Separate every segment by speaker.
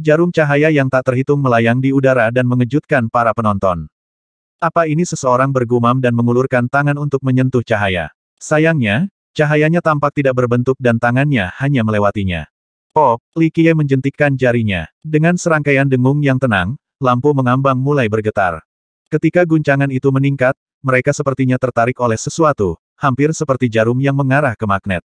Speaker 1: Jarum cahaya yang tak terhitung melayang di udara dan mengejutkan para penonton. Apa ini seseorang bergumam dan mengulurkan tangan untuk menyentuh cahaya. Sayangnya, cahayanya tampak tidak berbentuk dan tangannya hanya melewatinya. Pop, oh, Likie menjentikkan jarinya. Dengan serangkaian dengung yang tenang, lampu mengambang mulai bergetar. Ketika guncangan itu meningkat, mereka sepertinya tertarik oleh sesuatu, hampir seperti jarum yang mengarah ke magnet.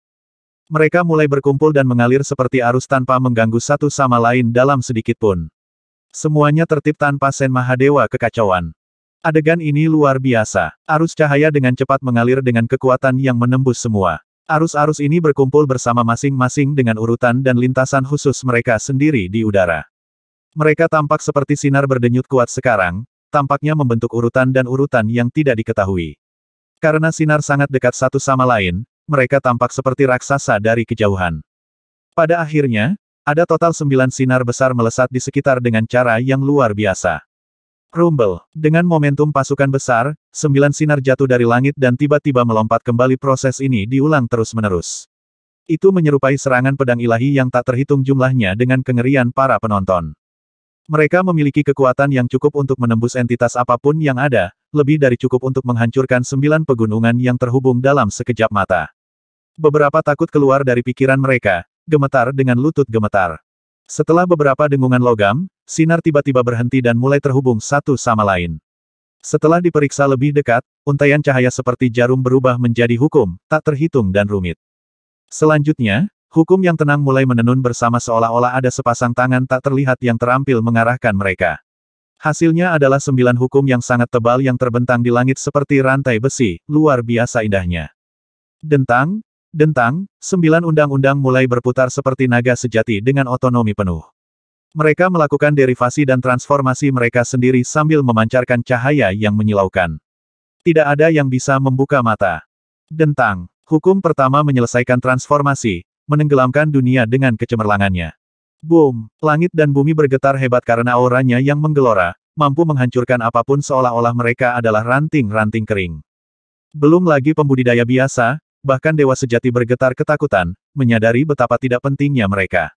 Speaker 1: Mereka mulai berkumpul dan mengalir seperti arus tanpa mengganggu satu sama lain dalam sedikit pun. Semuanya tertib tanpa Sen Mahadewa kekacauan. Adegan ini luar biasa. Arus cahaya dengan cepat mengalir dengan kekuatan yang menembus semua. Arus-arus ini berkumpul bersama masing-masing dengan urutan dan lintasan khusus mereka sendiri di udara. Mereka tampak seperti sinar berdenyut kuat sekarang, tampaknya membentuk urutan dan urutan yang tidak diketahui. Karena sinar sangat dekat satu sama lain, mereka tampak seperti raksasa dari kejauhan. Pada akhirnya, ada total sembilan sinar besar melesat di sekitar dengan cara yang luar biasa. Rumble, dengan momentum pasukan besar, sembilan sinar jatuh dari langit dan tiba-tiba melompat kembali proses ini diulang terus-menerus. Itu menyerupai serangan pedang ilahi yang tak terhitung jumlahnya dengan kengerian para penonton. Mereka memiliki kekuatan yang cukup untuk menembus entitas apapun yang ada, lebih dari cukup untuk menghancurkan sembilan pegunungan yang terhubung dalam sekejap mata. Beberapa takut keluar dari pikiran mereka, gemetar dengan lutut gemetar. Setelah beberapa dengungan logam, sinar tiba-tiba berhenti dan mulai terhubung satu sama lain. Setelah diperiksa lebih dekat, untaian cahaya seperti jarum berubah menjadi hukum, tak terhitung dan rumit. Selanjutnya, hukum yang tenang mulai menenun bersama seolah-olah ada sepasang tangan tak terlihat yang terampil mengarahkan mereka. Hasilnya adalah sembilan hukum yang sangat tebal yang terbentang di langit seperti rantai besi, luar biasa indahnya. Dentang, Dentang, sembilan undang-undang mulai berputar seperti naga sejati dengan otonomi penuh. Mereka melakukan derivasi dan transformasi mereka sendiri sambil memancarkan cahaya yang menyilaukan. Tidak ada yang bisa membuka mata. Dentang, hukum pertama menyelesaikan transformasi, menenggelamkan dunia dengan kecemerlangannya. Boom, langit dan bumi bergetar hebat karena auranya yang menggelora, mampu menghancurkan apapun seolah-olah mereka adalah ranting-ranting kering. Belum lagi pembudidaya biasa, bahkan dewa sejati bergetar ketakutan, menyadari betapa tidak pentingnya mereka.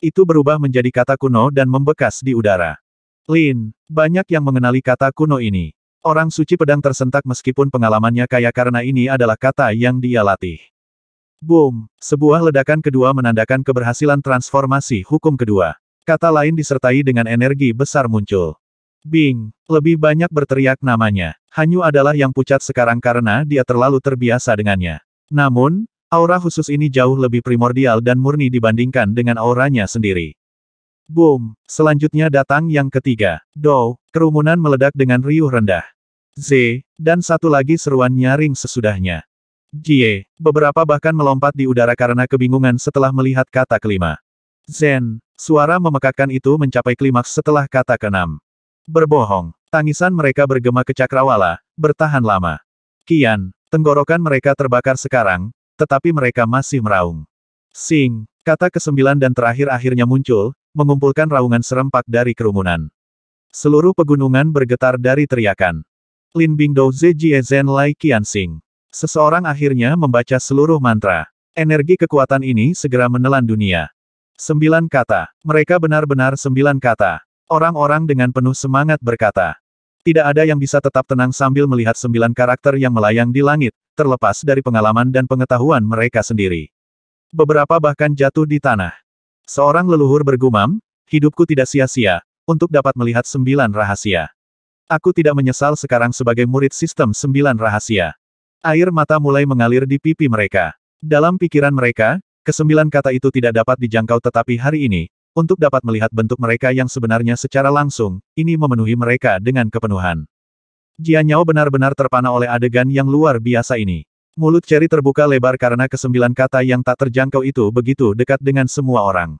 Speaker 1: Itu berubah menjadi kata kuno dan membekas di udara. Lin, banyak yang mengenali kata kuno ini. Orang suci pedang tersentak meskipun pengalamannya kaya karena ini adalah kata yang dia latih. Boom! Sebuah ledakan kedua menandakan keberhasilan transformasi hukum kedua. Kata lain disertai dengan energi besar muncul. Bing! Lebih banyak berteriak namanya. Hanyu adalah yang pucat sekarang karena dia terlalu terbiasa dengannya. Namun, aura khusus ini jauh lebih primordial dan murni dibandingkan dengan auranya sendiri. Boom! Selanjutnya datang yang ketiga. Dow, kerumunan meledak dengan riuh rendah. Z, dan satu lagi seruan nyaring sesudahnya. Jie, beberapa bahkan melompat di udara karena kebingungan setelah melihat kata kelima. Zen, suara memekakan itu mencapai klimaks setelah kata keenam. Berbohong, tangisan mereka bergema ke cakrawala, bertahan lama. Kian, Tenggorokan mereka terbakar sekarang, tetapi mereka masih meraung. Sing, kata kesembilan dan terakhir akhirnya muncul, mengumpulkan raungan serempak dari kerumunan. Seluruh pegunungan bergetar dari teriakan. Lin Bingdou Zijie Zhen Lai Sing. Seseorang akhirnya membaca seluruh mantra. Energi kekuatan ini segera menelan dunia. Sembilan kata. Mereka benar-benar sembilan kata. Orang-orang dengan penuh semangat berkata. Tidak ada yang bisa tetap tenang sambil melihat sembilan karakter yang melayang di langit, terlepas dari pengalaman dan pengetahuan mereka sendiri. Beberapa bahkan jatuh di tanah. Seorang leluhur bergumam, hidupku tidak sia-sia, untuk dapat melihat sembilan rahasia. Aku tidak menyesal sekarang sebagai murid sistem sembilan rahasia. Air mata mulai mengalir di pipi mereka. Dalam pikiran mereka, kesembilan kata itu tidak dapat dijangkau tetapi hari ini, untuk dapat melihat bentuk mereka yang sebenarnya secara langsung, ini memenuhi mereka dengan kepenuhan. Jianyao benar-benar terpana oleh adegan yang luar biasa ini. Mulut Cherry terbuka lebar karena kesembilan kata yang tak terjangkau itu begitu dekat dengan semua orang.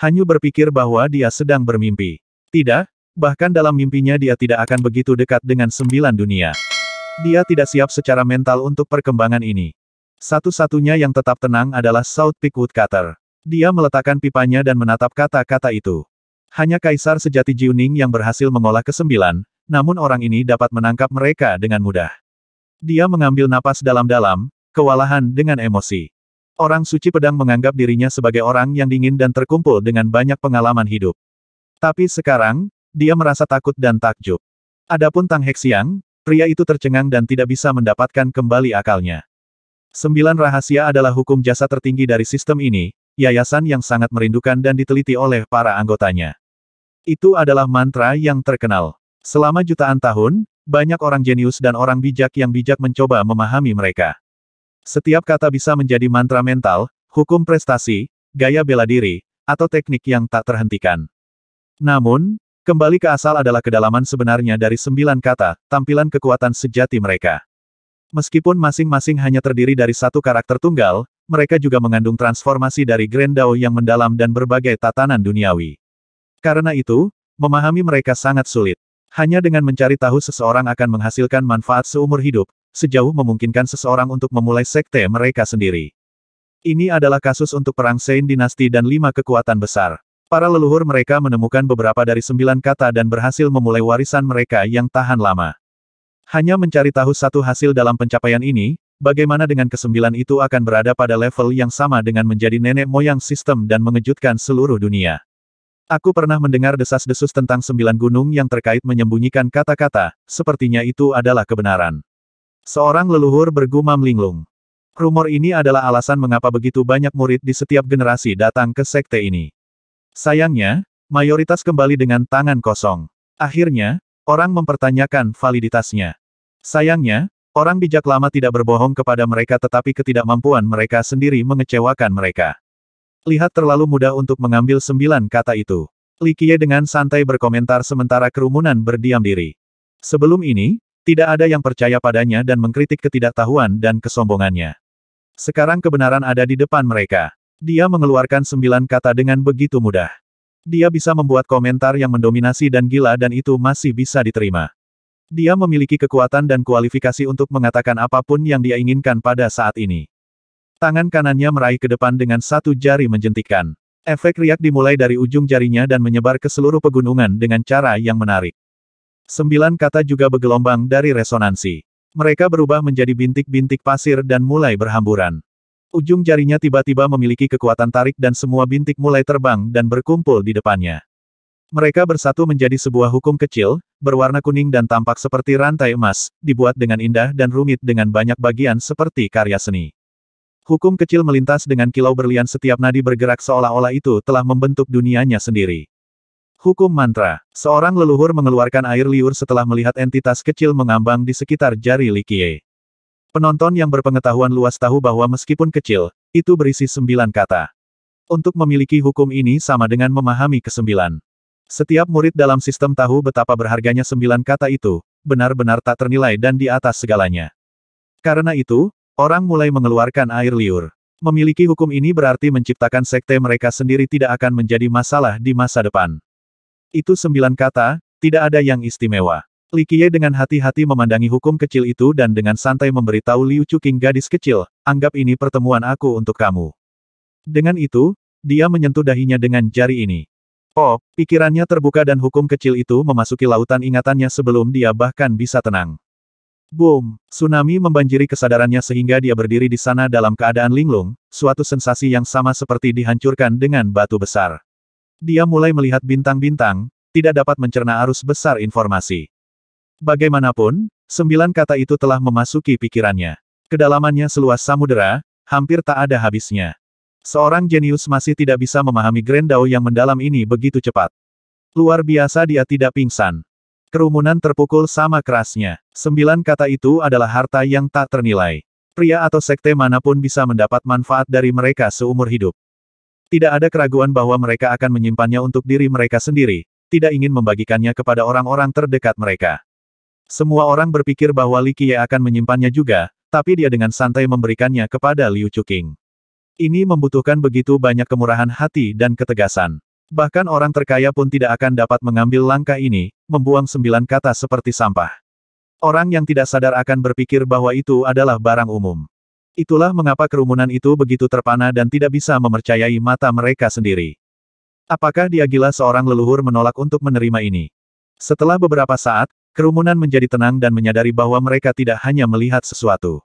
Speaker 1: Hanyu berpikir bahwa dia sedang bermimpi. Tidak, bahkan dalam mimpinya dia tidak akan begitu dekat dengan sembilan dunia. Dia tidak siap secara mental untuk perkembangan ini. Satu-satunya yang tetap tenang adalah South Peak Woodcutter. Dia meletakkan pipanya dan menatap kata-kata itu. Hanya kaisar sejati Jiuning yang berhasil mengolah kesembilan, namun orang ini dapat menangkap mereka dengan mudah. Dia mengambil napas dalam-dalam, kewalahan dengan emosi. Orang suci pedang menganggap dirinya sebagai orang yang dingin dan terkumpul dengan banyak pengalaman hidup. Tapi sekarang, dia merasa takut dan takjub. Adapun Tang Hexiang, pria itu tercengang dan tidak bisa mendapatkan kembali akalnya. Sembilan rahasia adalah hukum jasa tertinggi dari sistem ini, yayasan yang sangat merindukan dan diteliti oleh para anggotanya. Itu adalah mantra yang terkenal. Selama jutaan tahun, banyak orang jenius dan orang bijak yang bijak mencoba memahami mereka. Setiap kata bisa menjadi mantra mental, hukum prestasi, gaya bela diri, atau teknik yang tak terhentikan. Namun, kembali ke asal adalah kedalaman sebenarnya dari sembilan kata, tampilan kekuatan sejati mereka. Meskipun masing-masing hanya terdiri dari satu karakter tunggal, mereka juga mengandung transformasi dari Grand Dao yang mendalam dan berbagai tatanan duniawi. Karena itu, memahami mereka sangat sulit. Hanya dengan mencari tahu seseorang akan menghasilkan manfaat seumur hidup, sejauh memungkinkan seseorang untuk memulai sekte mereka sendiri. Ini adalah kasus untuk perang Sein Dinasti dan lima kekuatan besar. Para leluhur mereka menemukan beberapa dari sembilan kata dan berhasil memulai warisan mereka yang tahan lama. Hanya mencari tahu satu hasil dalam pencapaian ini, Bagaimana dengan kesembilan itu akan berada pada level yang sama dengan menjadi nenek moyang sistem dan mengejutkan seluruh dunia. Aku pernah mendengar desas-desus tentang sembilan gunung yang terkait menyembunyikan kata-kata, sepertinya itu adalah kebenaran. Seorang leluhur bergumam linglung. Rumor ini adalah alasan mengapa begitu banyak murid di setiap generasi datang ke sekte ini. Sayangnya, mayoritas kembali dengan tangan kosong. Akhirnya, orang mempertanyakan validitasnya. Sayangnya, Orang bijak lama tidak berbohong kepada mereka tetapi ketidakmampuan mereka sendiri mengecewakan mereka. Lihat terlalu mudah untuk mengambil sembilan kata itu. Li Qiye dengan santai berkomentar sementara kerumunan berdiam diri. Sebelum ini, tidak ada yang percaya padanya dan mengkritik ketidaktahuan dan kesombongannya. Sekarang kebenaran ada di depan mereka. Dia mengeluarkan sembilan kata dengan begitu mudah. Dia bisa membuat komentar yang mendominasi dan gila dan itu masih bisa diterima. Dia memiliki kekuatan dan kualifikasi untuk mengatakan apapun yang dia inginkan pada saat ini. Tangan kanannya meraih ke depan dengan satu jari menjentikan. Efek riak dimulai dari ujung jarinya dan menyebar ke seluruh pegunungan dengan cara yang menarik. Sembilan kata juga bergelombang dari resonansi. Mereka berubah menjadi bintik-bintik pasir dan mulai berhamburan. Ujung jarinya tiba-tiba memiliki kekuatan tarik dan semua bintik mulai terbang dan berkumpul di depannya. Mereka bersatu menjadi sebuah hukum kecil, berwarna kuning dan tampak seperti rantai emas, dibuat dengan indah dan rumit dengan banyak bagian seperti karya seni. Hukum kecil melintas dengan kilau berlian setiap nadi bergerak seolah-olah itu telah membentuk dunianya sendiri. Hukum mantra. Seorang leluhur mengeluarkan air liur setelah melihat entitas kecil mengambang di sekitar jari Likie. Penonton yang berpengetahuan luas tahu bahwa meskipun kecil, itu berisi sembilan kata. Untuk memiliki hukum ini sama dengan memahami kesembilan. Setiap murid dalam sistem tahu betapa berharganya sembilan kata itu, benar-benar tak ternilai dan di atas segalanya. Karena itu, orang mulai mengeluarkan air liur. Memiliki hukum ini berarti menciptakan sekte mereka sendiri tidak akan menjadi masalah di masa depan. Itu sembilan kata, tidak ada yang istimewa. Li Qiye dengan hati-hati memandangi hukum kecil itu dan dengan santai memberitahu Liu Chuking gadis kecil, anggap ini pertemuan aku untuk kamu. Dengan itu, dia menyentuh dahinya dengan jari ini. Oh, pikirannya terbuka dan hukum kecil itu memasuki lautan ingatannya sebelum dia bahkan bisa tenang. Boom! Tsunami membanjiri kesadarannya sehingga dia berdiri di sana dalam keadaan linglung, suatu sensasi yang sama seperti dihancurkan dengan batu besar. Dia mulai melihat bintang-bintang, tidak dapat mencerna arus besar informasi. Bagaimanapun, sembilan kata itu telah memasuki pikirannya. Kedalamannya seluas samudera, hampir tak ada habisnya. Seorang jenius masih tidak bisa memahami grand dao yang mendalam ini begitu cepat. Luar biasa dia tidak pingsan. Kerumunan terpukul sama kerasnya. Sembilan kata itu adalah harta yang tak ternilai. Pria atau sekte manapun bisa mendapat manfaat dari mereka seumur hidup. Tidak ada keraguan bahwa mereka akan menyimpannya untuk diri mereka sendiri, tidak ingin membagikannya kepada orang-orang terdekat mereka. Semua orang berpikir bahwa Li Qiye akan menyimpannya juga, tapi dia dengan santai memberikannya kepada Liu Chuking. Ini membutuhkan begitu banyak kemurahan hati dan ketegasan. Bahkan orang terkaya pun tidak akan dapat mengambil langkah ini, membuang sembilan kata seperti sampah. Orang yang tidak sadar akan berpikir bahwa itu adalah barang umum. Itulah mengapa kerumunan itu begitu terpana dan tidak bisa memercayai mata mereka sendiri. Apakah dia gila seorang leluhur menolak untuk menerima ini? Setelah beberapa saat, kerumunan menjadi tenang dan menyadari bahwa mereka tidak hanya melihat sesuatu.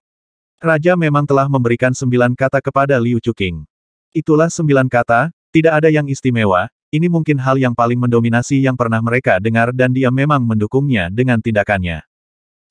Speaker 1: Raja memang telah memberikan sembilan kata kepada Liu Chuking. Itulah sembilan kata, tidak ada yang istimewa, ini mungkin hal yang paling mendominasi yang pernah mereka dengar dan dia memang mendukungnya dengan tindakannya.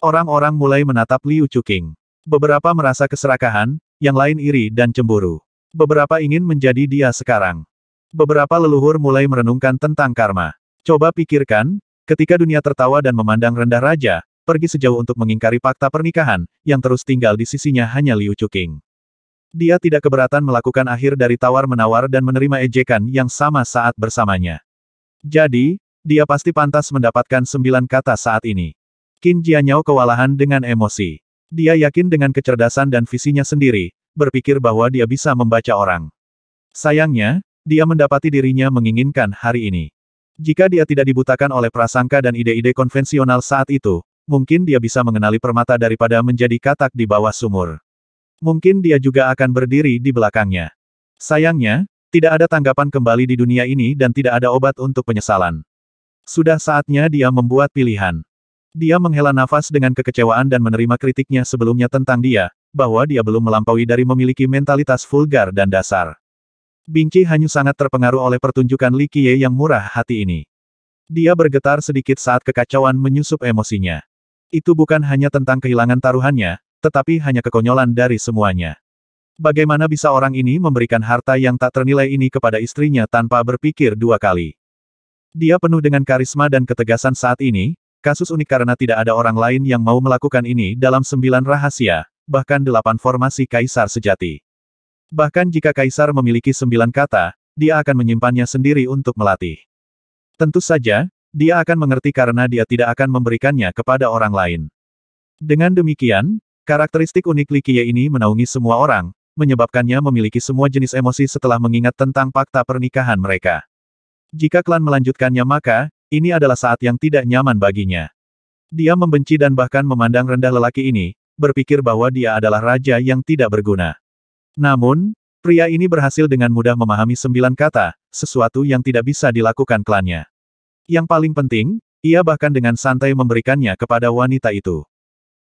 Speaker 1: Orang-orang mulai menatap Liu Chuking. Beberapa merasa keserakahan, yang lain iri dan cemburu. Beberapa ingin menjadi dia sekarang. Beberapa leluhur mulai merenungkan tentang karma. Coba pikirkan, ketika dunia tertawa dan memandang rendah raja, pergi sejauh untuk mengingkari fakta pernikahan, yang terus tinggal di sisinya hanya Liu Chuking. Dia tidak keberatan melakukan akhir dari tawar-menawar dan menerima ejekan yang sama saat bersamanya. Jadi, dia pasti pantas mendapatkan sembilan kata saat ini. Qin Jianyao kewalahan dengan emosi. Dia yakin dengan kecerdasan dan visinya sendiri, berpikir bahwa dia bisa membaca orang. Sayangnya, dia mendapati dirinya menginginkan hari ini. Jika dia tidak dibutakan oleh prasangka dan ide-ide konvensional saat itu, Mungkin dia bisa mengenali permata daripada menjadi katak di bawah sumur. Mungkin dia juga akan berdiri di belakangnya. Sayangnya, tidak ada tanggapan kembali di dunia ini dan tidak ada obat untuk penyesalan. Sudah saatnya dia membuat pilihan. Dia menghela nafas dengan kekecewaan dan menerima kritiknya sebelumnya tentang dia, bahwa dia belum melampaui dari memiliki mentalitas vulgar dan dasar. Bingci hanya sangat terpengaruh oleh pertunjukan Li Qiye yang murah hati ini. Dia bergetar sedikit saat kekacauan menyusup emosinya. Itu bukan hanya tentang kehilangan taruhannya, tetapi hanya kekonyolan dari semuanya. Bagaimana bisa orang ini memberikan harta yang tak ternilai ini kepada istrinya tanpa berpikir dua kali? Dia penuh dengan karisma dan ketegasan saat ini, kasus unik karena tidak ada orang lain yang mau melakukan ini dalam sembilan rahasia, bahkan delapan formasi kaisar sejati. Bahkan jika kaisar memiliki sembilan kata, dia akan menyimpannya sendiri untuk melatih. Tentu saja, dia akan mengerti karena dia tidak akan memberikannya kepada orang lain. Dengan demikian, karakteristik unik Likie ini menaungi semua orang, menyebabkannya memiliki semua jenis emosi setelah mengingat tentang fakta pernikahan mereka. Jika klan melanjutkannya maka, ini adalah saat yang tidak nyaman baginya. Dia membenci dan bahkan memandang rendah lelaki ini, berpikir bahwa dia adalah raja yang tidak berguna. Namun, pria ini berhasil dengan mudah memahami sembilan kata, sesuatu yang tidak bisa dilakukan klannya. Yang paling penting, ia bahkan dengan santai memberikannya kepada wanita itu.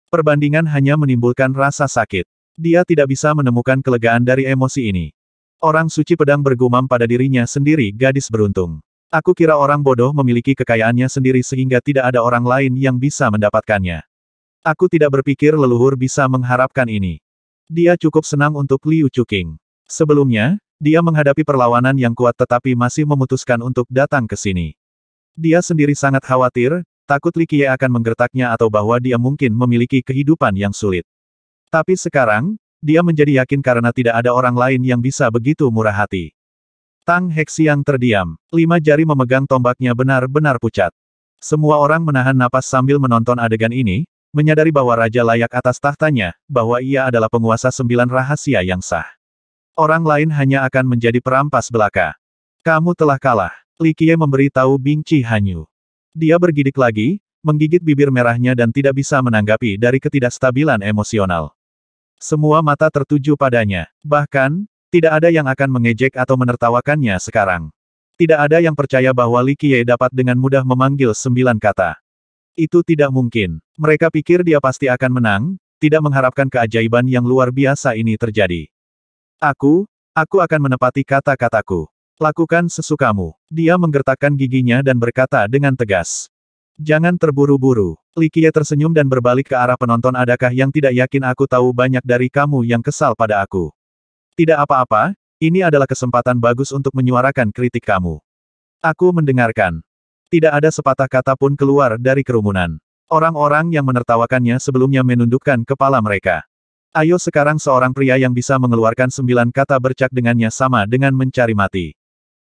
Speaker 1: Perbandingan hanya menimbulkan rasa sakit. Dia tidak bisa menemukan kelegaan dari emosi ini. Orang suci pedang bergumam pada dirinya sendiri gadis beruntung. Aku kira orang bodoh memiliki kekayaannya sendiri sehingga tidak ada orang lain yang bisa mendapatkannya. Aku tidak berpikir leluhur bisa mengharapkan ini. Dia cukup senang untuk Liu Chuking. Sebelumnya, dia menghadapi perlawanan yang kuat tetapi masih memutuskan untuk datang ke sini. Dia sendiri sangat khawatir, takut Li Qiye akan menggertaknya atau bahwa dia mungkin memiliki kehidupan yang sulit. Tapi sekarang, dia menjadi yakin karena tidak ada orang lain yang bisa begitu murah hati. Tang Hexiang terdiam, lima jari memegang tombaknya benar-benar pucat. Semua orang menahan napas sambil menonton adegan ini, menyadari bahwa raja layak atas tahtanya, bahwa ia adalah penguasa sembilan rahasia yang sah. Orang lain hanya akan menjadi perampas belaka. Kamu telah kalah. Li memberi tahu Bing Chi Hanyu. Dia bergidik lagi, menggigit bibir merahnya dan tidak bisa menanggapi dari ketidakstabilan emosional. Semua mata tertuju padanya. Bahkan, tidak ada yang akan mengejek atau menertawakannya sekarang. Tidak ada yang percaya bahwa Li Qiye dapat dengan mudah memanggil sembilan kata. Itu tidak mungkin. Mereka pikir dia pasti akan menang, tidak mengharapkan keajaiban yang luar biasa ini terjadi. Aku, aku akan menepati kata-kataku. Lakukan sesukamu. Dia menggertakkan giginya dan berkata dengan tegas. Jangan terburu-buru. Likie tersenyum dan berbalik ke arah penonton adakah yang tidak yakin aku tahu banyak dari kamu yang kesal pada aku. Tidak apa-apa, ini adalah kesempatan bagus untuk menyuarakan kritik kamu. Aku mendengarkan. Tidak ada sepatah kata pun keluar dari kerumunan. Orang-orang yang menertawakannya sebelumnya menundukkan kepala mereka. Ayo sekarang seorang pria yang bisa mengeluarkan sembilan kata bercak dengannya sama dengan mencari mati.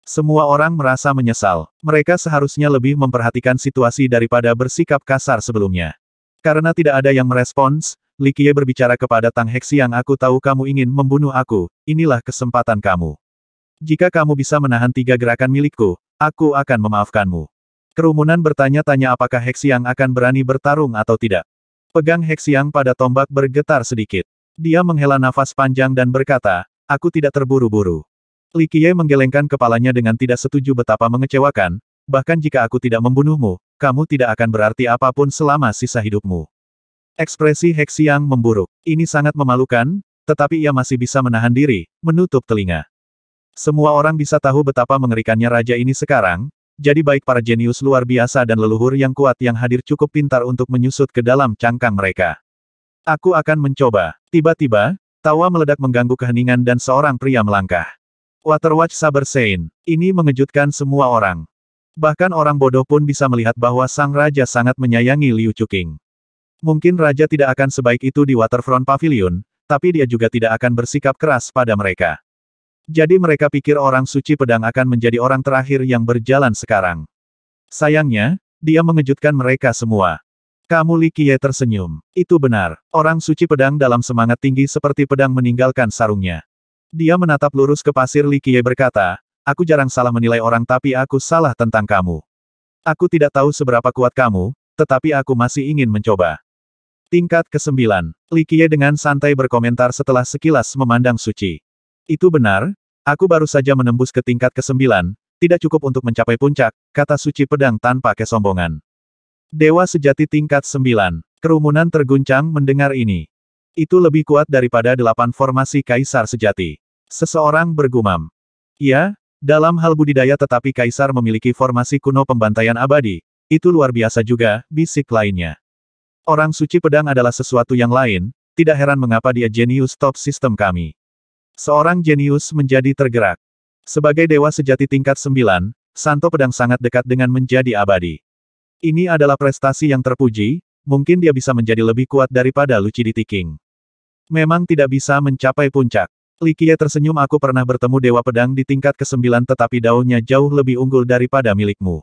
Speaker 1: Semua orang merasa menyesal. Mereka seharusnya lebih memperhatikan situasi daripada bersikap kasar sebelumnya. Karena tidak ada yang merespons, Likie berbicara kepada Tang Heksi yang aku tahu kamu ingin membunuh aku, inilah kesempatan kamu. Jika kamu bisa menahan tiga gerakan milikku, aku akan memaafkanmu. Kerumunan bertanya-tanya apakah Hexiang akan berani bertarung atau tidak. Pegang Hexiang pada tombak bergetar sedikit. Dia menghela nafas panjang dan berkata, aku tidak terburu-buru. Li Qiye menggelengkan kepalanya dengan tidak setuju betapa mengecewakan, bahkan jika aku tidak membunuhmu, kamu tidak akan berarti apapun selama sisa hidupmu. Ekspresi Hexiang memburuk. Ini sangat memalukan, tetapi ia masih bisa menahan diri, menutup telinga. Semua orang bisa tahu betapa mengerikannya raja ini sekarang, jadi baik para jenius luar biasa dan leluhur yang kuat yang hadir cukup pintar untuk menyusut ke dalam cangkang mereka. Aku akan mencoba. Tiba-tiba, tawa meledak mengganggu keheningan dan seorang pria melangkah. Waterwatch Saber Saint. Ini mengejutkan semua orang. Bahkan orang bodoh pun bisa melihat bahwa sang raja sangat menyayangi Liu Chuking. Mungkin raja tidak akan sebaik itu di Waterfront Pavilion, tapi dia juga tidak akan bersikap keras pada mereka. Jadi mereka pikir orang suci pedang akan menjadi orang terakhir yang berjalan sekarang. Sayangnya, dia mengejutkan mereka semua. Kamu Li Kie tersenyum. Itu benar. Orang suci pedang dalam semangat tinggi seperti pedang meninggalkan sarungnya. Dia menatap lurus ke pasir Li Qiye berkata, aku jarang salah menilai orang tapi aku salah tentang kamu. Aku tidak tahu seberapa kuat kamu, tetapi aku masih ingin mencoba. Tingkat ke-9, Li Qiye dengan santai berkomentar setelah sekilas memandang Suci. Itu benar, aku baru saja menembus ke tingkat ke-9, tidak cukup untuk mencapai puncak, kata Suci Pedang tanpa kesombongan. Dewa sejati tingkat 9, kerumunan terguncang mendengar ini. Itu lebih kuat daripada delapan formasi kaisar sejati. Seseorang bergumam. Ya, dalam hal budidaya tetapi kaisar memiliki formasi kuno pembantaian abadi, itu luar biasa juga, bisik lainnya. Orang suci pedang adalah sesuatu yang lain, tidak heran mengapa dia jenius top sistem kami. Seorang jenius menjadi tergerak. Sebagai dewa sejati tingkat 9, Santo pedang sangat dekat dengan menjadi abadi. Ini adalah prestasi yang terpuji, mungkin dia bisa menjadi lebih kuat daripada Lucidity King. Memang tidak bisa mencapai puncak. Likie tersenyum aku pernah bertemu Dewa Pedang di tingkat ke-9 tetapi daunnya jauh lebih unggul daripada milikmu.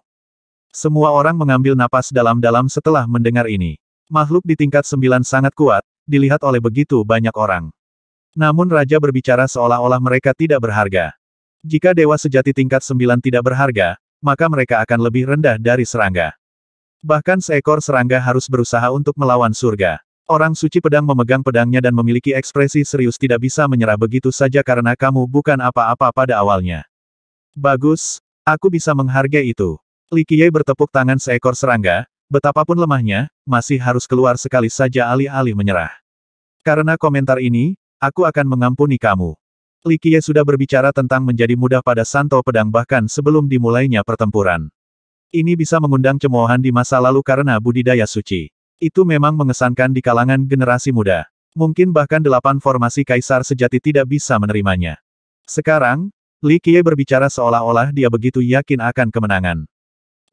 Speaker 1: Semua orang mengambil napas dalam-dalam setelah mendengar ini. Makhluk di tingkat 9 sangat kuat, dilihat oleh begitu banyak orang. Namun Raja berbicara seolah-olah mereka tidak berharga. Jika Dewa Sejati tingkat 9 tidak berharga, maka mereka akan lebih rendah dari serangga. Bahkan seekor serangga harus berusaha untuk melawan surga. Orang suci pedang memegang pedangnya dan memiliki ekspresi serius tidak bisa menyerah begitu saja karena kamu bukan apa-apa pada awalnya. Bagus, aku bisa menghargai itu. Li Qiye bertepuk tangan seekor serangga, betapapun lemahnya, masih harus keluar sekali saja alih-alih menyerah. Karena komentar ini, aku akan mengampuni kamu. Li Qiye sudah berbicara tentang menjadi mudah pada Santo Pedang bahkan sebelum dimulainya pertempuran. Ini bisa mengundang cemoohan di masa lalu karena budidaya suci. Itu memang mengesankan di kalangan generasi muda. Mungkin bahkan delapan formasi kaisar sejati tidak bisa menerimanya. Sekarang, Li Qiye berbicara seolah-olah dia begitu yakin akan kemenangan.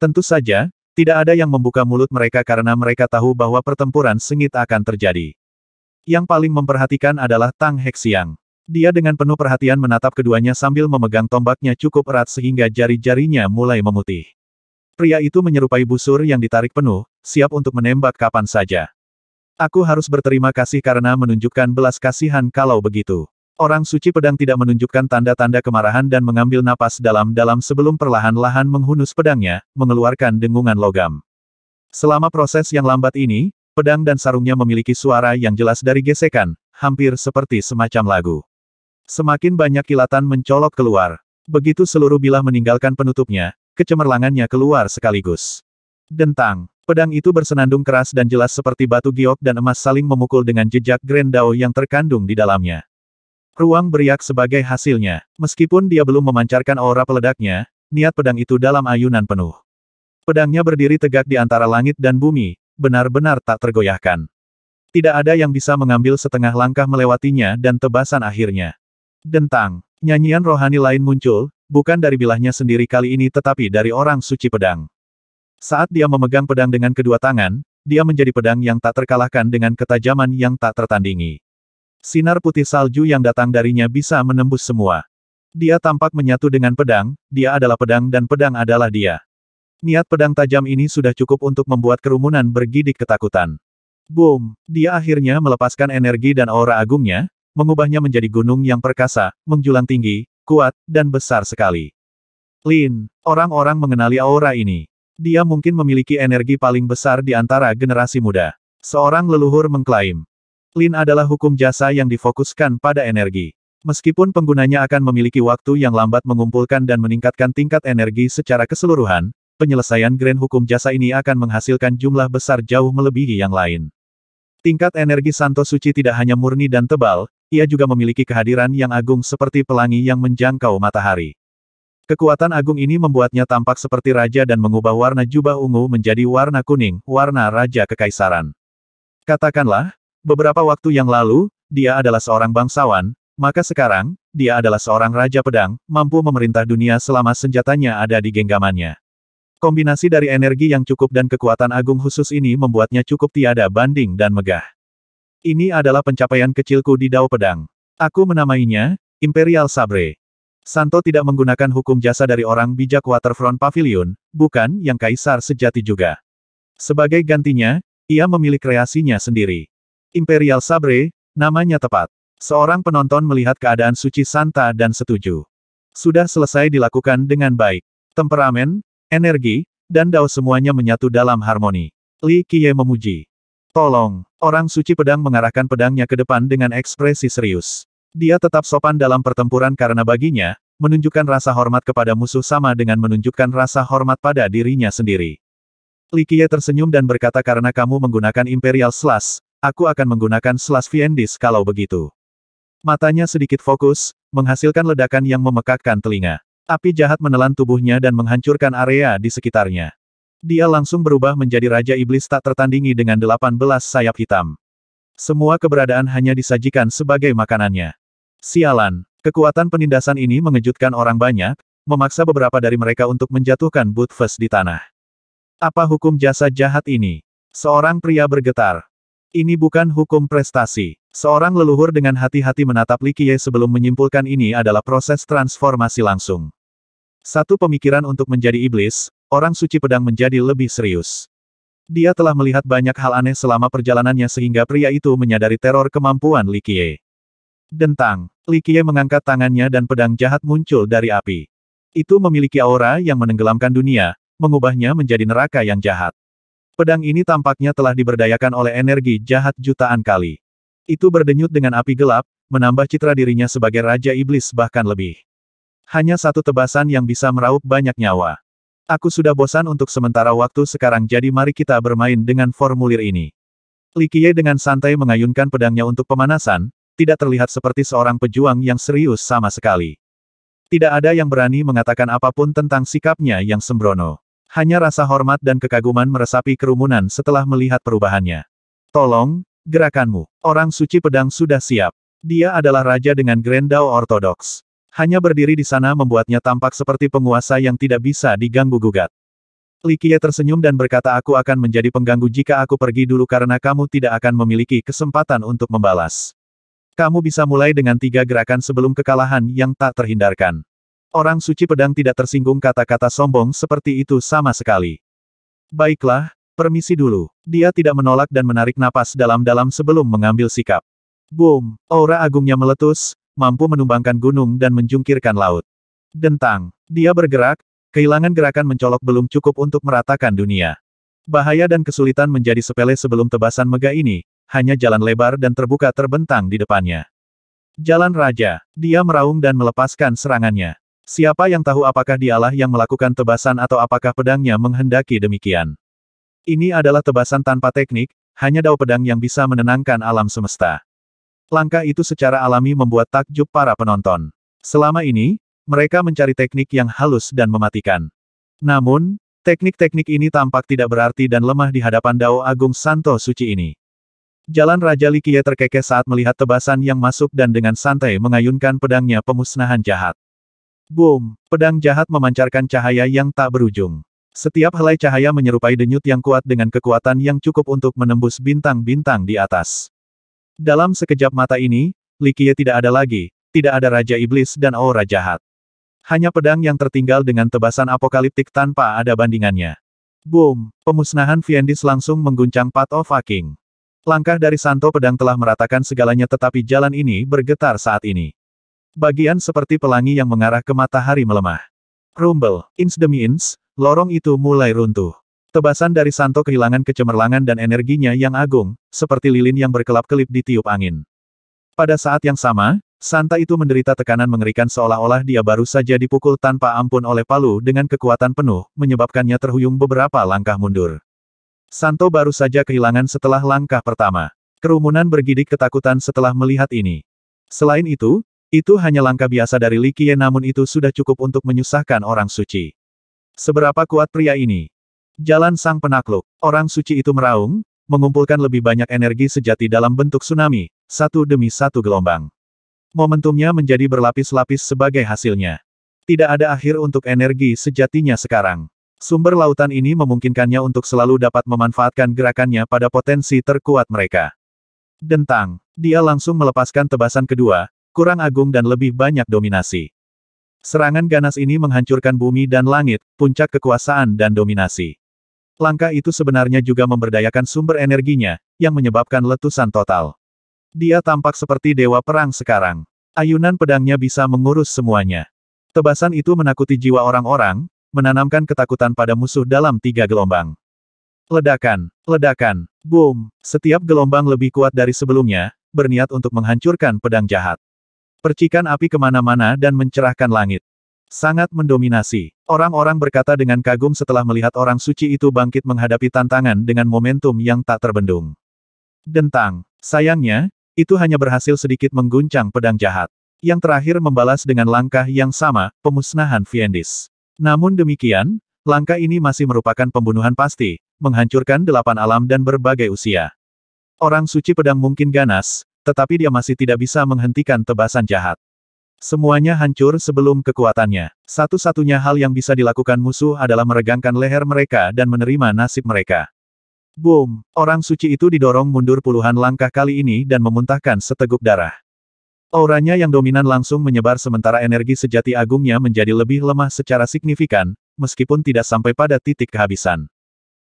Speaker 1: Tentu saja, tidak ada yang membuka mulut mereka karena mereka tahu bahwa pertempuran sengit akan terjadi. Yang paling memperhatikan adalah Tang Hexiang. Dia dengan penuh perhatian menatap keduanya sambil memegang tombaknya cukup erat sehingga jari-jarinya mulai memutih. Pria itu menyerupai busur yang ditarik penuh, siap untuk menembak kapan saja. Aku harus berterima kasih karena menunjukkan belas kasihan kalau begitu. Orang suci pedang tidak menunjukkan tanda-tanda kemarahan dan mengambil napas dalam-dalam sebelum perlahan-lahan menghunus pedangnya, mengeluarkan dengungan logam. Selama proses yang lambat ini, pedang dan sarungnya memiliki suara yang jelas dari gesekan, hampir seperti semacam lagu. Semakin banyak kilatan mencolok keluar. Begitu seluruh bilah meninggalkan penutupnya, kecemerlangannya keluar sekaligus. Dentang. Pedang itu bersenandung keras dan jelas seperti batu giok dan emas saling memukul dengan jejak Grand Dao yang terkandung di dalamnya. Ruang beriak sebagai hasilnya. Meskipun dia belum memancarkan aura peledaknya, niat pedang itu dalam ayunan penuh. Pedangnya berdiri tegak di antara langit dan bumi, benar-benar tak tergoyahkan. Tidak ada yang bisa mengambil setengah langkah melewatinya dan tebasan akhirnya. Dentang, nyanyian rohani lain muncul, bukan dari bilahnya sendiri kali ini tetapi dari orang suci pedang. Saat dia memegang pedang dengan kedua tangan, dia menjadi pedang yang tak terkalahkan dengan ketajaman yang tak tertandingi. Sinar putih salju yang datang darinya bisa menembus semua. Dia tampak menyatu dengan pedang, dia adalah pedang dan pedang adalah dia. Niat pedang tajam ini sudah cukup untuk membuat kerumunan bergidik ketakutan. Boom! Dia akhirnya melepaskan energi dan aura agungnya, mengubahnya menjadi gunung yang perkasa, menjulang tinggi, kuat, dan besar sekali. Lin, orang-orang mengenali aura ini. Dia mungkin memiliki energi paling besar di antara generasi muda. Seorang leluhur mengklaim. Lin adalah hukum jasa yang difokuskan pada energi. Meskipun penggunanya akan memiliki waktu yang lambat mengumpulkan dan meningkatkan tingkat energi secara keseluruhan, penyelesaian grand hukum jasa ini akan menghasilkan jumlah besar jauh melebihi yang lain. Tingkat energi Santo Suci tidak hanya murni dan tebal, ia juga memiliki kehadiran yang agung seperti pelangi yang menjangkau matahari. Kekuatan agung ini membuatnya tampak seperti raja dan mengubah warna jubah ungu menjadi warna kuning, warna raja kekaisaran. Katakanlah, beberapa waktu yang lalu, dia adalah seorang bangsawan, maka sekarang, dia adalah seorang raja pedang, mampu memerintah dunia selama senjatanya ada di genggamannya. Kombinasi dari energi yang cukup dan kekuatan agung khusus ini membuatnya cukup tiada banding dan megah. Ini adalah pencapaian kecilku di Dao Pedang. Aku menamainya, Imperial Sabre. Santo tidak menggunakan hukum jasa dari orang bijak Waterfront Pavilion, bukan yang kaisar sejati juga. Sebagai gantinya, ia memilih kreasinya sendiri. Imperial Sabre, namanya tepat. Seorang penonton melihat keadaan suci Santa dan setuju. Sudah selesai dilakukan dengan baik. Temperamen, energi, dan dao semuanya menyatu dalam harmoni. Li Qiye memuji. Tolong, orang suci pedang mengarahkan pedangnya ke depan dengan ekspresi serius. Dia tetap sopan dalam pertempuran karena baginya, menunjukkan rasa hormat kepada musuh sama dengan menunjukkan rasa hormat pada dirinya sendiri. Li Qiye tersenyum dan berkata karena kamu menggunakan Imperial Slash, aku akan menggunakan Slash Fiendis kalau begitu. Matanya sedikit fokus, menghasilkan ledakan yang memekakkan telinga. Api jahat menelan tubuhnya dan menghancurkan area di sekitarnya. Dia langsung berubah menjadi Raja Iblis tak tertandingi dengan 18 sayap hitam. Semua keberadaan hanya disajikan sebagai makanannya. Sialan, kekuatan penindasan ini mengejutkan orang banyak, memaksa beberapa dari mereka untuk menjatuhkan Budfest di tanah. Apa hukum jasa jahat ini? Seorang pria bergetar. Ini bukan hukum prestasi. Seorang leluhur dengan hati-hati menatap Likie sebelum menyimpulkan ini adalah proses transformasi langsung. Satu pemikiran untuk menjadi iblis, orang suci pedang menjadi lebih serius. Dia telah melihat banyak hal aneh selama perjalanannya sehingga pria itu menyadari teror kemampuan Likie. Dentang. Likie mengangkat tangannya dan pedang jahat muncul dari api. Itu memiliki aura yang menenggelamkan dunia, mengubahnya menjadi neraka yang jahat. Pedang ini tampaknya telah diberdayakan oleh energi jahat jutaan kali. Itu berdenyut dengan api gelap, menambah citra dirinya sebagai Raja Iblis bahkan lebih. Hanya satu tebasan yang bisa meraup banyak nyawa. Aku sudah bosan untuk sementara waktu sekarang jadi mari kita bermain dengan formulir ini. Likie dengan santai mengayunkan pedangnya untuk pemanasan, tidak terlihat seperti seorang pejuang yang serius sama sekali. Tidak ada yang berani mengatakan apapun tentang sikapnya yang sembrono. Hanya rasa hormat dan kekaguman meresapi kerumunan setelah melihat perubahannya. Tolong, gerakanmu. Orang suci pedang sudah siap. Dia adalah raja dengan Grendau Ortodoks. Hanya berdiri di sana membuatnya tampak seperti penguasa yang tidak bisa diganggu-gugat. Likie tersenyum dan berkata aku akan menjadi pengganggu jika aku pergi dulu karena kamu tidak akan memiliki kesempatan untuk membalas. Kamu bisa mulai dengan tiga gerakan sebelum kekalahan yang tak terhindarkan. Orang suci pedang tidak tersinggung kata-kata sombong seperti itu sama sekali. Baiklah, permisi dulu. Dia tidak menolak dan menarik napas dalam-dalam sebelum mengambil sikap. Boom, aura agungnya meletus, mampu menumbangkan gunung dan menjungkirkan laut. Dentang, dia bergerak, kehilangan gerakan mencolok belum cukup untuk meratakan dunia. Bahaya dan kesulitan menjadi sepele sebelum tebasan mega ini, hanya jalan lebar dan terbuka terbentang di depannya. Jalan Raja, dia meraung dan melepaskan serangannya. Siapa yang tahu apakah dialah yang melakukan tebasan atau apakah pedangnya menghendaki demikian. Ini adalah tebasan tanpa teknik, hanya dao pedang yang bisa menenangkan alam semesta. Langkah itu secara alami membuat takjub para penonton. Selama ini, mereka mencari teknik yang halus dan mematikan. Namun, teknik-teknik ini tampak tidak berarti dan lemah di hadapan Dao Agung Santo Suci ini. Jalan Raja Likie terkekeh saat melihat tebasan yang masuk dan dengan santai mengayunkan pedangnya pemusnahan jahat. Boom! Pedang jahat memancarkan cahaya yang tak berujung. Setiap helai cahaya menyerupai denyut yang kuat dengan kekuatan yang cukup untuk menembus bintang-bintang di atas. Dalam sekejap mata ini, Likie tidak ada lagi, tidak ada Raja Iblis dan aura jahat. Hanya pedang yang tertinggal dengan tebasan apokaliptik tanpa ada bandingannya. Boom! Pemusnahan Fiendis langsung mengguncang Path of Aking. Langkah dari Santo Pedang telah meratakan segalanya tetapi jalan ini bergetar saat ini. Bagian seperti pelangi yang mengarah ke matahari melemah. Rumble, ins demi ins, lorong itu mulai runtuh. Tebasan dari Santo kehilangan kecemerlangan dan energinya yang agung, seperti lilin yang berkelap-kelip di tiup angin. Pada saat yang sama, Santa itu menderita tekanan mengerikan seolah-olah dia baru saja dipukul tanpa ampun oleh palu dengan kekuatan penuh, menyebabkannya terhuyung beberapa langkah mundur. Santo baru saja kehilangan setelah langkah pertama. Kerumunan bergidik ketakutan setelah melihat ini. Selain itu, itu hanya langkah biasa dari Li Qiye namun itu sudah cukup untuk menyusahkan orang suci. Seberapa kuat pria ini? Jalan sang penakluk. Orang suci itu meraung, mengumpulkan lebih banyak energi sejati dalam bentuk tsunami, satu demi satu gelombang. Momentumnya menjadi berlapis-lapis sebagai hasilnya. Tidak ada akhir untuk energi sejatinya sekarang. Sumber lautan ini memungkinkannya untuk selalu dapat memanfaatkan gerakannya pada potensi terkuat mereka. Dentang. Dia langsung melepaskan tebasan kedua, kurang agung dan lebih banyak dominasi. Serangan ganas ini menghancurkan bumi dan langit, puncak kekuasaan dan dominasi. Langkah itu sebenarnya juga memberdayakan sumber energinya, yang menyebabkan letusan total. Dia tampak seperti dewa perang sekarang. Ayunan pedangnya bisa mengurus semuanya. Tebasan itu menakuti jiwa orang-orang, menanamkan ketakutan pada musuh dalam tiga gelombang. Ledakan, ledakan, boom, setiap gelombang lebih kuat dari sebelumnya, berniat untuk menghancurkan pedang jahat. Percikan api kemana-mana dan mencerahkan langit. Sangat mendominasi. Orang-orang berkata dengan kagum setelah melihat orang suci itu bangkit menghadapi tantangan dengan momentum yang tak terbendung. Dentang. Sayangnya, itu hanya berhasil sedikit mengguncang pedang jahat. Yang terakhir membalas dengan langkah yang sama, pemusnahan Fiendis. Namun demikian, langkah ini masih merupakan pembunuhan pasti, menghancurkan delapan alam dan berbagai usia. Orang suci pedang mungkin ganas, tetapi dia masih tidak bisa menghentikan tebasan jahat. Semuanya hancur sebelum kekuatannya. Satu-satunya hal yang bisa dilakukan musuh adalah meregangkan leher mereka dan menerima nasib mereka. Boom! Orang suci itu didorong mundur puluhan langkah kali ini dan memuntahkan seteguk darah. Auranya yang dominan langsung menyebar sementara energi sejati agungnya menjadi lebih lemah secara signifikan, meskipun tidak sampai pada titik kehabisan.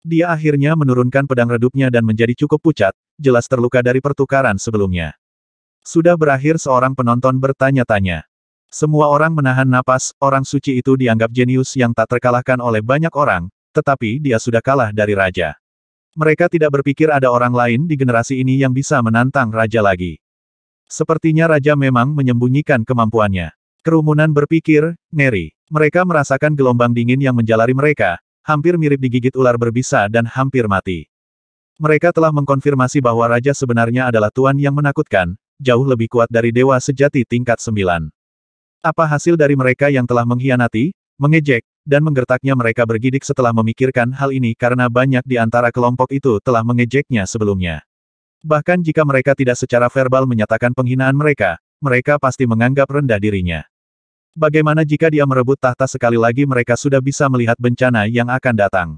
Speaker 1: Dia akhirnya menurunkan pedang redupnya dan menjadi cukup pucat, jelas terluka dari pertukaran sebelumnya. Sudah berakhir seorang penonton bertanya-tanya. Semua orang menahan napas, orang suci itu dianggap jenius yang tak terkalahkan oleh banyak orang, tetapi dia sudah kalah dari raja. Mereka tidak berpikir ada orang lain di generasi ini yang bisa menantang raja lagi. Sepertinya raja memang menyembunyikan kemampuannya. Kerumunan berpikir, ngeri. Mereka merasakan gelombang dingin yang menjalari mereka, hampir mirip digigit ular berbisa dan hampir mati. Mereka telah mengkonfirmasi bahwa raja sebenarnya adalah tuan yang menakutkan, jauh lebih kuat dari dewa sejati tingkat sembilan. Apa hasil dari mereka yang telah mengkhianati, mengejek, dan menggertaknya mereka bergidik setelah memikirkan hal ini karena banyak di antara kelompok itu telah mengejeknya sebelumnya. Bahkan jika mereka tidak secara verbal menyatakan penghinaan mereka, mereka pasti menganggap rendah dirinya. Bagaimana jika dia merebut tahta sekali lagi mereka sudah bisa melihat bencana yang akan datang.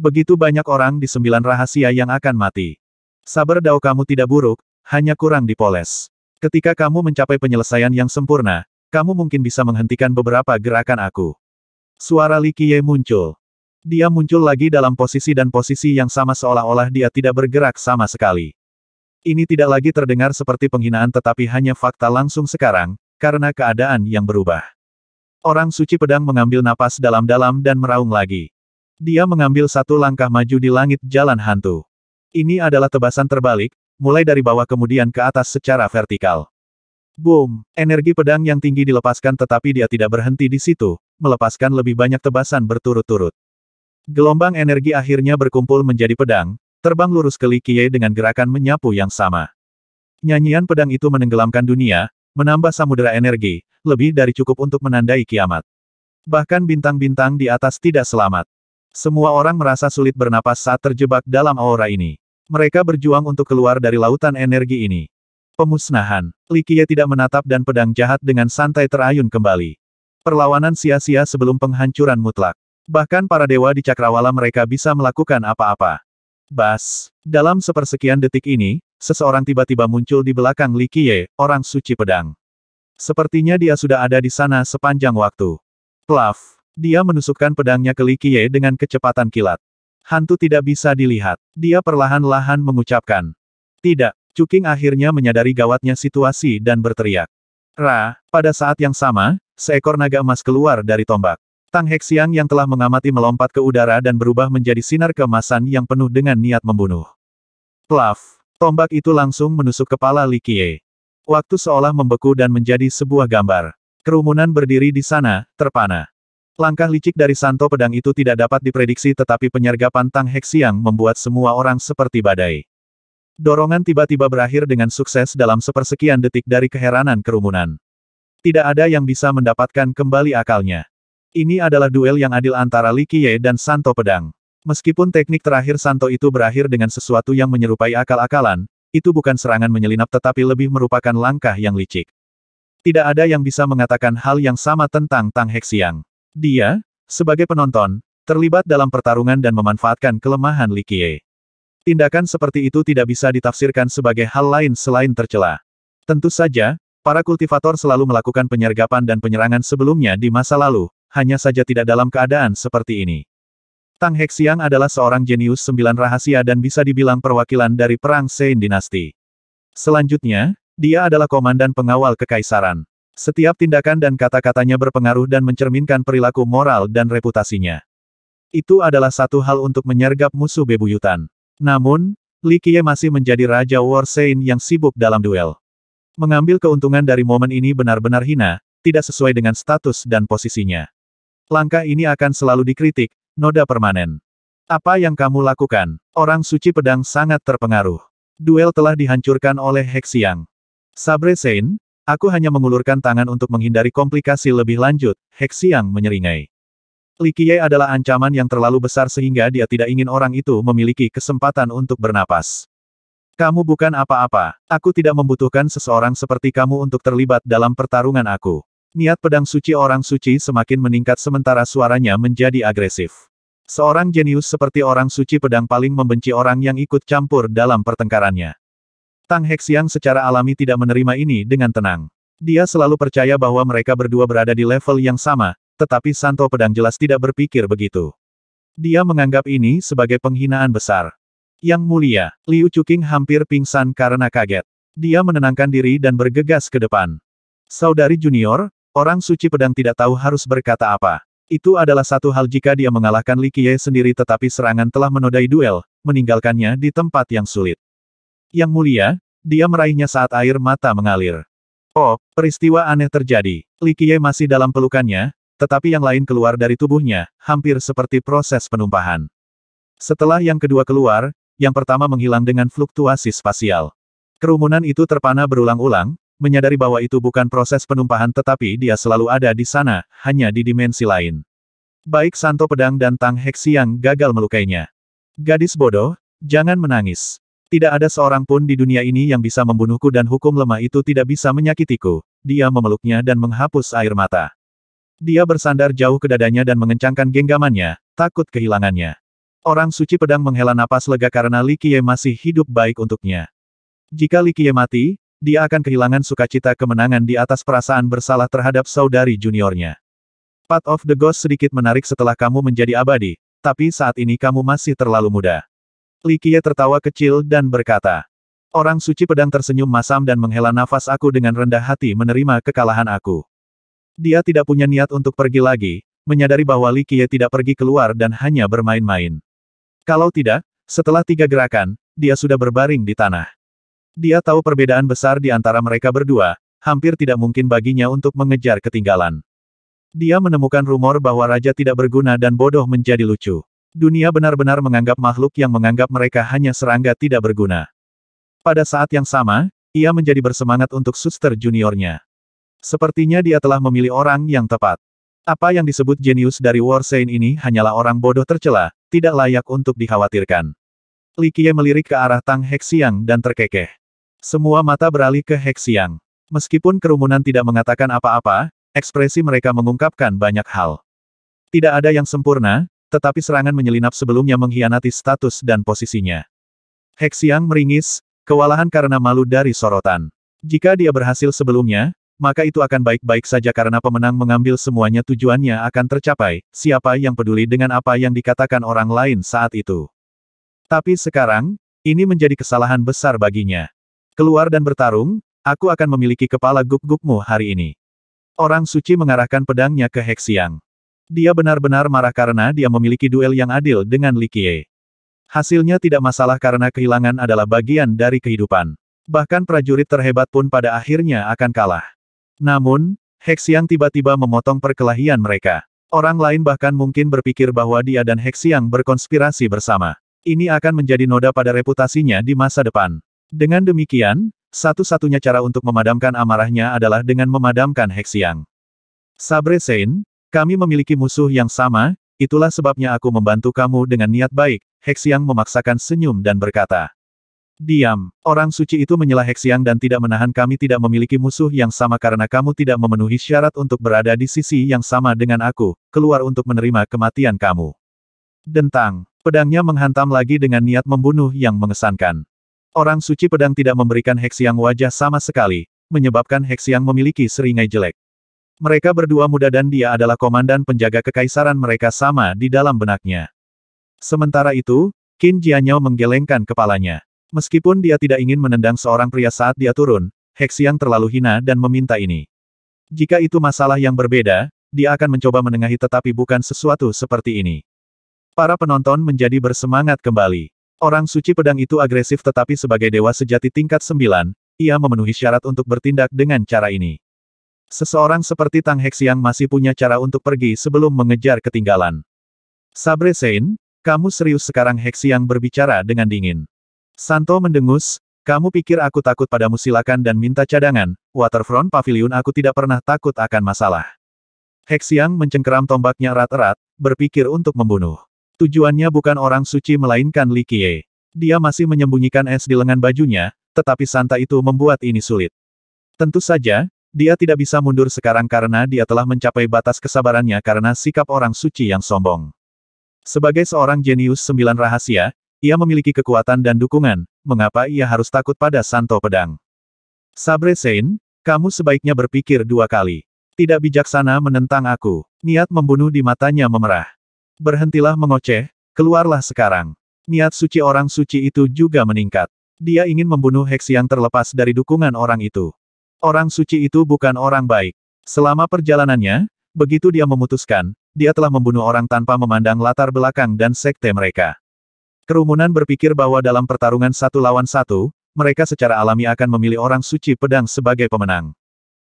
Speaker 1: Begitu banyak orang di sembilan rahasia yang akan mati. Sabar dao kamu tidak buruk, hanya kurang dipoles. Ketika kamu mencapai penyelesaian yang sempurna, kamu mungkin bisa menghentikan beberapa gerakan aku. Suara Li Qiye muncul. Dia muncul lagi dalam posisi dan posisi yang sama seolah-olah dia tidak bergerak sama sekali. Ini tidak lagi terdengar seperti penghinaan tetapi hanya fakta langsung sekarang, karena keadaan yang berubah. Orang suci pedang mengambil napas dalam-dalam dan meraung lagi. Dia mengambil satu langkah maju di langit jalan hantu. Ini adalah tebasan terbalik, mulai dari bawah kemudian ke atas secara vertikal. Boom! Energi pedang yang tinggi dilepaskan tetapi dia tidak berhenti di situ, melepaskan lebih banyak tebasan berturut-turut. Gelombang energi akhirnya berkumpul menjadi pedang, Terbang lurus ke Li Qiye dengan gerakan menyapu yang sama. Nyanyian pedang itu menenggelamkan dunia, menambah samudera energi, lebih dari cukup untuk menandai kiamat. Bahkan bintang-bintang di atas tidak selamat. Semua orang merasa sulit bernapas saat terjebak dalam aura ini. Mereka berjuang untuk keluar dari lautan energi ini. Pemusnahan. Li Qiye tidak menatap dan pedang jahat dengan santai terayun kembali. Perlawanan sia-sia sebelum penghancuran mutlak. Bahkan para dewa di cakrawala mereka bisa melakukan apa-apa. Bas. Dalam sepersekian detik ini, seseorang tiba-tiba muncul di belakang Li Qiye, orang suci pedang. Sepertinya dia sudah ada di sana sepanjang waktu. Plaf. Dia menusukkan pedangnya ke Li Qiye dengan kecepatan kilat. Hantu tidak bisa dilihat. Dia perlahan-lahan mengucapkan. Tidak. Cuking akhirnya menyadari gawatnya situasi dan berteriak. Ra, pada saat yang sama, seekor naga emas keluar dari tombak. Tang Hexiang yang telah mengamati melompat ke udara dan berubah menjadi sinar kemasan yang penuh dengan niat membunuh. Plaf! Tombak itu langsung menusuk kepala Li Qiye. Waktu seolah membeku dan menjadi sebuah gambar. Kerumunan berdiri di sana, terpana. Langkah licik dari santo pedang itu tidak dapat diprediksi tetapi penyergapan Tang Hexiang membuat semua orang seperti badai. Dorongan tiba-tiba berakhir dengan sukses dalam sepersekian detik dari keheranan kerumunan. Tidak ada yang bisa mendapatkan kembali akalnya. Ini adalah duel yang adil antara Li Qiye dan Santo Pedang. Meskipun teknik terakhir Santo itu berakhir dengan sesuatu yang menyerupai akal-akalan, itu bukan serangan menyelinap tetapi lebih merupakan langkah yang licik. Tidak ada yang bisa mengatakan hal yang sama tentang Tang Hexiang. Dia, sebagai penonton, terlibat dalam pertarungan dan memanfaatkan kelemahan Li Qiye. Tindakan seperti itu tidak bisa ditafsirkan sebagai hal lain selain tercela. Tentu saja, para kultivator selalu melakukan penyergapan dan penyerangan sebelumnya di masa lalu, hanya saja tidak dalam keadaan seperti ini. Tang Hexiang adalah seorang jenius sembilan rahasia dan bisa dibilang perwakilan dari Perang Sein Dinasti. Selanjutnya, dia adalah komandan pengawal kekaisaran. Setiap tindakan dan kata-katanya berpengaruh dan mencerminkan perilaku moral dan reputasinya. Itu adalah satu hal untuk menyergap musuh bebuyutan. Namun, Li Qiye masih menjadi Raja Warsain yang sibuk dalam duel. Mengambil keuntungan dari momen ini benar-benar hina, tidak sesuai dengan status dan posisinya. Langkah ini akan selalu dikritik, noda permanen. Apa yang kamu lakukan? Orang suci pedang sangat terpengaruh. Duel telah dihancurkan oleh Hexiang. Sabre Sein, aku hanya mengulurkan tangan untuk menghindari komplikasi lebih lanjut, Hexiang menyeringai. Li Qiye adalah ancaman yang terlalu besar sehingga dia tidak ingin orang itu memiliki kesempatan untuk bernapas. Kamu bukan apa-apa, aku tidak membutuhkan seseorang seperti kamu untuk terlibat dalam pertarungan aku. Niat pedang suci orang suci semakin meningkat sementara suaranya menjadi agresif. Seorang jenius seperti orang suci pedang paling membenci orang yang ikut campur dalam pertengkarannya. Tang Hexiang secara alami tidak menerima ini dengan tenang. Dia selalu percaya bahwa mereka berdua berada di level yang sama, tetapi Santo Pedang jelas tidak berpikir begitu. Dia menganggap ini sebagai penghinaan besar. Yang mulia, Liu Chuqing hampir pingsan karena kaget. Dia menenangkan diri dan bergegas ke depan. Saudari junior, Orang suci pedang tidak tahu harus berkata apa. Itu adalah satu hal jika dia mengalahkan Li Qiye sendiri tetapi serangan telah menodai duel, meninggalkannya di tempat yang sulit. Yang mulia, dia meraihnya saat air mata mengalir. Oh, peristiwa aneh terjadi. Li Qiye masih dalam pelukannya, tetapi yang lain keluar dari tubuhnya, hampir seperti proses penumpahan. Setelah yang kedua keluar, yang pertama menghilang dengan fluktuasi spasial. Kerumunan itu terpana berulang-ulang, menyadari bahwa itu bukan proses penumpahan tetapi dia selalu ada di sana, hanya di dimensi lain. Baik Santo Pedang dan Tang Heksi yang gagal melukainya. Gadis bodoh, jangan menangis. Tidak ada seorang pun di dunia ini yang bisa membunuhku dan hukum lemah itu tidak bisa menyakitiku. Dia memeluknya dan menghapus air mata. Dia bersandar jauh ke dadanya dan mengencangkan genggamannya, takut kehilangannya. Orang suci pedang menghela napas lega karena Likie masih hidup baik untuknya. Jika Likie mati, dia akan kehilangan sukacita kemenangan di atas perasaan bersalah terhadap saudari juniornya. Path of the Ghost sedikit menarik setelah kamu menjadi abadi, tapi saat ini kamu masih terlalu muda. Li Qiye tertawa kecil dan berkata, Orang suci pedang tersenyum masam dan menghela nafas aku dengan rendah hati menerima kekalahan aku. Dia tidak punya niat untuk pergi lagi, menyadari bahwa Li Qiye tidak pergi keluar dan hanya bermain-main. Kalau tidak, setelah tiga gerakan, dia sudah berbaring di tanah. Dia tahu perbedaan besar di antara mereka berdua, hampir tidak mungkin baginya untuk mengejar ketinggalan. Dia menemukan rumor bahwa raja tidak berguna dan bodoh menjadi lucu. Dunia benar-benar menganggap makhluk yang menganggap mereka hanya serangga tidak berguna. Pada saat yang sama, ia menjadi bersemangat untuk suster juniornya. Sepertinya dia telah memilih orang yang tepat. Apa yang disebut jenius dari Warsain ini hanyalah orang bodoh tercela, tidak layak untuk dikhawatirkan. Likie melirik ke arah Tang Hexiang dan terkekeh. Semua mata beralih ke Hexiang. Meskipun kerumunan tidak mengatakan apa-apa, ekspresi mereka mengungkapkan banyak hal. Tidak ada yang sempurna, tetapi serangan menyelinap sebelumnya mengkhianati status dan posisinya. Hexiang meringis, kewalahan karena malu dari sorotan. Jika dia berhasil sebelumnya, maka itu akan baik-baik saja karena pemenang mengambil semuanya tujuannya akan tercapai, siapa yang peduli dengan apa yang dikatakan orang lain saat itu. Tapi sekarang, ini menjadi kesalahan besar baginya. Keluar dan bertarung, aku akan memiliki kepala guk gukmu hari ini. Orang suci mengarahkan pedangnya ke Hexiang. Dia benar-benar marah karena dia memiliki duel yang adil dengan Li Qie. Hasilnya tidak masalah karena kehilangan adalah bagian dari kehidupan. Bahkan prajurit terhebat pun pada akhirnya akan kalah. Namun, Hexiang tiba-tiba memotong perkelahian mereka. Orang lain bahkan mungkin berpikir bahwa dia dan Hexiang berkonspirasi bersama. Ini akan menjadi noda pada reputasinya di masa depan. Dengan demikian, satu-satunya cara untuk memadamkan amarahnya adalah dengan memadamkan Hexiang. Sabre Sein, kami memiliki musuh yang sama, itulah sebabnya aku membantu kamu dengan niat baik, Hexiang memaksakan senyum dan berkata. Diam, orang suci itu menyela Hexiang dan tidak menahan kami tidak memiliki musuh yang sama karena kamu tidak memenuhi syarat untuk berada di sisi yang sama dengan aku, keluar untuk menerima kematian kamu. Dentang, pedangnya menghantam lagi dengan niat membunuh yang mengesankan. Orang suci pedang tidak memberikan Hexiang wajah sama sekali, menyebabkan Hexiang memiliki seringai jelek. Mereka berdua muda dan dia adalah komandan penjaga kekaisaran mereka sama di dalam benaknya. Sementara itu, Qin Jianyao menggelengkan kepalanya. Meskipun dia tidak ingin menendang seorang pria saat dia turun, Hexiang terlalu hina dan meminta ini. Jika itu masalah yang berbeda, dia akan mencoba menengahi tetapi bukan sesuatu seperti ini. Para penonton menjadi bersemangat kembali. Orang suci pedang itu agresif tetapi sebagai dewa sejati tingkat sembilan, ia memenuhi syarat untuk bertindak dengan cara ini. Seseorang seperti Tang Hexiang masih punya cara untuk pergi sebelum mengejar ketinggalan. Sabre Sein, kamu serius sekarang Hexiang berbicara dengan dingin. Santo mendengus, kamu pikir aku takut padamu silakan dan minta cadangan, Waterfront Pavilion aku tidak pernah takut akan masalah. Hexiang mencengkeram tombaknya erat-erat, berpikir untuk membunuh. Tujuannya bukan orang suci melainkan Li Qiye. Dia masih menyembunyikan es di lengan bajunya, tetapi Santa itu membuat ini sulit. Tentu saja, dia tidak bisa mundur sekarang karena dia telah mencapai batas kesabarannya karena sikap orang suci yang sombong. Sebagai seorang jenius sembilan rahasia, ia memiliki kekuatan dan dukungan, mengapa ia harus takut pada Santo Pedang? Sabre Sein, kamu sebaiknya berpikir dua kali. Tidak bijaksana menentang aku. Niat membunuh di matanya memerah. Berhentilah mengoceh, keluarlah sekarang. Niat suci orang suci itu juga meningkat. Dia ingin membunuh Hex yang terlepas dari dukungan orang itu. Orang suci itu bukan orang baik. Selama perjalanannya, begitu dia memutuskan, dia telah membunuh orang tanpa memandang latar belakang dan sekte mereka. Kerumunan berpikir bahwa dalam pertarungan satu lawan satu, mereka secara alami akan memilih orang suci pedang sebagai pemenang.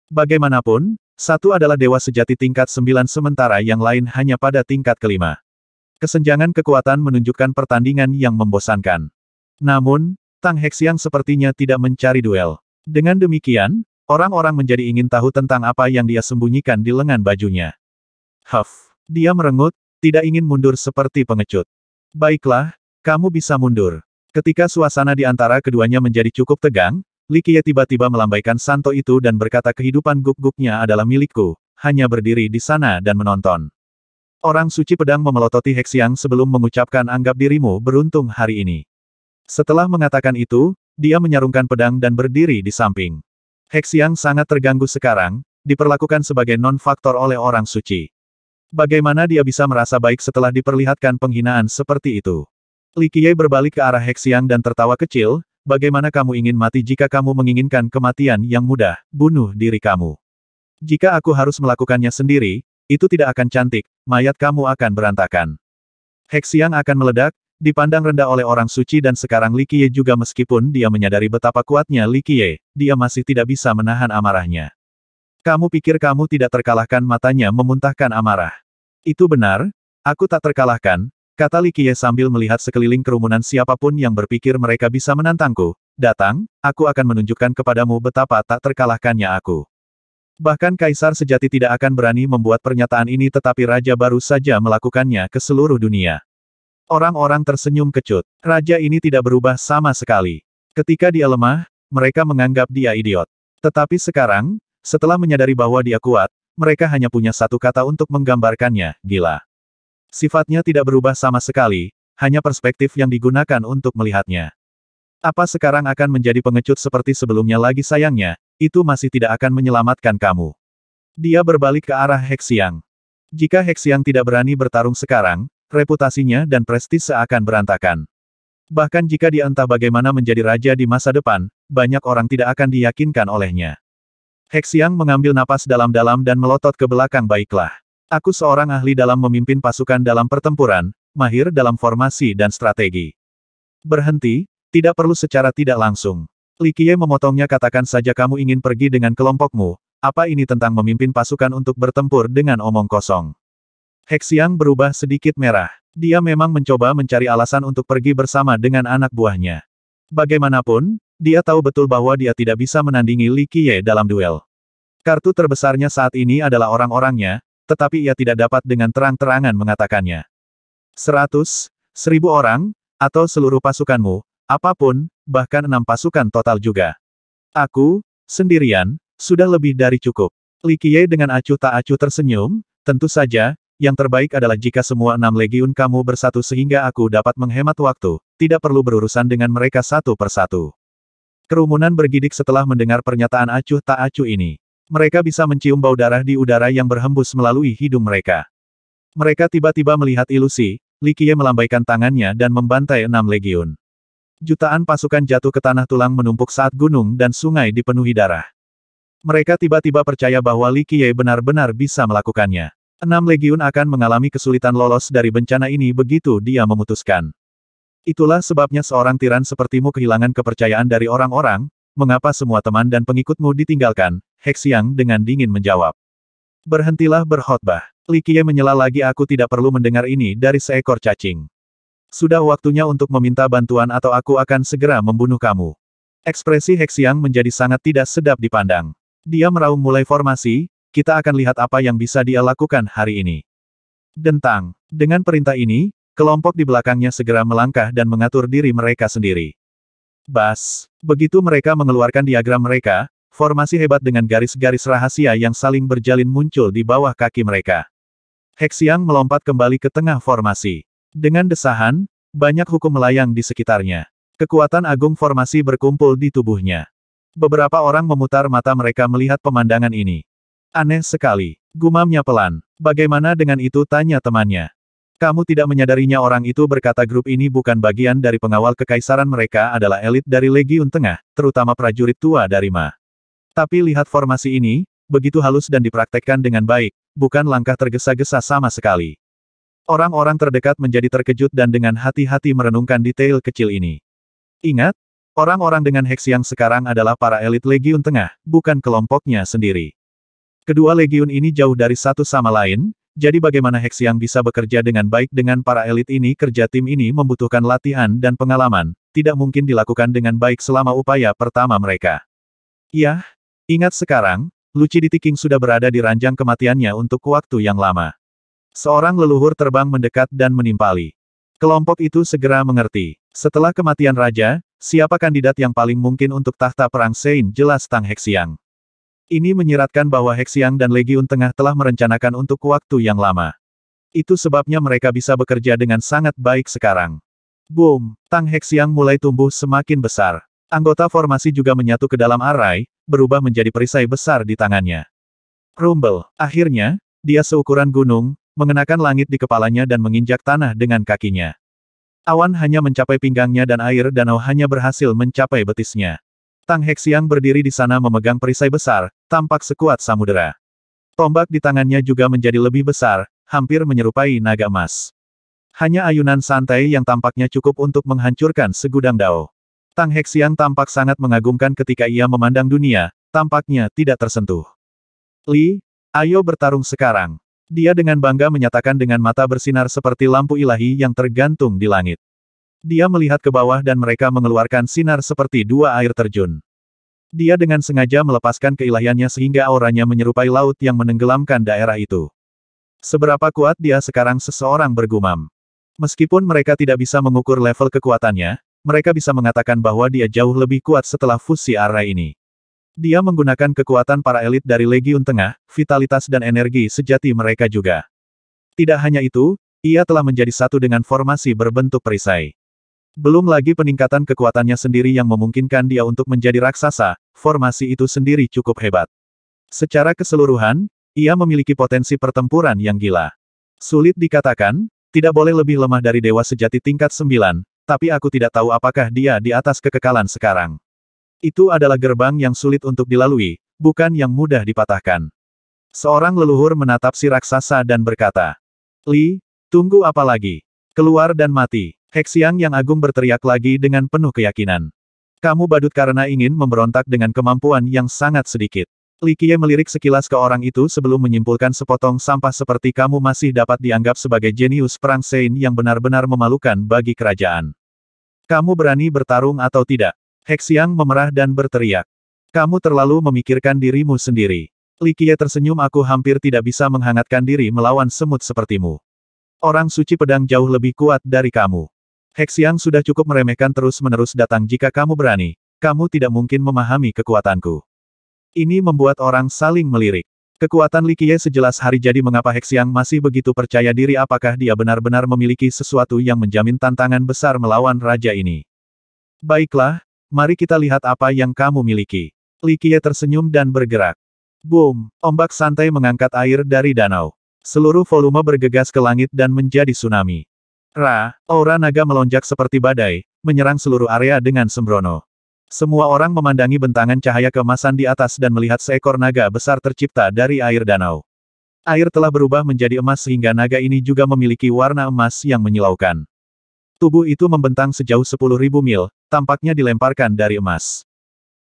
Speaker 1: Bagaimanapun, satu adalah dewa sejati tingkat sembilan sementara yang lain hanya pada tingkat kelima. Kesenjangan kekuatan menunjukkan pertandingan yang membosankan. Namun, Tang Hexiang sepertinya tidak mencari duel. Dengan demikian, orang-orang menjadi ingin tahu tentang apa yang dia sembunyikan di lengan bajunya. Huff. Dia merengut, tidak ingin mundur seperti pengecut. Baiklah, kamu bisa mundur. Ketika suasana di antara keduanya menjadi cukup tegang, Likie tiba-tiba melambaikan Santo itu dan berkata kehidupan guk-guknya adalah milikku, hanya berdiri di sana dan menonton. Orang suci pedang memelototi Hexiang sebelum mengucapkan anggap dirimu beruntung hari ini. Setelah mengatakan itu, dia menyarungkan pedang dan berdiri di samping. Hexiang sangat terganggu sekarang, diperlakukan sebagai non-faktor oleh orang suci. Bagaimana dia bisa merasa baik setelah diperlihatkan penghinaan seperti itu? Likiye berbalik ke arah Hexiang dan tertawa kecil, Bagaimana kamu ingin mati jika kamu menginginkan kematian yang mudah, bunuh diri kamu. Jika aku harus melakukannya sendiri, itu tidak akan cantik, mayat kamu akan berantakan. Hexiang akan meledak, dipandang rendah oleh orang suci dan sekarang Li Qiye juga meskipun dia menyadari betapa kuatnya Li Qiye, dia masih tidak bisa menahan amarahnya. Kamu pikir kamu tidak terkalahkan matanya memuntahkan amarah. Itu benar, aku tak terkalahkan, Kata Li sambil melihat sekeliling kerumunan siapapun yang berpikir mereka bisa menantangku. Datang, aku akan menunjukkan kepadamu betapa tak terkalahkannya aku. Bahkan Kaisar sejati tidak akan berani membuat pernyataan ini tetapi Raja baru saja melakukannya ke seluruh dunia. Orang-orang tersenyum kecut. Raja ini tidak berubah sama sekali. Ketika dia lemah, mereka menganggap dia idiot. Tetapi sekarang, setelah menyadari bahwa dia kuat, mereka hanya punya satu kata untuk menggambarkannya, gila. Sifatnya tidak berubah sama sekali, hanya perspektif yang digunakan untuk melihatnya. Apa sekarang akan menjadi pengecut seperti sebelumnya lagi sayangnya, itu masih tidak akan menyelamatkan kamu. Dia berbalik ke arah Hexiang. Jika Hexiang tidak berani bertarung sekarang, reputasinya dan prestis seakan berantakan. Bahkan jika dia entah bagaimana menjadi raja di masa depan, banyak orang tidak akan diyakinkan olehnya. Hexiang mengambil napas dalam-dalam dan melotot ke belakang baiklah. Aku seorang ahli dalam memimpin pasukan dalam pertempuran, mahir dalam formasi dan strategi. Berhenti, tidak perlu secara tidak langsung. Li Qiye memotongnya katakan saja kamu ingin pergi dengan kelompokmu, apa ini tentang memimpin pasukan untuk bertempur dengan omong kosong. Hexiang berubah sedikit merah. Dia memang mencoba mencari alasan untuk pergi bersama dengan anak buahnya. Bagaimanapun, dia tahu betul bahwa dia tidak bisa menandingi Li Qiye dalam duel. Kartu terbesarnya saat ini adalah orang-orangnya, tetapi ia tidak dapat dengan terang-terangan mengatakannya. Seratus, seribu orang, atau seluruh pasukanmu, apapun, bahkan enam pasukan total juga. Aku, sendirian, sudah lebih dari cukup. Li Qiye dengan acuh tak acuh tersenyum, tentu saja, yang terbaik adalah jika semua enam legiun kamu bersatu sehingga aku dapat menghemat waktu, tidak perlu berurusan dengan mereka satu persatu. Kerumunan bergidik setelah mendengar pernyataan acuh tak acuh ini. Mereka bisa mencium bau darah di udara yang berhembus melalui hidung mereka. Mereka tiba-tiba melihat ilusi, Likie melambaikan tangannya dan membantai enam legiun. Jutaan pasukan jatuh ke tanah tulang menumpuk saat gunung dan sungai dipenuhi darah. Mereka tiba-tiba percaya bahwa Likie benar-benar bisa melakukannya. Enam legiun akan mengalami kesulitan lolos dari bencana ini begitu dia memutuskan. Itulah sebabnya seorang tiran sepertimu kehilangan kepercayaan dari orang-orang, mengapa semua teman dan pengikutmu ditinggalkan? Hexiang dengan dingin menjawab. Berhentilah berkhotbah. Qiye menyela lagi aku tidak perlu mendengar ini dari seekor cacing. Sudah waktunya untuk meminta bantuan atau aku akan segera membunuh kamu. Ekspresi Hexiang menjadi sangat tidak sedap dipandang. Dia meraung mulai formasi, kita akan lihat apa yang bisa dia lakukan hari ini. Dentang. Dengan perintah ini, kelompok di belakangnya segera melangkah dan mengatur diri mereka sendiri. Bas. Begitu mereka mengeluarkan diagram mereka, formasi hebat dengan garis-garis rahasia yang saling berjalin muncul di bawah kaki mereka. Hexiang melompat kembali ke tengah formasi. Dengan desahan, banyak hukum melayang di sekitarnya. Kekuatan agung formasi berkumpul di tubuhnya. Beberapa orang memutar mata mereka melihat pemandangan ini. Aneh sekali. Gumamnya pelan. Bagaimana dengan itu tanya temannya. Kamu tidak menyadarinya orang itu berkata grup ini bukan bagian dari pengawal kekaisaran mereka adalah elit dari Legiun Tengah, terutama prajurit tua dari Ma. Tapi lihat formasi ini, begitu halus dan dipraktekkan dengan baik, bukan langkah tergesa-gesa sama sekali. Orang-orang terdekat menjadi terkejut dan dengan hati-hati merenungkan detail kecil ini. Ingat, orang-orang dengan heks yang sekarang adalah para elit Legiun Tengah, bukan kelompoknya sendiri. Kedua legiun ini jauh dari satu sama lain, jadi bagaimana Hexiang bisa bekerja dengan baik dengan para elit ini kerja tim ini membutuhkan latihan dan pengalaman, tidak mungkin dilakukan dengan baik selama upaya pertama mereka. Yah, ingat sekarang, Lucidity King sudah berada di ranjang kematiannya untuk waktu yang lama. Seorang leluhur terbang mendekat dan menimpali. Kelompok itu segera mengerti. Setelah kematian raja, siapa kandidat yang paling mungkin untuk tahta perang Sein jelas Tang Hexiang. Ini menyiratkan bahwa Hexiang dan Legiun Tengah telah merencanakan untuk waktu yang lama. Itu sebabnya mereka bisa bekerja dengan sangat baik sekarang. Boom! Tang Hexiang mulai tumbuh semakin besar. Anggota formasi juga menyatu ke dalam arai, berubah menjadi perisai besar di tangannya. Rumble. Akhirnya, dia seukuran gunung, mengenakan langit di kepalanya dan menginjak tanah dengan kakinya. Awan hanya mencapai pinggangnya dan air danau hanya berhasil mencapai betisnya. Tang Hexiang berdiri di sana memegang perisai besar, tampak sekuat samudera. Tombak di tangannya juga menjadi lebih besar, hampir menyerupai naga emas. Hanya ayunan santai yang tampaknya cukup untuk menghancurkan segudang dao. Tang Hexiang tampak sangat mengagumkan ketika ia memandang dunia, tampaknya tidak tersentuh. Li, ayo bertarung sekarang. Dia dengan bangga menyatakan dengan mata bersinar seperti lampu ilahi yang tergantung di langit. Dia melihat ke bawah dan mereka mengeluarkan sinar seperti dua air terjun. Dia dengan sengaja melepaskan keilahiannya sehingga auranya menyerupai laut yang menenggelamkan daerah itu. Seberapa kuat dia sekarang seseorang bergumam. Meskipun mereka tidak bisa mengukur level kekuatannya, mereka bisa mengatakan bahwa dia jauh lebih kuat setelah fusi arah ini. Dia menggunakan kekuatan para elit dari Legiun Tengah, vitalitas dan energi sejati mereka juga. Tidak hanya itu, ia telah menjadi satu dengan formasi berbentuk perisai. Belum lagi peningkatan kekuatannya sendiri yang memungkinkan dia untuk menjadi raksasa, formasi itu sendiri cukup hebat. Secara keseluruhan, ia memiliki potensi pertempuran yang gila. Sulit dikatakan, tidak boleh lebih lemah dari dewa sejati tingkat 9, tapi aku tidak tahu apakah dia di atas kekekalan sekarang. Itu adalah gerbang yang sulit untuk dilalui, bukan yang mudah dipatahkan. Seorang leluhur menatap si raksasa dan berkata, Li, tunggu apa lagi? Keluar dan mati. Hexiang yang agung berteriak lagi dengan penuh keyakinan. Kamu badut karena ingin memberontak dengan kemampuan yang sangat sedikit. Li Qiye melirik sekilas ke orang itu sebelum menyimpulkan sepotong sampah seperti kamu masih dapat dianggap sebagai jenius perang Sein yang benar-benar memalukan bagi kerajaan. Kamu berani bertarung atau tidak? Hexiang memerah dan berteriak. Kamu terlalu memikirkan dirimu sendiri. Li Qiye tersenyum aku hampir tidak bisa menghangatkan diri melawan semut sepertimu. Orang suci pedang jauh lebih kuat dari kamu. Hexiang sudah cukup meremehkan terus-menerus datang jika kamu berani. Kamu tidak mungkin memahami kekuatanku. Ini membuat orang saling melirik. Kekuatan Likie sejelas hari jadi mengapa Hexiang masih begitu percaya diri apakah dia benar-benar memiliki sesuatu yang menjamin tantangan besar melawan raja ini. Baiklah, mari kita lihat apa yang kamu miliki. Likie tersenyum dan bergerak. Boom, ombak santai mengangkat air dari danau. Seluruh volume bergegas ke langit dan menjadi tsunami. Ra, aura naga melonjak seperti badai, menyerang seluruh area dengan sembrono. Semua orang memandangi bentangan cahaya kemasan di atas dan melihat seekor naga besar tercipta dari air danau. Air telah berubah menjadi emas sehingga naga ini juga memiliki warna emas yang menyilaukan. Tubuh itu membentang sejauh 10.000 mil, tampaknya dilemparkan dari emas.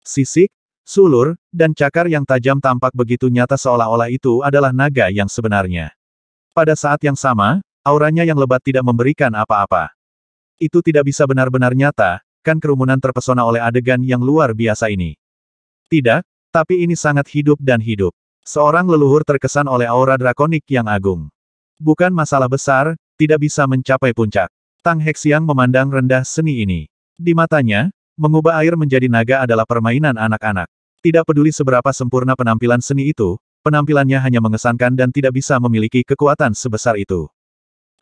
Speaker 1: Sisik, sulur, dan cakar yang tajam tampak begitu nyata seolah-olah itu adalah naga yang sebenarnya. Pada saat yang sama, Auranya yang lebat tidak memberikan apa-apa. Itu tidak bisa benar-benar nyata, kan kerumunan terpesona oleh adegan yang luar biasa ini. Tidak, tapi ini sangat hidup dan hidup. Seorang leluhur terkesan oleh aura drakonik yang agung. Bukan masalah besar, tidak bisa mencapai puncak. Tang Hexiang memandang rendah seni ini. Di matanya, mengubah air menjadi naga adalah permainan anak-anak. Tidak peduli seberapa sempurna penampilan seni itu, penampilannya hanya mengesankan dan tidak bisa memiliki kekuatan sebesar itu.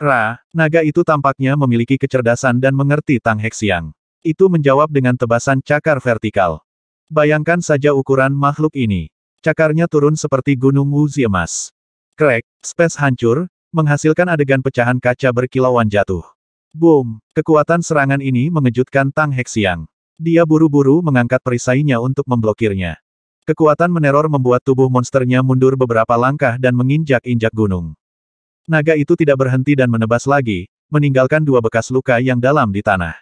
Speaker 1: Ra, naga itu tampaknya memiliki kecerdasan dan mengerti Tang Hexiang. Itu menjawab dengan tebasan cakar vertikal. Bayangkan saja ukuran makhluk ini. Cakarnya turun seperti gunung wuzi emas. Crack, space hancur, menghasilkan adegan pecahan kaca berkilauan jatuh. Boom! Kekuatan serangan ini mengejutkan Tang Hexiang. Dia buru-buru mengangkat perisainya untuk memblokirnya. Kekuatan meneror membuat tubuh monsternya mundur beberapa langkah dan menginjak-injak gunung. Naga itu tidak berhenti dan menebas lagi, meninggalkan dua bekas luka yang dalam di tanah.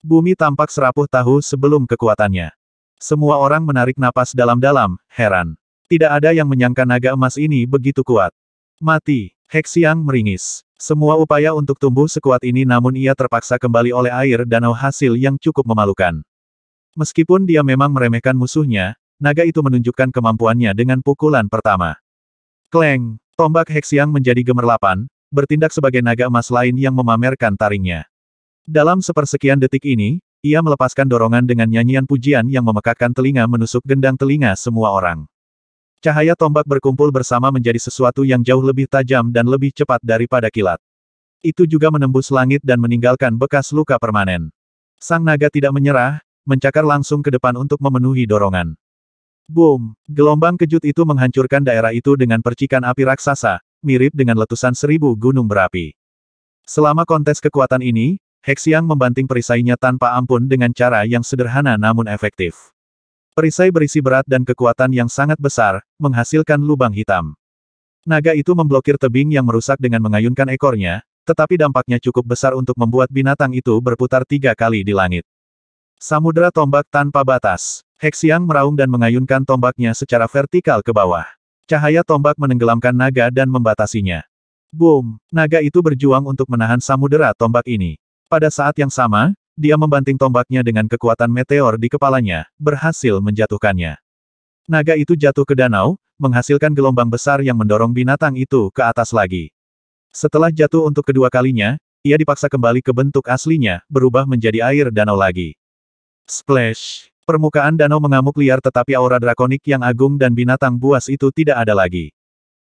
Speaker 1: Bumi tampak serapuh tahu sebelum kekuatannya. Semua orang menarik napas dalam-dalam, heran. Tidak ada yang menyangka naga emas ini begitu kuat. Mati, Hexiang meringis. Semua upaya untuk tumbuh sekuat ini namun ia terpaksa kembali oleh air danau hasil yang cukup memalukan. Meskipun dia memang meremehkan musuhnya, naga itu menunjukkan kemampuannya dengan pukulan pertama. Kleng! Tombak Hexiang menjadi gemerlapan, bertindak sebagai naga emas lain yang memamerkan taringnya. Dalam sepersekian detik ini, ia melepaskan dorongan dengan nyanyian pujian yang memekakkan telinga menusuk gendang telinga semua orang. Cahaya tombak berkumpul bersama menjadi sesuatu yang jauh lebih tajam dan lebih cepat daripada kilat. Itu juga menembus langit dan meninggalkan bekas luka permanen. Sang naga tidak menyerah, mencakar langsung ke depan untuk memenuhi dorongan. Boom! Gelombang kejut itu menghancurkan daerah itu dengan percikan api raksasa, mirip dengan letusan seribu gunung berapi. Selama kontes kekuatan ini, Hexiang membanting perisainya tanpa ampun dengan cara yang sederhana namun efektif. Perisai berisi berat dan kekuatan yang sangat besar, menghasilkan lubang hitam. Naga itu memblokir tebing yang merusak dengan mengayunkan ekornya, tetapi dampaknya cukup besar untuk membuat binatang itu berputar tiga kali di langit. Samudra tombak tanpa batas. Hexiang meraung dan mengayunkan tombaknya secara vertikal ke bawah. Cahaya tombak menenggelamkan naga dan membatasinya. Boom! Naga itu berjuang untuk menahan samudera tombak ini. Pada saat yang sama, dia membanting tombaknya dengan kekuatan meteor di kepalanya, berhasil menjatuhkannya. Naga itu jatuh ke danau, menghasilkan gelombang besar yang mendorong binatang itu ke atas lagi. Setelah jatuh untuk kedua kalinya, ia dipaksa kembali ke bentuk aslinya, berubah menjadi air danau lagi. Splash! Permukaan danau mengamuk liar tetapi aura drakonik yang agung dan binatang buas itu tidak ada lagi.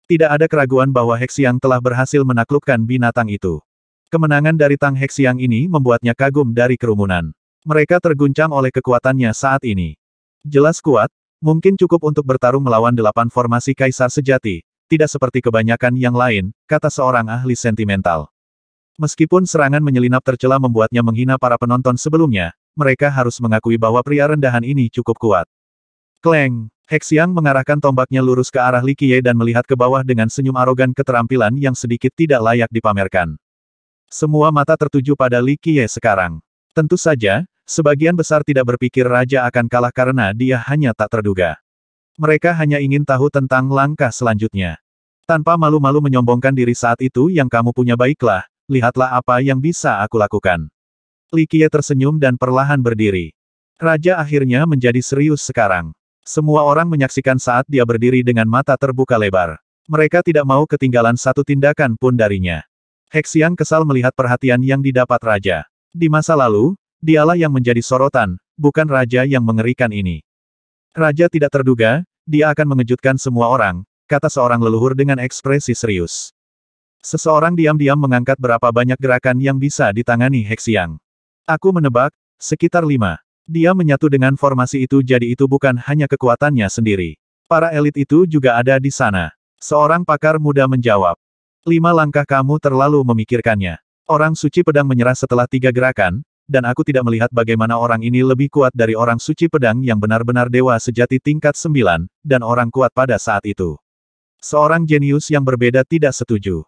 Speaker 1: Tidak ada keraguan bahwa Hexiang telah berhasil menaklukkan binatang itu. Kemenangan dari Tang Hexiang ini membuatnya kagum dari kerumunan. Mereka terguncang oleh kekuatannya saat ini. Jelas kuat, mungkin cukup untuk bertarung melawan delapan formasi kaisar sejati, tidak seperti kebanyakan yang lain, kata seorang ahli sentimental. Meskipun serangan menyelinap tercela membuatnya menghina para penonton sebelumnya, mereka harus mengakui bahwa pria rendahan ini cukup kuat. Kleng! Hexiang mengarahkan tombaknya lurus ke arah Li Qiye dan melihat ke bawah dengan senyum arogan keterampilan yang sedikit tidak layak dipamerkan. Semua mata tertuju pada Li Qiye sekarang. Tentu saja, sebagian besar tidak berpikir raja akan kalah karena dia hanya tak terduga. Mereka hanya ingin tahu tentang langkah selanjutnya. Tanpa malu-malu menyombongkan diri saat itu yang kamu punya baiklah, lihatlah apa yang bisa aku lakukan. Li Kie tersenyum dan perlahan berdiri. Raja akhirnya menjadi serius sekarang. Semua orang menyaksikan saat dia berdiri dengan mata terbuka lebar. Mereka tidak mau ketinggalan satu tindakan pun darinya. Hexiang kesal melihat perhatian yang didapat raja. Di masa lalu, dialah yang menjadi sorotan, bukan raja yang mengerikan ini. Raja tidak terduga, dia akan mengejutkan semua orang, kata seorang leluhur dengan ekspresi serius. Seseorang diam-diam mengangkat berapa banyak gerakan yang bisa ditangani Hexiang. Aku menebak, sekitar lima. Dia menyatu dengan formasi itu jadi itu bukan hanya kekuatannya sendiri. Para elit itu juga ada di sana. Seorang pakar muda menjawab. Lima langkah kamu terlalu memikirkannya. Orang suci pedang menyerah setelah tiga gerakan, dan aku tidak melihat bagaimana orang ini lebih kuat dari orang suci pedang yang benar-benar dewa sejati tingkat sembilan, dan orang kuat pada saat itu. Seorang jenius yang berbeda tidak setuju.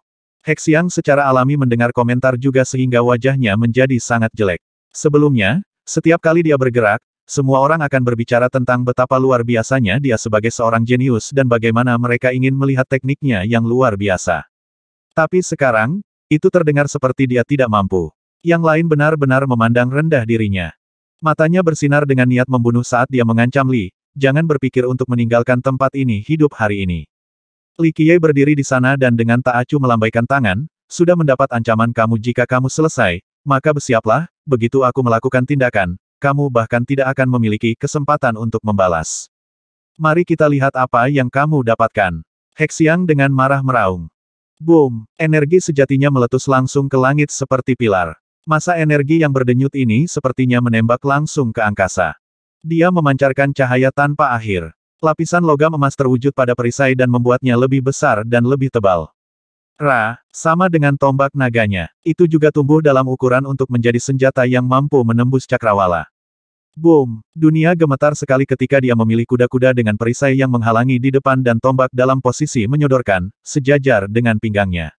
Speaker 1: Hexiang secara alami mendengar komentar juga sehingga wajahnya menjadi sangat jelek. Sebelumnya, setiap kali dia bergerak, semua orang akan berbicara tentang betapa luar biasanya dia sebagai seorang jenius dan bagaimana mereka ingin melihat tekniknya yang luar biasa. Tapi sekarang, itu terdengar seperti dia tidak mampu. Yang lain benar-benar memandang rendah dirinya. Matanya bersinar dengan niat membunuh saat dia mengancam Li, jangan berpikir untuk meninggalkan tempat ini hidup hari ini. Li Qiye berdiri di sana dan dengan tak acuh melambaikan tangan, sudah mendapat ancaman kamu jika kamu selesai, maka bersiaplah, begitu aku melakukan tindakan, kamu bahkan tidak akan memiliki kesempatan untuk membalas. Mari kita lihat apa yang kamu dapatkan. Hexiang dengan marah meraung. Boom! Energi sejatinya meletus langsung ke langit seperti pilar. Masa energi yang berdenyut ini sepertinya menembak langsung ke angkasa. Dia memancarkan cahaya tanpa akhir. Lapisan logam emas terwujud pada perisai dan membuatnya lebih besar dan lebih tebal. Ra, sama dengan tombak naganya, itu juga tumbuh dalam ukuran untuk menjadi senjata yang mampu menembus cakrawala. Boom! Dunia gemetar sekali ketika dia memilih kuda-kuda dengan perisai yang menghalangi di depan dan tombak dalam posisi menyodorkan, sejajar dengan pinggangnya.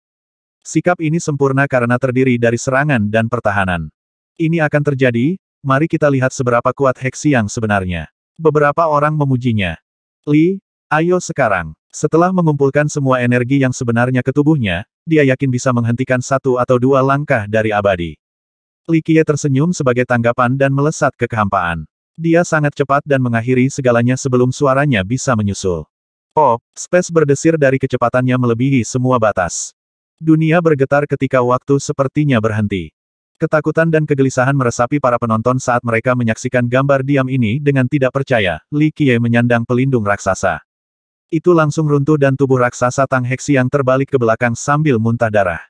Speaker 1: Sikap ini sempurna karena terdiri dari serangan dan pertahanan. Ini akan terjadi, mari kita lihat seberapa kuat Hexi yang sebenarnya. Beberapa orang memujinya, Li, ayo sekarang. Setelah mengumpulkan semua energi yang sebenarnya ke tubuhnya, dia yakin bisa menghentikan satu atau dua langkah dari abadi. Li Qiye tersenyum sebagai tanggapan dan melesat ke kehampaan. Dia sangat cepat dan mengakhiri segalanya sebelum suaranya bisa menyusul. Pop, oh, space berdesir dari kecepatannya melebihi semua batas. Dunia bergetar ketika waktu sepertinya berhenti. Ketakutan dan kegelisahan meresapi para penonton saat mereka menyaksikan gambar diam ini dengan tidak percaya, Li Qiye menyandang pelindung raksasa. Itu langsung runtuh dan tubuh raksasa Tang Heksi yang terbalik ke belakang sambil muntah darah.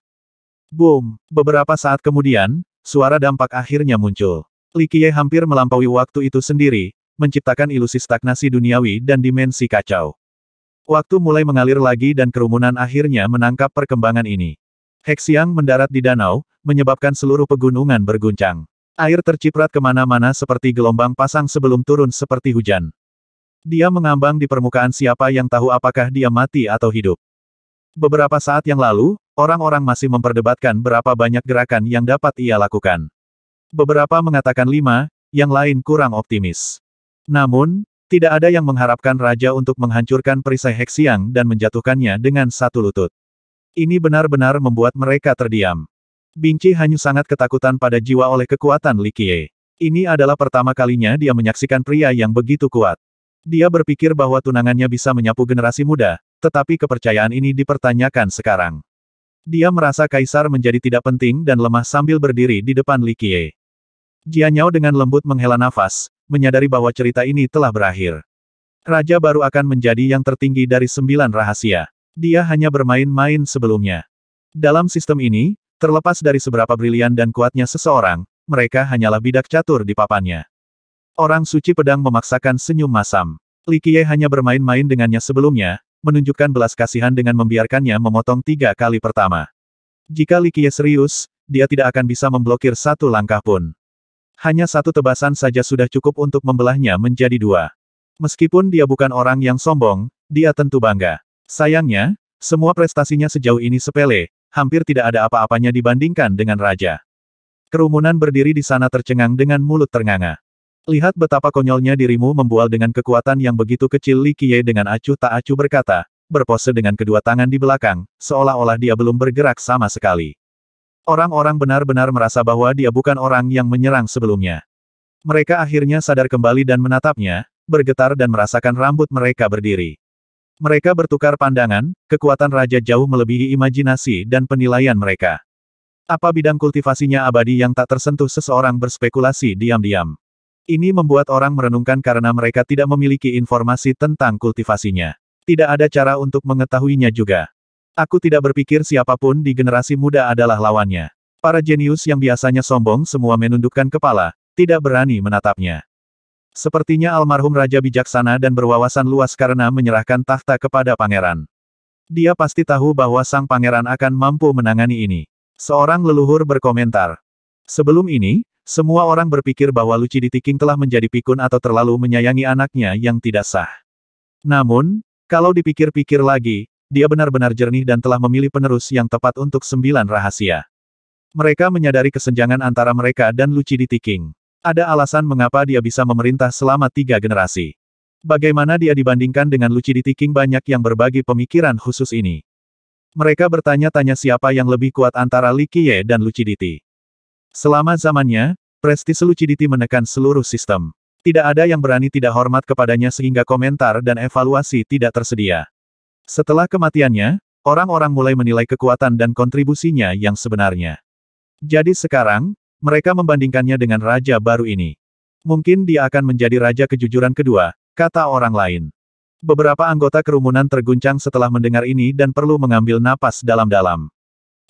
Speaker 1: Boom! Beberapa saat kemudian, suara dampak akhirnya muncul. Li Qiye hampir melampaui waktu itu sendiri, menciptakan ilusi stagnasi duniawi dan dimensi kacau. Waktu mulai mengalir lagi dan kerumunan akhirnya menangkap perkembangan ini. Hexiang mendarat di danau, menyebabkan seluruh pegunungan berguncang. Air terciprat kemana-mana seperti gelombang pasang sebelum turun seperti hujan. Dia mengambang di permukaan siapa yang tahu apakah dia mati atau hidup. Beberapa saat yang lalu, orang-orang masih memperdebatkan berapa banyak gerakan yang dapat ia lakukan. Beberapa mengatakan lima, yang lain kurang optimis. Namun, tidak ada yang mengharapkan raja untuk menghancurkan perisai Hexiang dan menjatuhkannya dengan satu lutut. Ini benar-benar membuat mereka terdiam. Bingci hanya sangat ketakutan pada jiwa oleh kekuatan Likie. Ini adalah pertama kalinya dia menyaksikan pria yang begitu kuat. Dia berpikir bahwa tunangannya bisa menyapu generasi muda, tetapi kepercayaan ini dipertanyakan sekarang. Dia merasa kaisar menjadi tidak penting dan lemah sambil berdiri di depan Likie. Jianyao dengan lembut menghela nafas, menyadari bahwa cerita ini telah berakhir. Raja baru akan menjadi yang tertinggi dari sembilan rahasia. Dia hanya bermain-main sebelumnya. Dalam sistem ini, terlepas dari seberapa brilian dan kuatnya seseorang, mereka hanyalah bidak catur di papannya. Orang suci pedang memaksakan senyum masam. Li Qiye hanya bermain-main dengannya sebelumnya, menunjukkan belas kasihan dengan membiarkannya memotong tiga kali pertama. Jika Li Qiye serius, dia tidak akan bisa memblokir satu langkah pun. Hanya satu tebasan saja sudah cukup untuk membelahnya menjadi dua. Meskipun dia bukan orang yang sombong, dia tentu bangga. Sayangnya, semua prestasinya sejauh ini sepele, hampir tidak ada apa-apanya dibandingkan dengan raja. Kerumunan berdiri di sana tercengang dengan mulut ternganga. Lihat betapa konyolnya dirimu membual dengan kekuatan yang begitu kecil Li Qiye dengan acuh tak acuh berkata, berpose dengan kedua tangan di belakang, seolah-olah dia belum bergerak sama sekali. Orang-orang benar-benar merasa bahwa dia bukan orang yang menyerang sebelumnya. Mereka akhirnya sadar kembali dan menatapnya, bergetar dan merasakan rambut mereka berdiri. Mereka bertukar pandangan, kekuatan raja jauh melebihi imajinasi dan penilaian mereka. Apa bidang kultivasinya abadi yang tak tersentuh seseorang berspekulasi diam-diam. Ini membuat orang merenungkan karena mereka tidak memiliki informasi tentang kultivasinya. Tidak ada cara untuk mengetahuinya juga. Aku tidak berpikir siapapun di generasi muda adalah lawannya. Para jenius yang biasanya sombong semua menundukkan kepala, tidak berani menatapnya. Sepertinya almarhum raja bijaksana dan berwawasan luas karena menyerahkan tahta kepada pangeran. Dia pasti tahu bahwa sang pangeran akan mampu menangani ini. Seorang leluhur berkomentar. Sebelum ini, semua orang berpikir bahwa Lucidity King telah menjadi pikun atau terlalu menyayangi anaknya yang tidak sah. Namun, kalau dipikir-pikir lagi, dia benar-benar jernih dan telah memilih penerus yang tepat untuk sembilan rahasia. Mereka menyadari kesenjangan antara mereka dan Lucidity King. Ada alasan mengapa dia bisa memerintah selama tiga generasi. Bagaimana dia dibandingkan dengan Lucidity King banyak yang berbagi pemikiran khusus ini. Mereka bertanya-tanya siapa yang lebih kuat antara Li Qiye dan Lucidity. Selama zamannya, prestis Lucidity menekan seluruh sistem. Tidak ada yang berani tidak hormat kepadanya sehingga komentar dan evaluasi tidak tersedia. Setelah kematiannya, orang-orang mulai menilai kekuatan dan kontribusinya yang sebenarnya. Jadi sekarang, mereka membandingkannya dengan raja baru ini. Mungkin dia akan menjadi raja kejujuran kedua, kata orang lain. Beberapa anggota kerumunan terguncang setelah mendengar ini dan perlu mengambil napas dalam-dalam.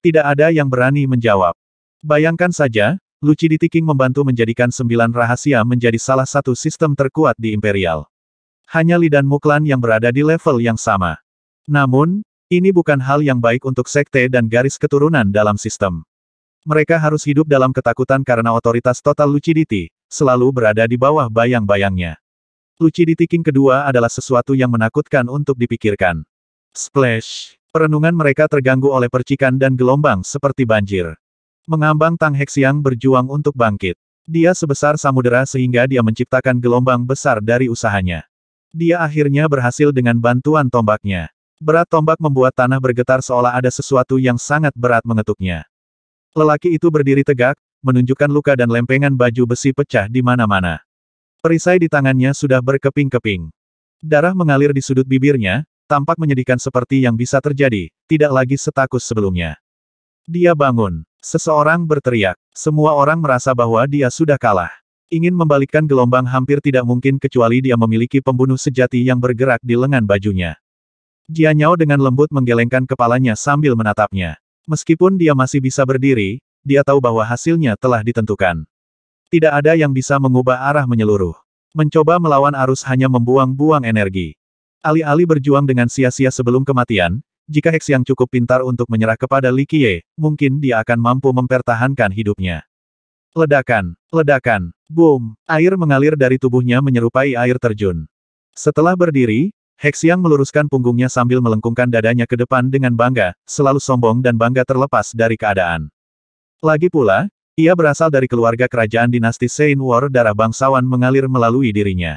Speaker 1: Tidak ada yang berani menjawab. Bayangkan saja, Lucidity King membantu menjadikan sembilan rahasia menjadi salah satu sistem terkuat di Imperial. Hanya Li dan Muklan yang berada di level yang sama. Namun, ini bukan hal yang baik untuk sekte dan garis keturunan dalam sistem. Mereka harus hidup dalam ketakutan karena otoritas total lucidity, selalu berada di bawah bayang-bayangnya. Lucidity King kedua adalah sesuatu yang menakutkan untuk dipikirkan. Splash! Perenungan mereka terganggu oleh percikan dan gelombang seperti banjir. Mengambang Tang Hexiang berjuang untuk bangkit. Dia sebesar samudera sehingga dia menciptakan gelombang besar dari usahanya. Dia akhirnya berhasil dengan bantuan tombaknya. Berat tombak membuat tanah bergetar seolah ada sesuatu yang sangat berat mengetuknya. Lelaki itu berdiri tegak, menunjukkan luka dan lempengan baju besi pecah di mana-mana. Perisai di tangannya sudah berkeping-keping. Darah mengalir di sudut bibirnya, tampak menyedihkan seperti yang bisa terjadi, tidak lagi setakus sebelumnya. Dia bangun. Seseorang berteriak. Semua orang merasa bahwa dia sudah kalah. Ingin membalikkan gelombang hampir tidak mungkin kecuali dia memiliki pembunuh sejati yang bergerak di lengan bajunya. Jianyao dengan lembut menggelengkan kepalanya sambil menatapnya. Meskipun dia masih bisa berdiri, dia tahu bahwa hasilnya telah ditentukan. Tidak ada yang bisa mengubah arah menyeluruh. Mencoba melawan arus hanya membuang-buang energi. Alih-alih berjuang dengan sia-sia sebelum kematian, jika Hex yang cukup pintar untuk menyerah kepada Li Qiye, mungkin dia akan mampu mempertahankan hidupnya. Ledakan, ledakan, boom, air mengalir dari tubuhnya menyerupai air terjun. Setelah berdiri, Hexiang meluruskan punggungnya sambil melengkungkan dadanya ke depan dengan bangga, selalu sombong dan bangga terlepas dari keadaan. Lagi pula, ia berasal dari keluarga kerajaan dinasti Seinwar, War darah bangsawan mengalir melalui dirinya.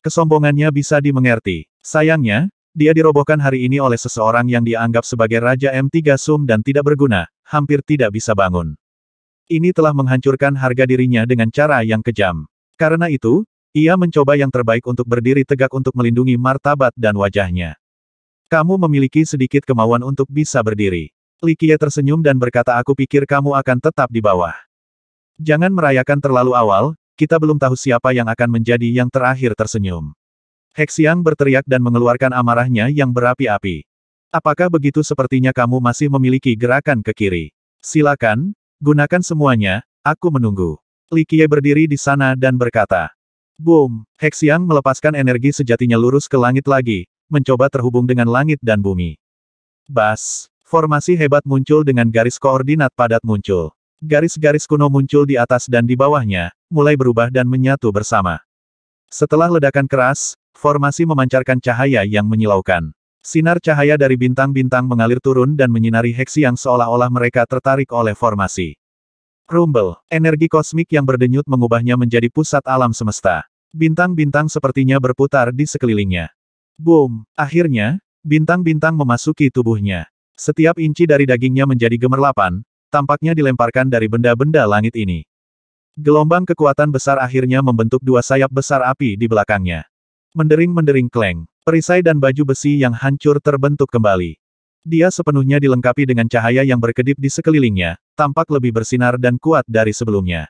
Speaker 1: Kesombongannya bisa dimengerti. Sayangnya, dia dirobohkan hari ini oleh seseorang yang dianggap sebagai Raja M3 Sum dan tidak berguna, hampir tidak bisa bangun. Ini telah menghancurkan harga dirinya dengan cara yang kejam. Karena itu, ia mencoba yang terbaik untuk berdiri tegak untuk melindungi martabat dan wajahnya. Kamu memiliki sedikit kemauan untuk bisa berdiri. Likie tersenyum dan berkata aku pikir kamu akan tetap di bawah. Jangan merayakan terlalu awal, kita belum tahu siapa yang akan menjadi yang terakhir tersenyum. Hexiang berteriak dan mengeluarkan amarahnya yang berapi-api. Apakah begitu sepertinya kamu masih memiliki gerakan ke kiri? Silakan, gunakan semuanya, aku menunggu. Likie berdiri di sana dan berkata, Boom! Hexiang melepaskan energi sejatinya lurus ke langit lagi, mencoba terhubung dengan langit dan bumi. Bas! Formasi hebat muncul dengan garis koordinat padat muncul. Garis-garis kuno muncul di atas dan di bawahnya, mulai berubah dan menyatu bersama. Setelah ledakan keras, formasi memancarkan cahaya yang menyilaukan. Sinar cahaya dari bintang-bintang mengalir turun dan menyinari Hexiang seolah-olah mereka tertarik oleh formasi. Rumble, energi kosmik yang berdenyut mengubahnya menjadi pusat alam semesta. Bintang-bintang sepertinya berputar di sekelilingnya. Boom! Akhirnya, bintang-bintang memasuki tubuhnya. Setiap inci dari dagingnya menjadi gemerlapan, tampaknya dilemparkan dari benda-benda langit ini. Gelombang kekuatan besar akhirnya membentuk dua sayap besar api di belakangnya. Mendering-mendering kleng, perisai dan baju besi yang hancur terbentuk kembali. Dia sepenuhnya dilengkapi dengan cahaya yang berkedip di sekelilingnya, tampak lebih bersinar dan kuat dari sebelumnya.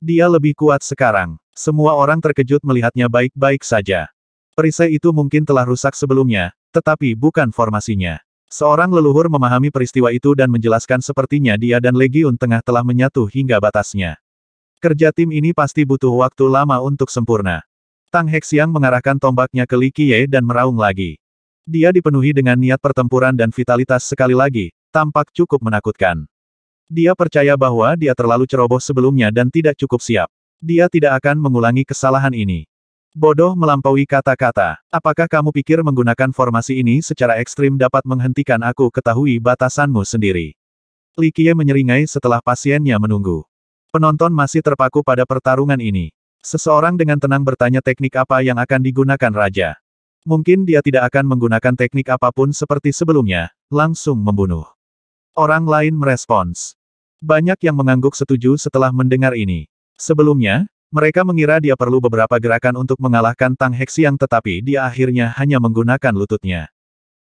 Speaker 1: Dia lebih kuat sekarang. Semua orang terkejut melihatnya baik-baik saja. Perisai itu mungkin telah rusak sebelumnya, tetapi bukan formasinya. Seorang leluhur memahami peristiwa itu dan menjelaskan sepertinya dia dan Legiun Tengah telah menyatu hingga batasnya. Kerja tim ini pasti butuh waktu lama untuk sempurna. Tang Hexiang mengarahkan tombaknya ke Li Qiye dan meraung lagi. Dia dipenuhi dengan niat pertempuran dan vitalitas sekali lagi, tampak cukup menakutkan. Dia percaya bahwa dia terlalu ceroboh sebelumnya dan tidak cukup siap. Dia tidak akan mengulangi kesalahan ini. Bodoh melampaui kata-kata. Apakah kamu pikir menggunakan formasi ini secara ekstrim dapat menghentikan aku ketahui batasanmu sendiri? Likie menyeringai setelah pasiennya menunggu. Penonton masih terpaku pada pertarungan ini. Seseorang dengan tenang bertanya teknik apa yang akan digunakan raja. Mungkin dia tidak akan menggunakan teknik apapun seperti sebelumnya, langsung membunuh. Orang lain merespons. Banyak yang mengangguk setuju setelah mendengar ini. Sebelumnya, mereka mengira dia perlu beberapa gerakan untuk mengalahkan Tang Hexiang tetapi dia akhirnya hanya menggunakan lututnya.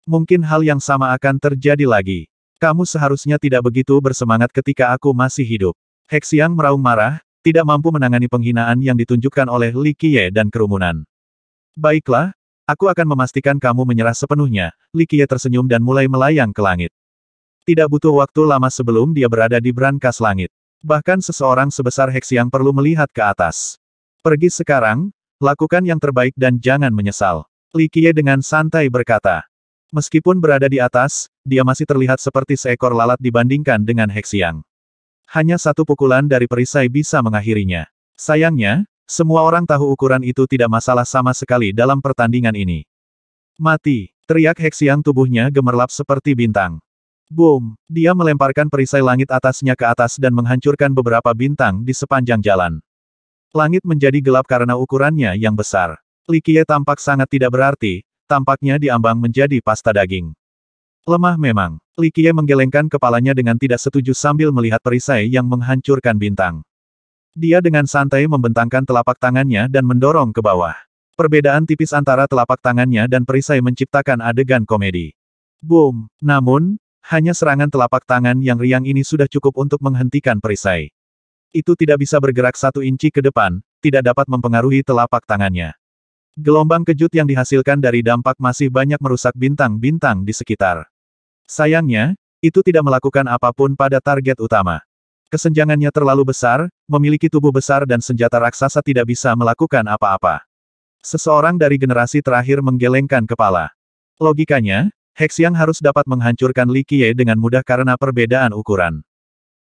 Speaker 1: Mungkin hal yang sama akan terjadi lagi. Kamu seharusnya tidak begitu bersemangat ketika aku masih hidup. Hexiang meraung marah, tidak mampu menangani penghinaan yang ditunjukkan oleh Li Qiye dan kerumunan. Baiklah, Aku akan memastikan kamu menyerah sepenuhnya, Likie tersenyum dan mulai melayang ke langit. Tidak butuh waktu lama sebelum dia berada di brankas langit. Bahkan seseorang sebesar Hexiang perlu melihat ke atas. Pergi sekarang, lakukan yang terbaik dan jangan menyesal. Likie dengan santai berkata. Meskipun berada di atas, dia masih terlihat seperti seekor lalat dibandingkan dengan Hexiang. Hanya satu pukulan dari perisai bisa mengakhirinya. Sayangnya, semua orang tahu ukuran itu tidak masalah sama sekali dalam pertandingan ini. Mati, teriak Hexiang, tubuhnya gemerlap seperti bintang. Boom, dia melemparkan perisai langit atasnya ke atas dan menghancurkan beberapa bintang di sepanjang jalan. Langit menjadi gelap karena ukurannya yang besar. Likie tampak sangat tidak berarti, tampaknya diambang menjadi pasta daging. Lemah memang, Likie menggelengkan kepalanya dengan tidak setuju sambil melihat perisai yang menghancurkan bintang. Dia dengan santai membentangkan telapak tangannya dan mendorong ke bawah. Perbedaan tipis antara telapak tangannya dan perisai menciptakan adegan komedi. Boom! Namun, hanya serangan telapak tangan yang riang ini sudah cukup untuk menghentikan perisai. Itu tidak bisa bergerak satu inci ke depan, tidak dapat mempengaruhi telapak tangannya. Gelombang kejut yang dihasilkan dari dampak masih banyak merusak bintang-bintang di sekitar. Sayangnya, itu tidak melakukan apapun pada target utama. Kesenjangannya terlalu besar, memiliki tubuh besar dan senjata raksasa tidak bisa melakukan apa-apa. Seseorang dari generasi terakhir menggelengkan kepala. Logikanya, hex yang harus dapat menghancurkan Li Qiye dengan mudah karena perbedaan ukuran.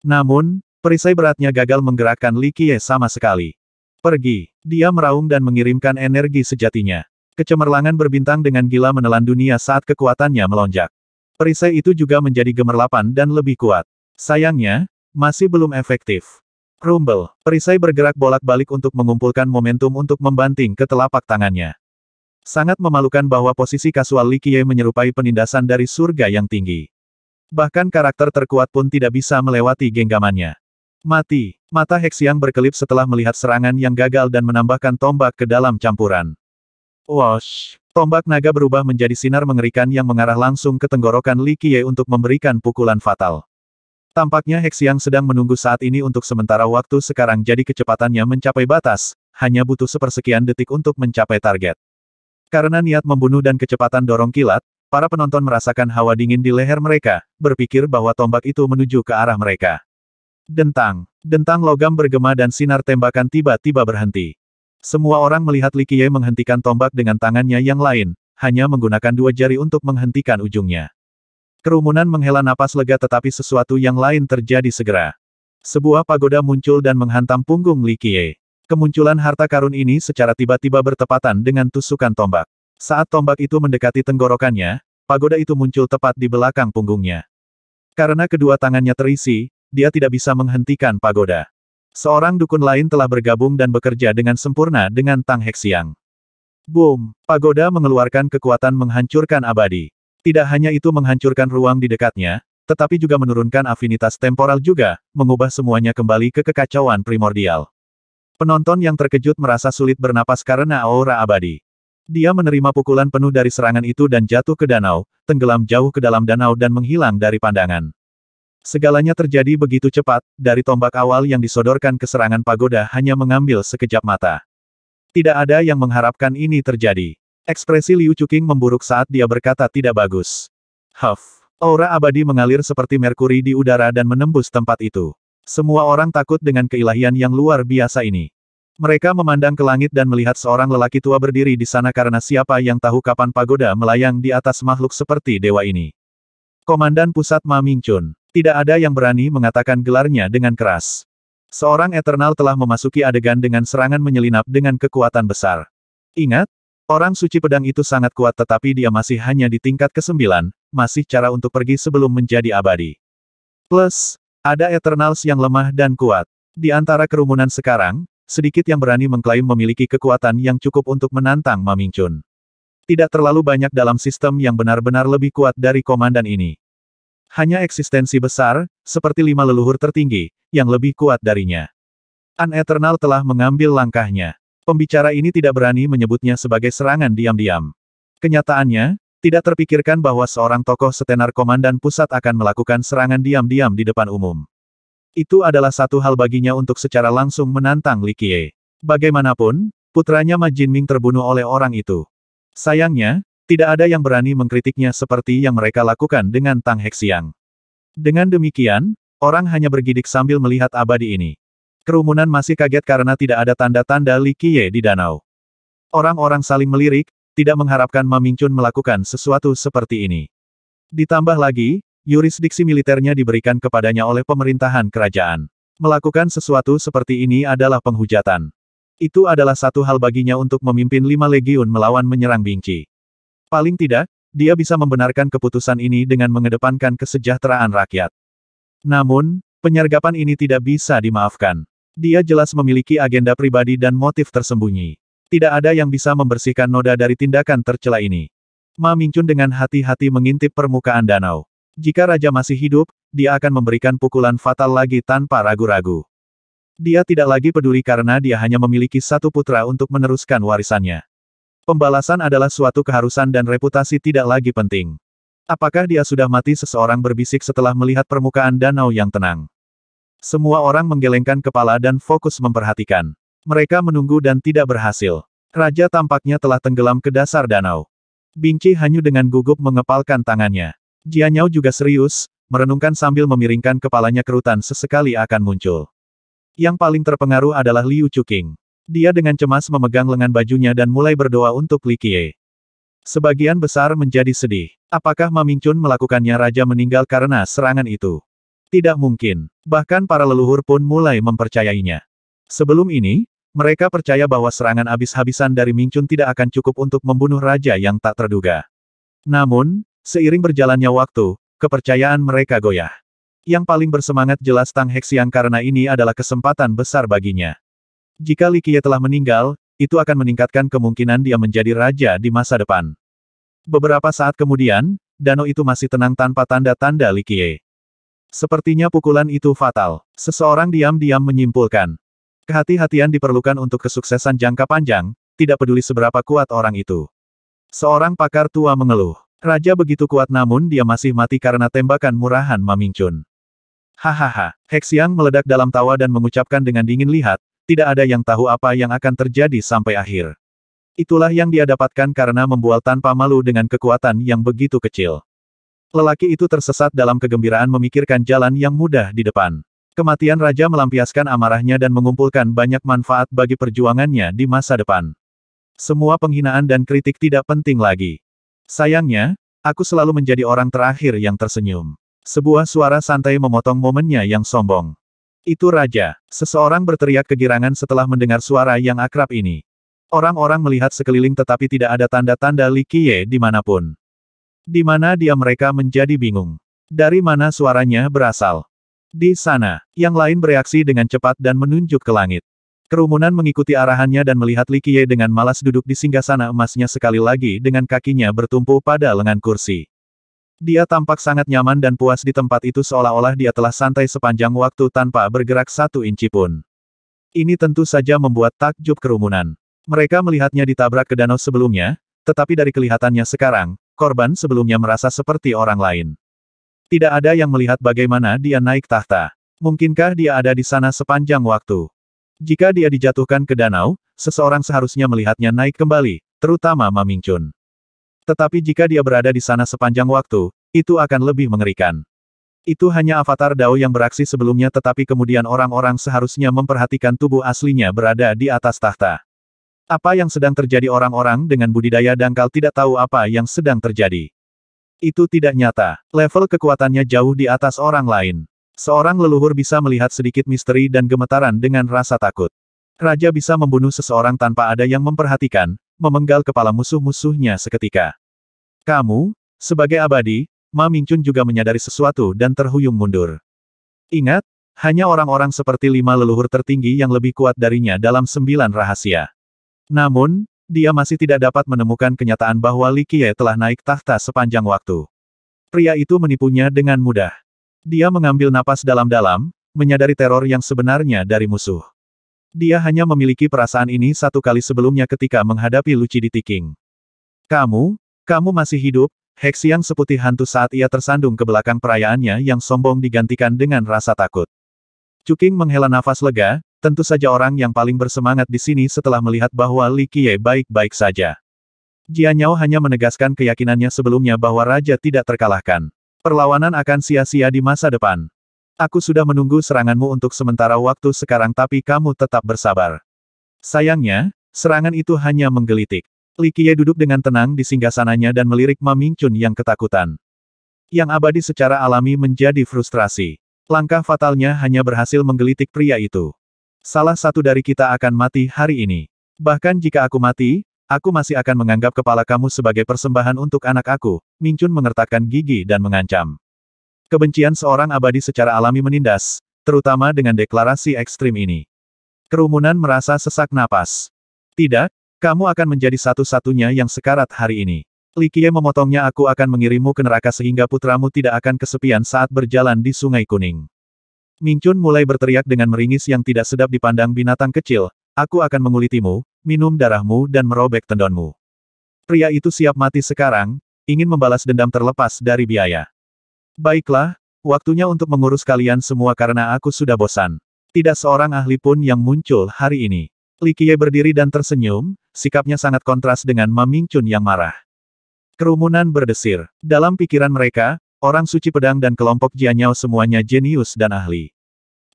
Speaker 1: Namun, perisai beratnya gagal menggerakkan Li Qiye sama sekali. Pergi, dia meraung dan mengirimkan energi sejatinya. Kecemerlangan berbintang dengan gila menelan dunia saat kekuatannya melonjak. Perisai itu juga menjadi gemerlapan dan lebih kuat. Sayangnya, masih belum efektif. Rumble, perisai bergerak bolak-balik untuk mengumpulkan momentum untuk membanting ke telapak tangannya. Sangat memalukan bahwa posisi kasual Li Qiye menyerupai penindasan dari surga yang tinggi. Bahkan karakter terkuat pun tidak bisa melewati genggamannya. Mati, mata Hexiang berkelip setelah melihat serangan yang gagal dan menambahkan tombak ke dalam campuran. Wash! Tombak naga berubah menjadi sinar mengerikan yang mengarah langsung ke tenggorokan Li Qiye untuk memberikan pukulan fatal. Tampaknya Hexiang sedang menunggu saat ini untuk sementara waktu sekarang jadi kecepatannya mencapai batas, hanya butuh sepersekian detik untuk mencapai target. Karena niat membunuh dan kecepatan dorong kilat, para penonton merasakan hawa dingin di leher mereka, berpikir bahwa tombak itu menuju ke arah mereka. Dentang, dentang logam bergema dan sinar tembakan tiba-tiba berhenti. Semua orang melihat Li Qiye menghentikan tombak dengan tangannya yang lain, hanya menggunakan dua jari untuk menghentikan ujungnya. Kerumunan menghela napas lega tetapi sesuatu yang lain terjadi segera. Sebuah pagoda muncul dan menghantam punggung Li Qiye. Kemunculan harta karun ini secara tiba-tiba bertepatan dengan tusukan tombak. Saat tombak itu mendekati tenggorokannya, pagoda itu muncul tepat di belakang punggungnya. Karena kedua tangannya terisi, dia tidak bisa menghentikan pagoda. Seorang dukun lain telah bergabung dan bekerja dengan sempurna dengan Tang Heksiang. Boom! Pagoda mengeluarkan kekuatan menghancurkan abadi. Tidak hanya itu menghancurkan ruang di dekatnya, tetapi juga menurunkan afinitas temporal juga, mengubah semuanya kembali ke kekacauan primordial. Penonton yang terkejut merasa sulit bernapas karena aura abadi. Dia menerima pukulan penuh dari serangan itu dan jatuh ke danau, tenggelam jauh ke dalam danau dan menghilang dari pandangan. Segalanya terjadi begitu cepat, dari tombak awal yang disodorkan ke serangan pagoda hanya mengambil sekejap mata. Tidak ada yang mengharapkan ini terjadi. Ekspresi Liu Chuking memburuk saat dia berkata tidak bagus. Huff. Aura abadi mengalir seperti merkuri di udara dan menembus tempat itu. Semua orang takut dengan keilahian yang luar biasa ini. Mereka memandang ke langit dan melihat seorang lelaki tua berdiri di sana karena siapa yang tahu kapan pagoda melayang di atas makhluk seperti dewa ini. Komandan Pusat Ma Mingchun. Tidak ada yang berani mengatakan gelarnya dengan keras. Seorang Eternal telah memasuki adegan dengan serangan menyelinap dengan kekuatan besar. Ingat, Orang suci pedang itu sangat kuat tetapi dia masih hanya di tingkat ke-9, masih cara untuk pergi sebelum menjadi abadi. Plus, ada Eternals yang lemah dan kuat. Di antara kerumunan sekarang, sedikit yang berani mengklaim memiliki kekuatan yang cukup untuk menantang Mamingchun. Tidak terlalu banyak dalam sistem yang benar-benar lebih kuat dari komandan ini. Hanya eksistensi besar, seperti lima leluhur tertinggi, yang lebih kuat darinya. An Eternal telah mengambil langkahnya. Pembicara ini tidak berani menyebutnya sebagai serangan diam-diam. Kenyataannya, tidak terpikirkan bahwa seorang tokoh setenar komandan pusat akan melakukan serangan diam-diam di depan umum. Itu adalah satu hal baginya untuk secara langsung menantang Li Qiye. Bagaimanapun, putranya Ma Jinming terbunuh oleh orang itu. Sayangnya, tidak ada yang berani mengkritiknya seperti yang mereka lakukan dengan Tang Hexiang. Dengan demikian, orang hanya bergidik sambil melihat abadi ini. Kerumunan masih kaget karena tidak ada tanda-tanda Li Qiye di danau. Orang-orang saling melirik, tidak mengharapkan Ma Mingchun melakukan sesuatu seperti ini. Ditambah lagi, yurisdiksi militernya diberikan kepadanya oleh pemerintahan kerajaan. Melakukan sesuatu seperti ini adalah penghujatan. Itu adalah satu hal baginya untuk memimpin lima legiun melawan menyerang Bingqi. Paling tidak, dia bisa membenarkan keputusan ini dengan mengedepankan kesejahteraan rakyat. Namun, penyergapan ini tidak bisa dimaafkan. Dia jelas memiliki agenda pribadi dan motif tersembunyi. Tidak ada yang bisa membersihkan noda dari tindakan tercela ini. Ma Mingchun dengan hati-hati mengintip permukaan danau. Jika raja masih hidup, dia akan memberikan pukulan fatal lagi tanpa ragu-ragu. Dia tidak lagi peduli karena dia hanya memiliki satu putra untuk meneruskan warisannya. Pembalasan adalah suatu keharusan dan reputasi tidak lagi penting. Apakah dia sudah mati seseorang berbisik setelah melihat permukaan danau yang tenang? Semua orang menggelengkan kepala dan fokus memperhatikan. Mereka menunggu dan tidak berhasil. Raja tampaknya telah tenggelam ke dasar danau. Bingci Hanyu dengan gugup mengepalkan tangannya. Jianyao juga serius, merenungkan sambil memiringkan kepalanya kerutan sesekali akan muncul. Yang paling terpengaruh adalah Liu Chuking. Dia dengan cemas memegang lengan bajunya dan mulai berdoa untuk Li Qie. Sebagian besar menjadi sedih. Apakah Mamingchun melakukannya raja meninggal karena serangan itu? Tidak mungkin. Bahkan para leluhur pun mulai mempercayainya. Sebelum ini, mereka percaya bahwa serangan habis-habisan dari Mingchun tidak akan cukup untuk membunuh raja yang tak terduga. Namun, seiring berjalannya waktu, kepercayaan mereka goyah. Yang paling bersemangat jelas Tang Hexiang karena ini adalah kesempatan besar baginya. Jika Li Qiye telah meninggal, itu akan meningkatkan kemungkinan dia menjadi raja di masa depan. Beberapa saat kemudian, danau itu masih tenang tanpa tanda-tanda Li Qiye. Sepertinya pukulan itu fatal. Seseorang diam-diam menyimpulkan. Kehati-hatian diperlukan untuk kesuksesan jangka panjang, tidak peduli seberapa kuat orang itu. Seorang pakar tua mengeluh. Raja begitu kuat namun dia masih mati karena tembakan murahan Mamingchun. Hahaha, Hexiang meledak dalam tawa dan mengucapkan dengan dingin lihat, tidak ada yang tahu apa yang akan terjadi sampai akhir. Itulah yang dia dapatkan karena membual tanpa malu dengan kekuatan yang begitu kecil. Lelaki itu tersesat dalam kegembiraan memikirkan jalan yang mudah di depan. Kematian Raja melampiaskan amarahnya dan mengumpulkan banyak manfaat bagi perjuangannya di masa depan. Semua penghinaan dan kritik tidak penting lagi. Sayangnya, aku selalu menjadi orang terakhir yang tersenyum. Sebuah suara santai memotong momennya yang sombong. Itu Raja. Seseorang berteriak kegirangan setelah mendengar suara yang akrab ini. Orang-orang melihat sekeliling tetapi tidak ada tanda-tanda Li Qiye dimanapun. Di mana dia mereka menjadi bingung. Dari mana suaranya berasal? Di sana, yang lain bereaksi dengan cepat dan menunjuk ke langit. Kerumunan mengikuti arahannya dan melihat Likie dengan malas duduk di singgah sana emasnya sekali lagi dengan kakinya bertumpu pada lengan kursi. Dia tampak sangat nyaman dan puas di tempat itu seolah-olah dia telah santai sepanjang waktu tanpa bergerak satu inci pun. Ini tentu saja membuat takjub kerumunan. Mereka melihatnya ditabrak ke danau sebelumnya, tetapi dari kelihatannya sekarang, Korban sebelumnya merasa seperti orang lain. Tidak ada yang melihat bagaimana dia naik tahta. Mungkinkah dia ada di sana sepanjang waktu? Jika dia dijatuhkan ke danau, seseorang seharusnya melihatnya naik kembali, terutama Ma Mingchun. Tetapi jika dia berada di sana sepanjang waktu, itu akan lebih mengerikan. Itu hanya avatar Dao yang beraksi sebelumnya tetapi kemudian orang-orang seharusnya memperhatikan tubuh aslinya berada di atas tahta. Apa yang sedang terjadi orang-orang dengan budidaya dangkal tidak tahu apa yang sedang terjadi. Itu tidak nyata. Level kekuatannya jauh di atas orang lain. Seorang leluhur bisa melihat sedikit misteri dan gemetaran dengan rasa takut. Raja bisa membunuh seseorang tanpa ada yang memperhatikan, memenggal kepala musuh-musuhnya seketika. Kamu, sebagai abadi, Ma Mingchun juga menyadari sesuatu dan terhuyung mundur. Ingat, hanya orang-orang seperti lima leluhur tertinggi yang lebih kuat darinya dalam sembilan rahasia. Namun, dia masih tidak dapat menemukan kenyataan bahwa Li Qiye telah naik tahta sepanjang waktu. Pria itu menipunya dengan mudah. Dia mengambil napas dalam-dalam, menyadari teror yang sebenarnya dari musuh. Dia hanya memiliki perasaan ini satu kali sebelumnya ketika menghadapi Di King. Kamu, kamu masih hidup, Hex yang seputih hantu saat ia tersandung ke belakang perayaannya yang sombong digantikan dengan rasa takut. Cuking menghela nafas lega, tentu saja orang yang paling bersemangat di sini setelah melihat bahwa Li Qiye baik-baik saja. Jianyao hanya menegaskan keyakinannya sebelumnya bahwa raja tidak terkalahkan. Perlawanan akan sia-sia di masa depan. Aku sudah menunggu seranganmu untuk sementara waktu sekarang tapi kamu tetap bersabar. Sayangnya, serangan itu hanya menggelitik. Li Qiye duduk dengan tenang di singgasananya dan melirik Ma Mingchun yang ketakutan. Yang abadi secara alami menjadi frustrasi. Langkah fatalnya hanya berhasil menggelitik pria itu. Salah satu dari kita akan mati hari ini. Bahkan jika aku mati, aku masih akan menganggap kepala kamu sebagai persembahan untuk anak aku. Mingchun mengertakkan gigi dan mengancam. Kebencian seorang abadi secara alami menindas, terutama dengan deklarasi ekstrim ini. Kerumunan merasa sesak napas. Tidak, kamu akan menjadi satu-satunya yang sekarat hari ini. Likie memotongnya aku akan mengirimmu ke neraka sehingga putramu tidak akan kesepian saat berjalan di sungai kuning. Mingchun mulai berteriak dengan meringis yang tidak sedap dipandang binatang kecil, aku akan mengulitimu, minum darahmu dan merobek tendonmu. Pria itu siap mati sekarang, ingin membalas dendam terlepas dari biaya. Baiklah, waktunya untuk mengurus kalian semua karena aku sudah bosan. Tidak seorang ahli pun yang muncul hari ini. Li Qiye berdiri dan tersenyum, sikapnya sangat kontras dengan Ma Mingchun yang marah. Kerumunan berdesir. Dalam pikiran mereka, Orang suci pedang dan kelompok Jianyao semuanya jenius dan ahli.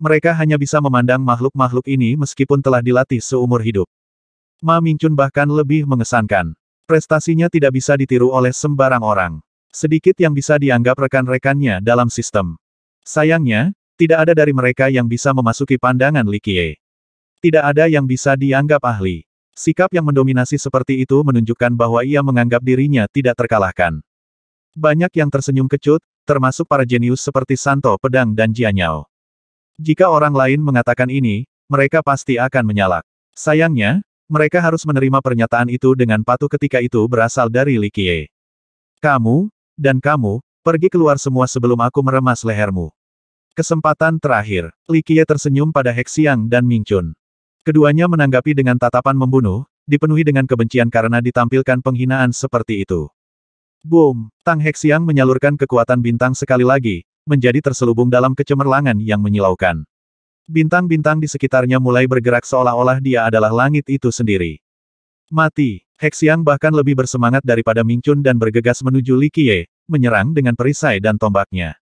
Speaker 1: Mereka hanya bisa memandang makhluk-makhluk ini meskipun telah dilatih seumur hidup. Ma Mingcun bahkan lebih mengesankan. Prestasinya tidak bisa ditiru oleh sembarang orang. Sedikit yang bisa dianggap rekan-rekannya dalam sistem. Sayangnya, tidak ada dari mereka yang bisa memasuki pandangan Li Qie. Tidak ada yang bisa dianggap ahli. Sikap yang mendominasi seperti itu menunjukkan bahwa ia menganggap dirinya tidak terkalahkan. Banyak yang tersenyum kecut, termasuk para jenius seperti Santo Pedang dan Jianyao. Jika orang lain mengatakan ini, mereka pasti akan menyalak. Sayangnya, mereka harus menerima pernyataan itu dengan patuh ketika itu berasal dari Li Likie. Kamu, dan kamu, pergi keluar semua sebelum aku meremas lehermu. Kesempatan terakhir, Li Likie tersenyum pada Hexiang dan Mingchun. Keduanya menanggapi dengan tatapan membunuh, dipenuhi dengan kebencian karena ditampilkan penghinaan seperti itu. Boom! Tang Hexiang menyalurkan kekuatan bintang sekali lagi, menjadi terselubung dalam kecemerlangan yang menyilaukan. Bintang-bintang di sekitarnya mulai bergerak seolah-olah dia adalah langit itu sendiri. Mati! Hexiang bahkan lebih bersemangat daripada Mingchun dan bergegas menuju Li Qiye, menyerang dengan perisai dan tombaknya.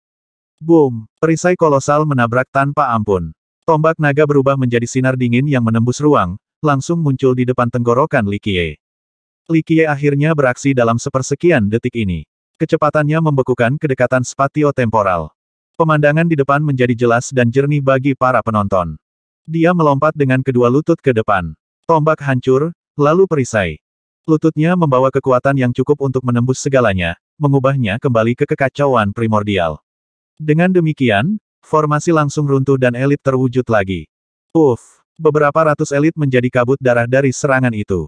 Speaker 1: Boom! Perisai kolosal menabrak tanpa ampun. Tombak naga berubah menjadi sinar dingin yang menembus ruang, langsung muncul di depan tenggorokan Li Qiye. Qiye akhirnya beraksi dalam sepersekian detik ini. Kecepatannya membekukan kedekatan spatio-temporal. Pemandangan di depan menjadi jelas dan jernih bagi para penonton. Dia melompat dengan kedua lutut ke depan. Tombak hancur, lalu perisai. Lututnya membawa kekuatan yang cukup untuk menembus segalanya, mengubahnya kembali ke kekacauan primordial. Dengan demikian, formasi langsung runtuh dan elit terwujud lagi. Uff, beberapa ratus elit menjadi kabut darah dari serangan itu.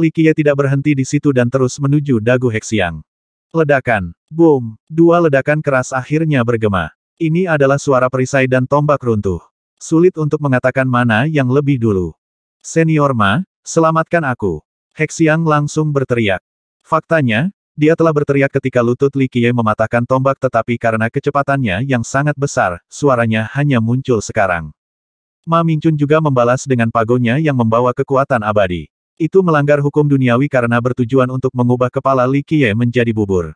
Speaker 1: Qiye tidak berhenti di situ dan terus menuju dagu Hexiang. Ledakan, boom, dua ledakan keras akhirnya bergema. Ini adalah suara perisai dan tombak runtuh. Sulit untuk mengatakan mana yang lebih dulu. Senior Ma, selamatkan aku. Hexiang langsung berteriak. Faktanya, dia telah berteriak ketika lutut Qiye mematahkan tombak tetapi karena kecepatannya yang sangat besar, suaranya hanya muncul sekarang. Ma Mingchun juga membalas dengan pagonya yang membawa kekuatan abadi. Itu melanggar hukum duniawi karena bertujuan untuk mengubah kepala Li Qiye menjadi bubur.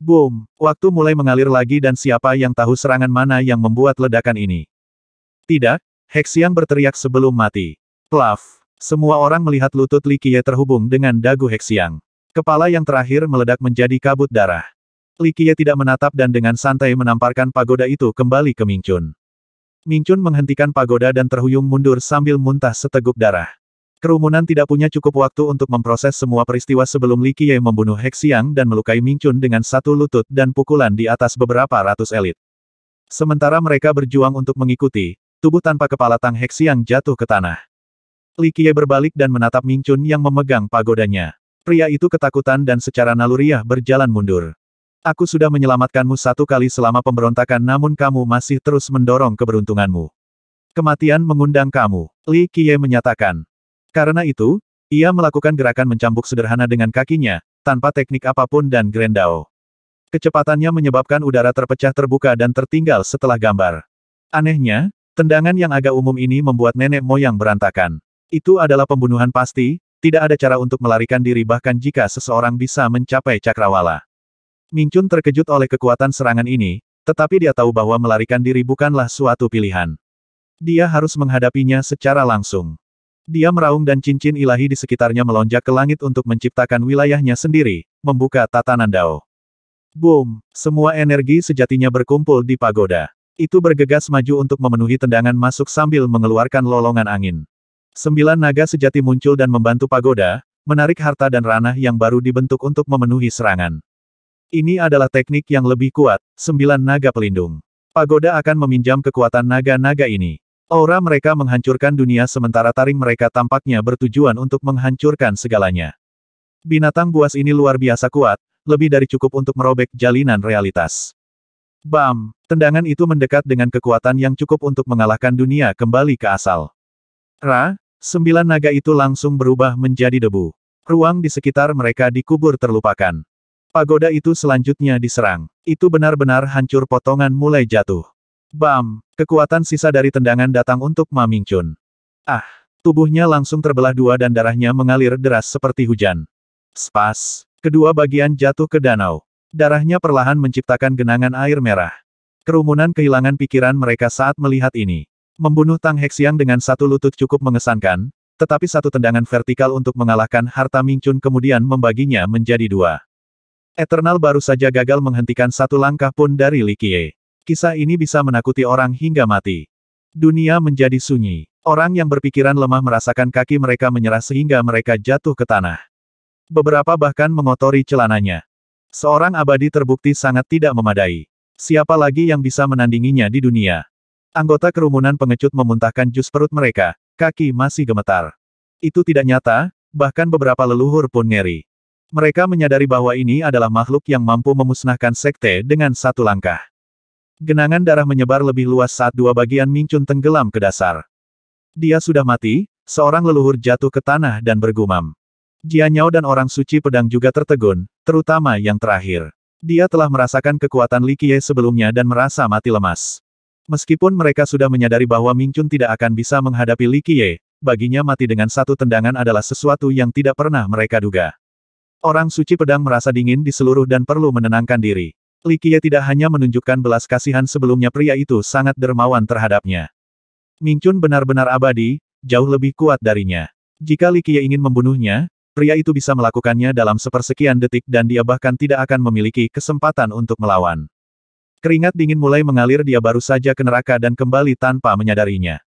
Speaker 1: Boom! Waktu mulai mengalir lagi dan siapa yang tahu serangan mana yang membuat ledakan ini? Tidak, Hexiang berteriak sebelum mati. Plaf! Semua orang melihat lutut Li Qiye terhubung dengan dagu Hexiang. Kepala yang terakhir meledak menjadi kabut darah. Li Qiye tidak menatap dan dengan santai menamparkan pagoda itu kembali ke Mingchun. Mingchun menghentikan pagoda dan terhuyung mundur sambil muntah seteguk darah. Kerumunan tidak punya cukup waktu untuk memproses semua peristiwa sebelum Li Qiye membunuh Hexiang dan melukai Ming Chun dengan satu lutut dan pukulan di atas beberapa ratus elit. Sementara mereka berjuang untuk mengikuti, tubuh tanpa kepala Tang Hexiang jatuh ke tanah. Li Qiye berbalik dan menatap Ming Chun yang memegang pagodanya. Pria itu ketakutan dan secara naluriah berjalan mundur. Aku sudah menyelamatkanmu satu kali selama pemberontakan namun kamu masih terus mendorong keberuntunganmu. Kematian mengundang kamu, Li Qiye menyatakan. Karena itu, ia melakukan gerakan mencambuk sederhana dengan kakinya, tanpa teknik apapun dan grendao. Kecepatannya menyebabkan udara terpecah terbuka dan tertinggal setelah gambar. Anehnya, tendangan yang agak umum ini membuat nenek moyang berantakan. Itu adalah pembunuhan pasti, tidak ada cara untuk melarikan diri bahkan jika seseorang bisa mencapai cakrawala. Mingchun terkejut oleh kekuatan serangan ini, tetapi dia tahu bahwa melarikan diri bukanlah suatu pilihan. Dia harus menghadapinya secara langsung. Dia meraung dan cincin ilahi di sekitarnya melonjak ke langit untuk menciptakan wilayahnya sendiri, membuka tatanan Dao. Boom! Semua energi sejatinya berkumpul di pagoda. Itu bergegas maju untuk memenuhi tendangan masuk sambil mengeluarkan lolongan angin. Sembilan naga sejati muncul dan membantu pagoda, menarik harta dan ranah yang baru dibentuk untuk memenuhi serangan. Ini adalah teknik yang lebih kuat, sembilan naga pelindung. Pagoda akan meminjam kekuatan naga-naga ini. Aura mereka menghancurkan dunia sementara taring mereka tampaknya bertujuan untuk menghancurkan segalanya. Binatang buas ini luar biasa kuat, lebih dari cukup untuk merobek jalinan realitas. Bam! Tendangan itu mendekat dengan kekuatan yang cukup untuk mengalahkan dunia kembali ke asal. Ra, sembilan naga itu langsung berubah menjadi debu. Ruang di sekitar mereka dikubur terlupakan. Pagoda itu selanjutnya diserang. Itu benar-benar hancur potongan mulai jatuh. Bam! Kekuatan sisa dari tendangan datang untuk Ma Mingchun. Ah! Tubuhnya langsung terbelah dua dan darahnya mengalir deras seperti hujan. Spas! Kedua bagian jatuh ke danau. Darahnya perlahan menciptakan genangan air merah. Kerumunan kehilangan pikiran mereka saat melihat ini. Membunuh Tang Hexiang dengan satu lutut cukup mengesankan, tetapi satu tendangan vertikal untuk mengalahkan harta Chun kemudian membaginya menjadi dua. Eternal baru saja gagal menghentikan satu langkah pun dari Li Qie. Kisah ini bisa menakuti orang hingga mati. Dunia menjadi sunyi. Orang yang berpikiran lemah merasakan kaki mereka menyerah sehingga mereka jatuh ke tanah. Beberapa bahkan mengotori celananya. Seorang abadi terbukti sangat tidak memadai. Siapa lagi yang bisa menandinginya di dunia? Anggota kerumunan pengecut memuntahkan jus perut mereka, kaki masih gemetar. Itu tidak nyata, bahkan beberapa leluhur pun ngeri. Mereka menyadari bahwa ini adalah makhluk yang mampu memusnahkan sekte dengan satu langkah. Genangan darah menyebar lebih luas saat dua bagian Mingchun tenggelam ke dasar. Dia sudah mati, seorang leluhur jatuh ke tanah dan bergumam. Jianyao dan orang suci pedang juga tertegun, terutama yang terakhir. Dia telah merasakan kekuatan Li Qiye sebelumnya dan merasa mati lemas. Meskipun mereka sudah menyadari bahwa Mingchun tidak akan bisa menghadapi Li Qiye, baginya mati dengan satu tendangan adalah sesuatu yang tidak pernah mereka duga. Orang suci pedang merasa dingin di seluruh dan perlu menenangkan diri. Qiye tidak hanya menunjukkan belas kasihan sebelumnya pria itu sangat dermawan terhadapnya. Ming Chun benar-benar abadi, jauh lebih kuat darinya. Jika Qiye ingin membunuhnya, pria itu bisa melakukannya dalam sepersekian detik dan dia bahkan tidak akan memiliki kesempatan untuk melawan. Keringat dingin mulai mengalir dia baru saja ke neraka dan kembali tanpa menyadarinya.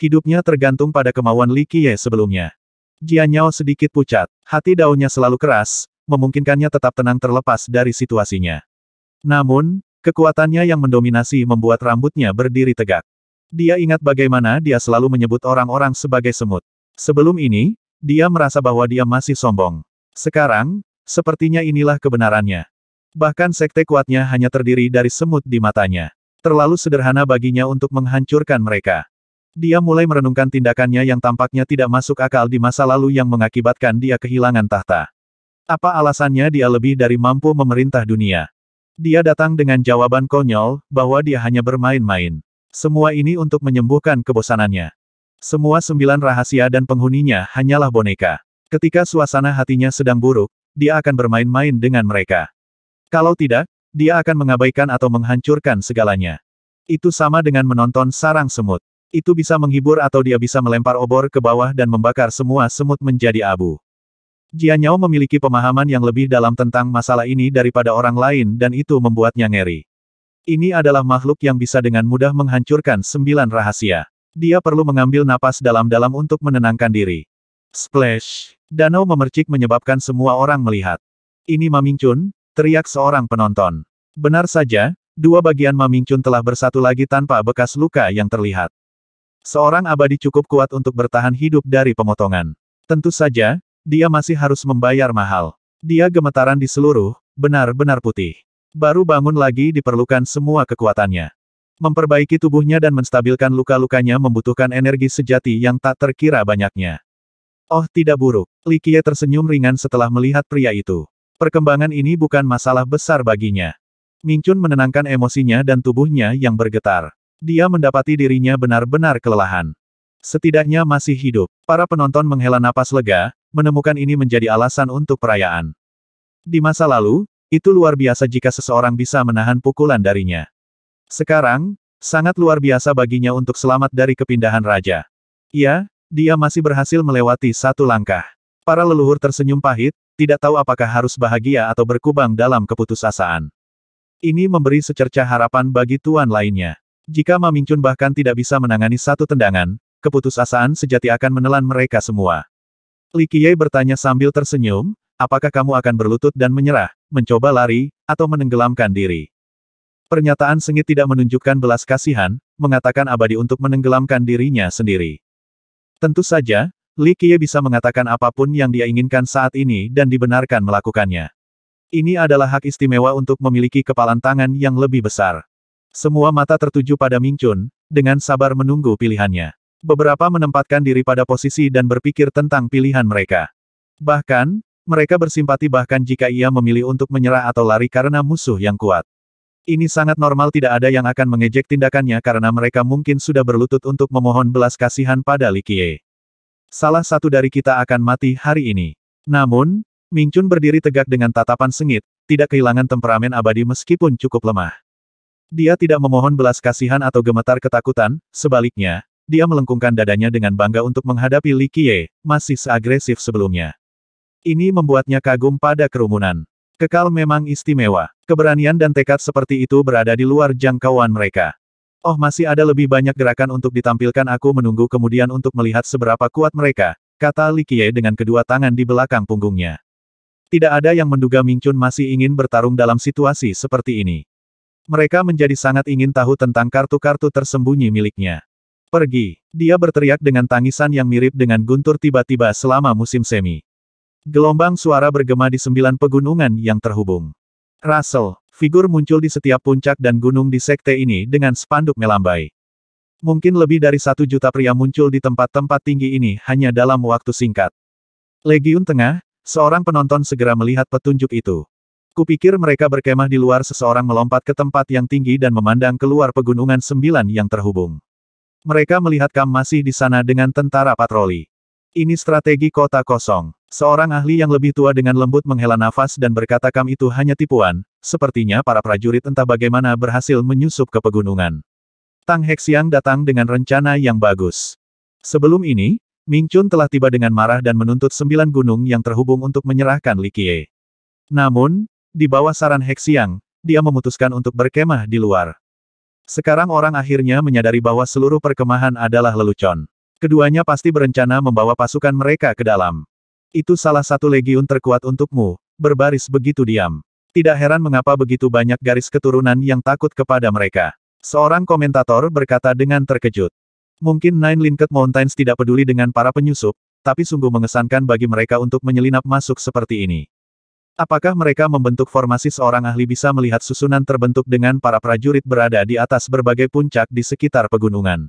Speaker 1: Hidupnya tergantung pada kemauan Li Qiye sebelumnya. Jianyao sedikit pucat, hati daunnya selalu keras, memungkinkannya tetap tenang terlepas dari situasinya. Namun, kekuatannya yang mendominasi membuat rambutnya berdiri tegak. Dia ingat bagaimana dia selalu menyebut orang-orang sebagai semut. Sebelum ini, dia merasa bahwa dia masih sombong. Sekarang, sepertinya inilah kebenarannya. Bahkan sekte kuatnya hanya terdiri dari semut di matanya. Terlalu sederhana baginya untuk menghancurkan mereka. Dia mulai merenungkan tindakannya yang tampaknya tidak masuk akal di masa lalu yang mengakibatkan dia kehilangan tahta. Apa alasannya dia lebih dari mampu memerintah dunia? Dia datang dengan jawaban konyol, bahwa dia hanya bermain-main. Semua ini untuk menyembuhkan kebosanannya. Semua sembilan rahasia dan penghuninya hanyalah boneka. Ketika suasana hatinya sedang buruk, dia akan bermain-main dengan mereka. Kalau tidak, dia akan mengabaikan atau menghancurkan segalanya. Itu sama dengan menonton sarang semut. Itu bisa menghibur atau dia bisa melempar obor ke bawah dan membakar semua semut menjadi abu. Jianyao memiliki pemahaman yang lebih dalam tentang masalah ini daripada orang lain dan itu membuatnya ngeri. Ini adalah makhluk yang bisa dengan mudah menghancurkan sembilan rahasia. Dia perlu mengambil napas dalam-dalam untuk menenangkan diri. Splash! Danau memercik menyebabkan semua orang melihat. Ini Mamingcun, teriak seorang penonton. Benar saja, dua bagian Mamingcun telah bersatu lagi tanpa bekas luka yang terlihat. Seorang abadi cukup kuat untuk bertahan hidup dari pemotongan. Tentu saja, dia masih harus membayar mahal. Dia gemetaran di seluruh, benar-benar putih. Baru bangun lagi diperlukan semua kekuatannya. Memperbaiki tubuhnya dan menstabilkan luka-lukanya membutuhkan energi sejati yang tak terkira banyaknya. Oh tidak buruk, Likie tersenyum ringan setelah melihat pria itu. Perkembangan ini bukan masalah besar baginya. Mingchun menenangkan emosinya dan tubuhnya yang bergetar. Dia mendapati dirinya benar-benar kelelahan. Setidaknya masih hidup. Para penonton menghela napas lega, menemukan ini menjadi alasan untuk perayaan. Di masa lalu, itu luar biasa jika seseorang bisa menahan pukulan darinya. Sekarang, sangat luar biasa baginya untuk selamat dari kepindahan raja. Ya, dia masih berhasil melewati satu langkah. Para leluhur tersenyum pahit, tidak tahu apakah harus bahagia atau berkubang dalam keputusasaan. Ini memberi secerca harapan bagi tuan lainnya. Jika Mamingcun bahkan tidak bisa menangani satu tendangan, keputusasaan sejati akan menelan mereka semua. Li Qiye bertanya sambil tersenyum, apakah kamu akan berlutut dan menyerah, mencoba lari, atau menenggelamkan diri? Pernyataan sengit tidak menunjukkan belas kasihan, mengatakan abadi untuk menenggelamkan dirinya sendiri. Tentu saja, Li Qiye bisa mengatakan apapun yang dia inginkan saat ini dan dibenarkan melakukannya. Ini adalah hak istimewa untuk memiliki kepalan tangan yang lebih besar. Semua mata tertuju pada Ming Chun, dengan sabar menunggu pilihannya. Beberapa menempatkan diri pada posisi dan berpikir tentang pilihan mereka. Bahkan, mereka bersimpati bahkan jika ia memilih untuk menyerah atau lari karena musuh yang kuat. Ini sangat normal tidak ada yang akan mengejek tindakannya karena mereka mungkin sudah berlutut untuk memohon belas kasihan pada Li Likie. Salah satu dari kita akan mati hari ini. Namun, Ming Chun berdiri tegak dengan tatapan sengit, tidak kehilangan temperamen abadi meskipun cukup lemah. Dia tidak memohon belas kasihan atau gemetar ketakutan, sebaliknya, dia melengkungkan dadanya dengan bangga untuk menghadapi Li Qiye, masih seagresif sebelumnya. Ini membuatnya kagum pada kerumunan. Kekal memang istimewa. Keberanian dan tekad seperti itu berada di luar jangkauan mereka. Oh masih ada lebih banyak gerakan untuk ditampilkan aku menunggu kemudian untuk melihat seberapa kuat mereka, kata Li Qiye dengan kedua tangan di belakang punggungnya. Tidak ada yang menduga Ming Chun masih ingin bertarung dalam situasi seperti ini. Mereka menjadi sangat ingin tahu tentang kartu-kartu tersembunyi miliknya. Pergi. Dia berteriak dengan tangisan yang mirip dengan guntur tiba-tiba selama musim semi. Gelombang suara bergema di sembilan pegunungan yang terhubung. Russell, figur muncul di setiap puncak dan gunung di sekte ini dengan spanduk melambai. Mungkin lebih dari satu juta pria muncul di tempat-tempat tinggi ini hanya dalam waktu singkat. Legiun Tengah, seorang penonton segera melihat petunjuk itu. Kupikir mereka berkemah di luar seseorang melompat ke tempat yang tinggi dan memandang keluar pegunungan sembilan yang terhubung. Mereka melihat Kam masih di sana dengan tentara patroli. Ini strategi kota kosong. Seorang ahli yang lebih tua dengan lembut menghela nafas dan berkata Kam itu hanya tipuan, sepertinya para prajurit entah bagaimana berhasil menyusup ke pegunungan. Tang Hexiang datang dengan rencana yang bagus. Sebelum ini, Ming Chun telah tiba dengan marah dan menuntut sembilan gunung yang terhubung untuk menyerahkan Li Qie. Namun, di bawah saran Hexiang, dia memutuskan untuk berkemah di luar. Sekarang orang akhirnya menyadari bahwa seluruh perkemahan adalah lelucon. Keduanya pasti berencana membawa pasukan mereka ke dalam. Itu salah satu legiun terkuat untukmu, berbaris begitu diam. Tidak heran mengapa begitu banyak garis keturunan yang takut kepada mereka. Seorang komentator berkata dengan terkejut. Mungkin Nine Linked Mountains tidak peduli dengan para penyusup, tapi sungguh mengesankan bagi mereka untuk menyelinap masuk seperti ini. Apakah mereka membentuk formasi seorang ahli bisa melihat susunan terbentuk dengan para prajurit berada di atas berbagai puncak di sekitar pegunungan?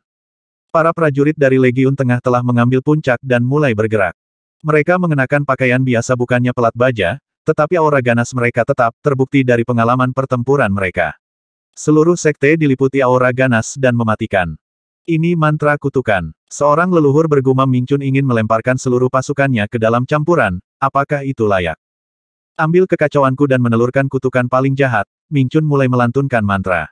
Speaker 1: Para prajurit dari Legiun Tengah telah mengambil puncak dan mulai bergerak. Mereka mengenakan pakaian biasa bukannya pelat baja, tetapi aura ganas mereka tetap terbukti dari pengalaman pertempuran mereka. Seluruh sekte diliputi aura ganas dan mematikan. Ini mantra kutukan. Seorang leluhur bergumam Mingcun ingin melemparkan seluruh pasukannya ke dalam campuran, apakah itu layak? Ambil kekacauanku dan menelurkan kutukan paling jahat, Ming Chun mulai melantunkan mantra.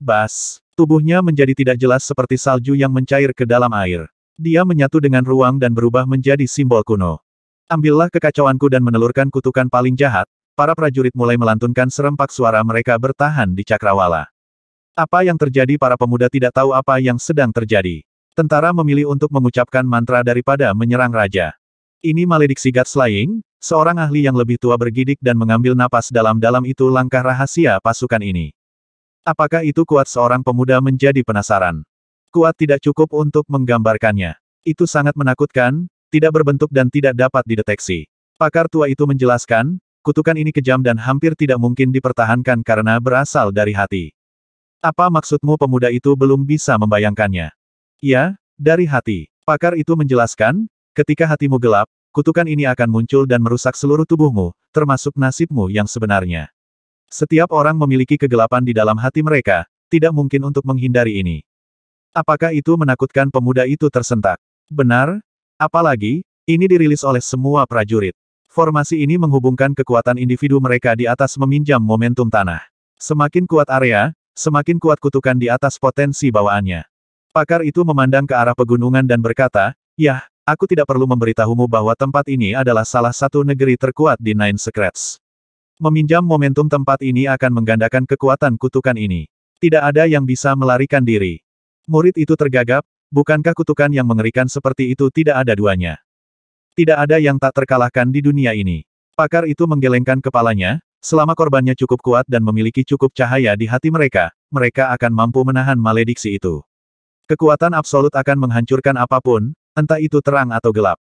Speaker 1: Bas, tubuhnya menjadi tidak jelas seperti salju yang mencair ke dalam air. Dia menyatu dengan ruang dan berubah menjadi simbol kuno. Ambillah kekacauanku dan menelurkan kutukan paling jahat, para prajurit mulai melantunkan serempak suara mereka bertahan di Cakrawala. Apa yang terjadi para pemuda tidak tahu apa yang sedang terjadi. Tentara memilih untuk mengucapkan mantra daripada menyerang raja. Ini malediksi God Slaying, seorang ahli yang lebih tua bergidik dan mengambil napas dalam-dalam itu langkah rahasia pasukan ini. Apakah itu kuat seorang pemuda menjadi penasaran? Kuat tidak cukup untuk menggambarkannya. Itu sangat menakutkan, tidak berbentuk dan tidak dapat dideteksi. Pakar tua itu menjelaskan, kutukan ini kejam dan hampir tidak mungkin dipertahankan karena berasal dari hati. Apa maksudmu pemuda itu belum bisa membayangkannya? Ya, dari hati. Pakar itu menjelaskan, ketika hatimu gelap, kutukan ini akan muncul dan merusak seluruh tubuhmu, termasuk nasibmu yang sebenarnya. Setiap orang memiliki kegelapan di dalam hati mereka, tidak mungkin untuk menghindari ini. Apakah itu menakutkan pemuda itu tersentak? Benar? Apalagi, ini dirilis oleh semua prajurit. Formasi ini menghubungkan kekuatan individu mereka di atas meminjam momentum tanah. Semakin kuat area, semakin kuat kutukan di atas potensi bawaannya. Pakar itu memandang ke arah pegunungan dan berkata, Yah, Aku tidak perlu memberitahumu bahwa tempat ini adalah salah satu negeri terkuat di Nine Secrets. Meminjam momentum tempat ini akan menggandakan kekuatan kutukan ini. Tidak ada yang bisa melarikan diri. Murid itu tergagap, bukankah kutukan yang mengerikan seperti itu tidak ada duanya? Tidak ada yang tak terkalahkan di dunia ini. Pakar itu menggelengkan kepalanya, selama korbannya cukup kuat dan memiliki cukup cahaya di hati mereka, mereka akan mampu menahan malediksi itu. Kekuatan absolut akan menghancurkan apapun, entah itu terang atau gelap.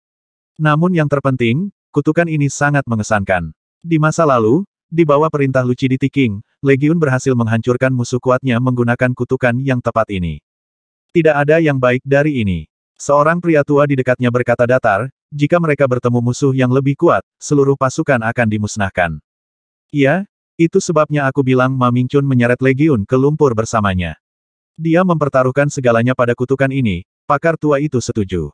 Speaker 1: Namun yang terpenting, kutukan ini sangat mengesankan. Di masa lalu, di bawah perintah Lucidity King, Legion berhasil menghancurkan musuh kuatnya menggunakan kutukan yang tepat ini. Tidak ada yang baik dari ini. Seorang pria tua di dekatnya berkata datar, jika mereka bertemu musuh yang lebih kuat, seluruh pasukan akan dimusnahkan. Iya, itu sebabnya aku bilang Ma Ming menyeret Legion ke lumpur bersamanya. Dia mempertaruhkan segalanya pada kutukan ini, pakar tua itu setuju.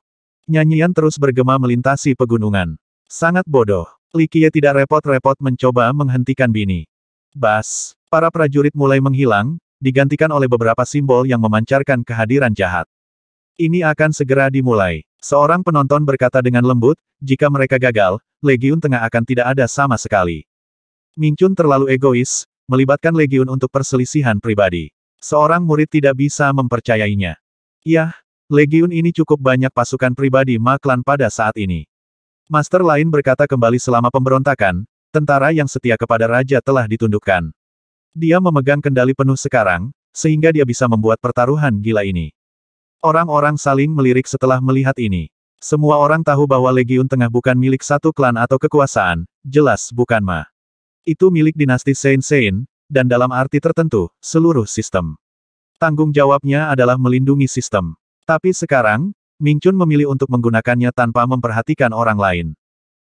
Speaker 1: Nyanyian terus bergema melintasi pegunungan. Sangat bodoh. Likie tidak repot-repot mencoba menghentikan Bini. Bas, para prajurit mulai menghilang, digantikan oleh beberapa simbol yang memancarkan kehadiran jahat. Ini akan segera dimulai. Seorang penonton berkata dengan lembut, jika mereka gagal, Legiun Tengah akan tidak ada sama sekali. Mingchun terlalu egois, melibatkan Legiun untuk perselisihan pribadi. Seorang murid tidak bisa mempercayainya. Yah, Legiun ini cukup banyak pasukan pribadi maklan pada saat ini. Master lain berkata kembali selama pemberontakan, tentara yang setia kepada raja telah ditundukkan. Dia memegang kendali penuh sekarang, sehingga dia bisa membuat pertaruhan gila ini. Orang-orang saling melirik setelah melihat ini. Semua orang tahu bahwa Legiun Tengah bukan milik satu klan atau kekuasaan, jelas bukan mah. Itu milik dinasti Sein-Sein, dan dalam arti tertentu, seluruh sistem. Tanggung jawabnya adalah melindungi sistem. Tapi sekarang, Ming Chun memilih untuk menggunakannya tanpa memperhatikan orang lain.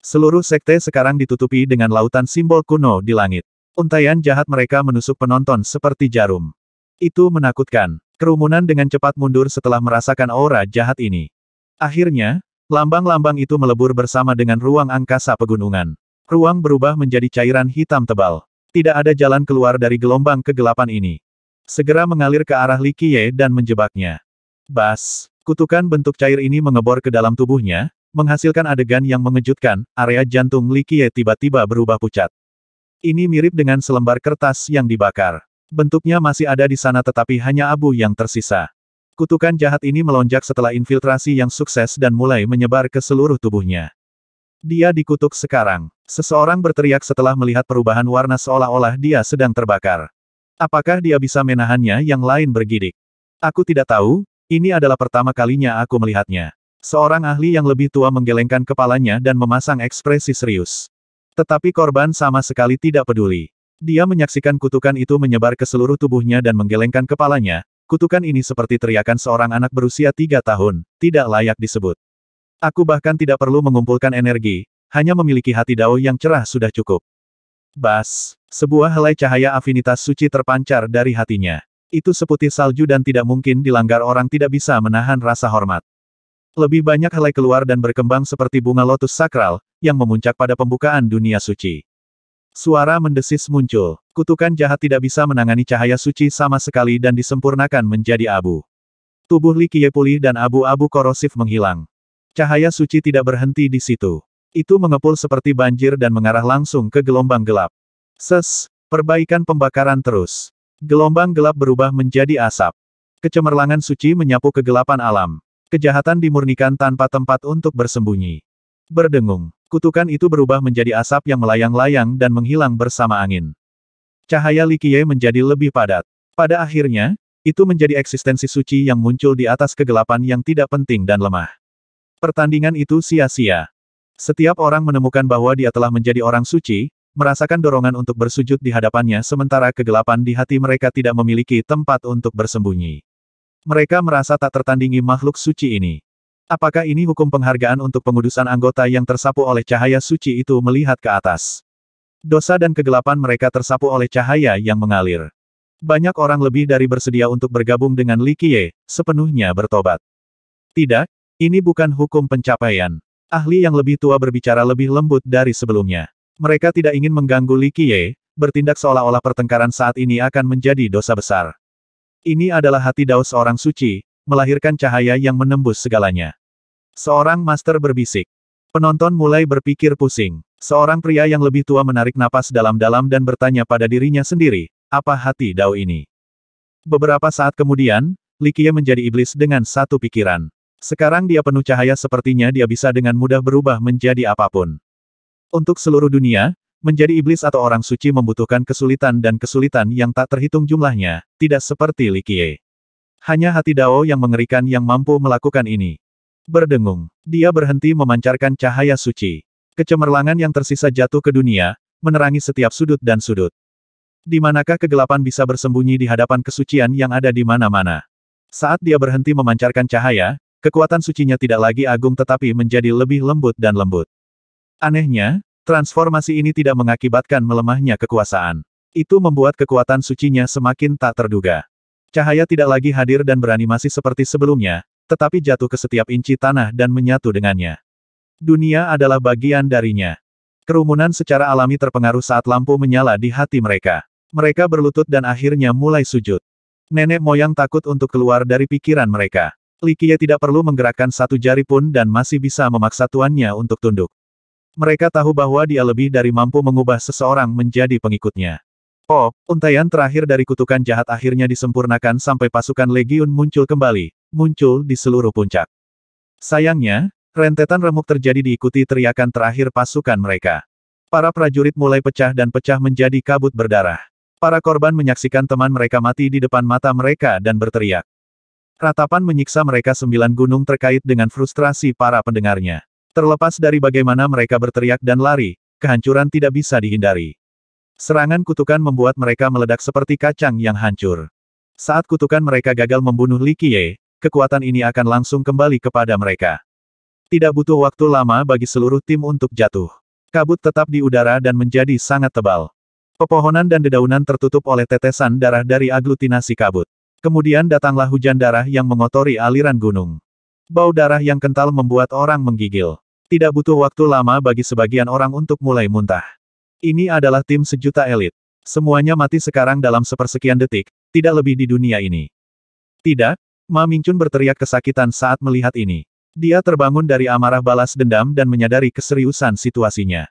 Speaker 1: Seluruh sekte sekarang ditutupi dengan lautan simbol kuno di langit. Untaian jahat mereka menusuk penonton seperti jarum. Itu menakutkan. Kerumunan dengan cepat mundur setelah merasakan aura jahat ini. Akhirnya, lambang-lambang itu melebur bersama dengan ruang angkasa pegunungan. Ruang berubah menjadi cairan hitam tebal. Tidak ada jalan keluar dari gelombang kegelapan ini. Segera mengalir ke arah Li Qiye dan menjebaknya. Bas. Kutukan bentuk cair ini mengebor ke dalam tubuhnya, menghasilkan adegan yang mengejutkan, area jantung Li tiba-tiba berubah pucat. Ini mirip dengan selembar kertas yang dibakar. Bentuknya masih ada di sana tetapi hanya abu yang tersisa. Kutukan jahat ini melonjak setelah infiltrasi yang sukses dan mulai menyebar ke seluruh tubuhnya. Dia dikutuk sekarang. Seseorang berteriak setelah melihat perubahan warna seolah-olah dia sedang terbakar. Apakah dia bisa menahannya yang lain bergidik? Aku tidak tahu, ini adalah pertama kalinya aku melihatnya. Seorang ahli yang lebih tua menggelengkan kepalanya dan memasang ekspresi serius. Tetapi korban sama sekali tidak peduli. Dia menyaksikan kutukan itu menyebar ke seluruh tubuhnya dan menggelengkan kepalanya, kutukan ini seperti teriakan seorang anak berusia tiga tahun, tidak layak disebut. Aku bahkan tidak perlu mengumpulkan energi, hanya memiliki hati dao yang cerah sudah cukup. Bas, sebuah helai cahaya afinitas suci terpancar dari hatinya. Itu seputih salju dan tidak mungkin dilanggar orang tidak bisa menahan rasa hormat. Lebih banyak helai keluar dan berkembang seperti bunga lotus sakral, yang memuncak pada pembukaan dunia suci. Suara mendesis muncul. Kutukan jahat tidak bisa menangani cahaya suci sama sekali dan disempurnakan menjadi abu. Tubuh Li Qiye pulih dan abu-abu korosif menghilang. Cahaya suci tidak berhenti di situ. Itu mengepul seperti banjir dan mengarah langsung ke gelombang gelap. Ses, perbaikan pembakaran terus. Gelombang gelap berubah menjadi asap. Kecemerlangan suci menyapu kegelapan alam. Kejahatan dimurnikan tanpa tempat untuk bersembunyi. Berdengung, kutukan itu berubah menjadi asap yang melayang-layang dan menghilang bersama angin. Cahaya Likie menjadi lebih padat. Pada akhirnya, itu menjadi eksistensi suci yang muncul di atas kegelapan yang tidak penting dan lemah. Pertandingan itu sia-sia. Setiap orang menemukan bahwa dia telah menjadi orang suci, merasakan dorongan untuk bersujud di hadapannya sementara kegelapan di hati mereka tidak memiliki tempat untuk bersembunyi. Mereka merasa tak tertandingi makhluk suci ini. Apakah ini hukum penghargaan untuk pengudusan anggota yang tersapu oleh cahaya suci itu melihat ke atas? Dosa dan kegelapan mereka tersapu oleh cahaya yang mengalir. Banyak orang lebih dari bersedia untuk bergabung dengan Likie, sepenuhnya bertobat. Tidak, ini bukan hukum pencapaian. Ahli yang lebih tua berbicara lebih lembut dari sebelumnya. Mereka tidak ingin mengganggu Li Qiye, bertindak seolah-olah pertengkaran saat ini akan menjadi dosa besar. Ini adalah hati Dao seorang suci, melahirkan cahaya yang menembus segalanya. Seorang master berbisik. Penonton mulai berpikir pusing. Seorang pria yang lebih tua menarik napas dalam-dalam dan bertanya pada dirinya sendiri, apa hati Dao ini? Beberapa saat kemudian, Li Qiye menjadi iblis dengan satu pikiran. Sekarang dia penuh cahaya sepertinya dia bisa dengan mudah berubah menjadi apapun. Untuk seluruh dunia, menjadi iblis atau orang suci membutuhkan kesulitan dan kesulitan yang tak terhitung jumlahnya, tidak seperti Li Qie, Hanya hati Dao yang mengerikan yang mampu melakukan ini. Berdengung, dia berhenti memancarkan cahaya suci. Kecemerlangan yang tersisa jatuh ke dunia, menerangi setiap sudut dan sudut. Di manakah kegelapan bisa bersembunyi di hadapan kesucian yang ada di mana-mana? Saat dia berhenti memancarkan cahaya, kekuatan sucinya tidak lagi agung tetapi menjadi lebih lembut dan lembut. Anehnya, transformasi ini tidak mengakibatkan melemahnya kekuasaan. Itu membuat kekuatan sucinya semakin tak terduga. Cahaya tidak lagi hadir dan beranimasi seperti sebelumnya, tetapi jatuh ke setiap inci tanah dan menyatu dengannya. Dunia adalah bagian darinya. Kerumunan secara alami terpengaruh saat lampu menyala di hati mereka. Mereka berlutut dan akhirnya mulai sujud. Nenek moyang takut untuk keluar dari pikiran mereka. Likie tidak perlu menggerakkan satu jari pun dan masih bisa memaksa tuannya untuk tunduk. Mereka tahu bahwa dia lebih dari mampu mengubah seseorang menjadi pengikutnya. Oh, untayan terakhir dari kutukan jahat akhirnya disempurnakan sampai pasukan Legiun muncul kembali, muncul di seluruh puncak. Sayangnya, rentetan remuk terjadi diikuti teriakan terakhir pasukan mereka. Para prajurit mulai pecah dan pecah menjadi kabut berdarah. Para korban menyaksikan teman mereka mati di depan mata mereka dan berteriak. Ratapan menyiksa mereka sembilan gunung terkait dengan frustrasi para pendengarnya. Terlepas dari bagaimana mereka berteriak dan lari, kehancuran tidak bisa dihindari. Serangan kutukan membuat mereka meledak seperti kacang yang hancur. Saat kutukan mereka gagal membunuh Li Qiye, kekuatan ini akan langsung kembali kepada mereka. Tidak butuh waktu lama bagi seluruh tim untuk jatuh. Kabut tetap di udara dan menjadi sangat tebal. Pepohonan dan dedaunan tertutup oleh tetesan darah dari aglutinasi kabut. Kemudian datanglah hujan darah yang mengotori aliran gunung. Bau darah yang kental membuat orang menggigil. Tidak butuh waktu lama bagi sebagian orang untuk mulai muntah. Ini adalah tim sejuta elit. Semuanya mati sekarang dalam sepersekian detik, tidak lebih di dunia ini. Tidak, Ma Mingchun berteriak kesakitan saat melihat ini. Dia terbangun dari amarah balas dendam dan menyadari keseriusan situasinya.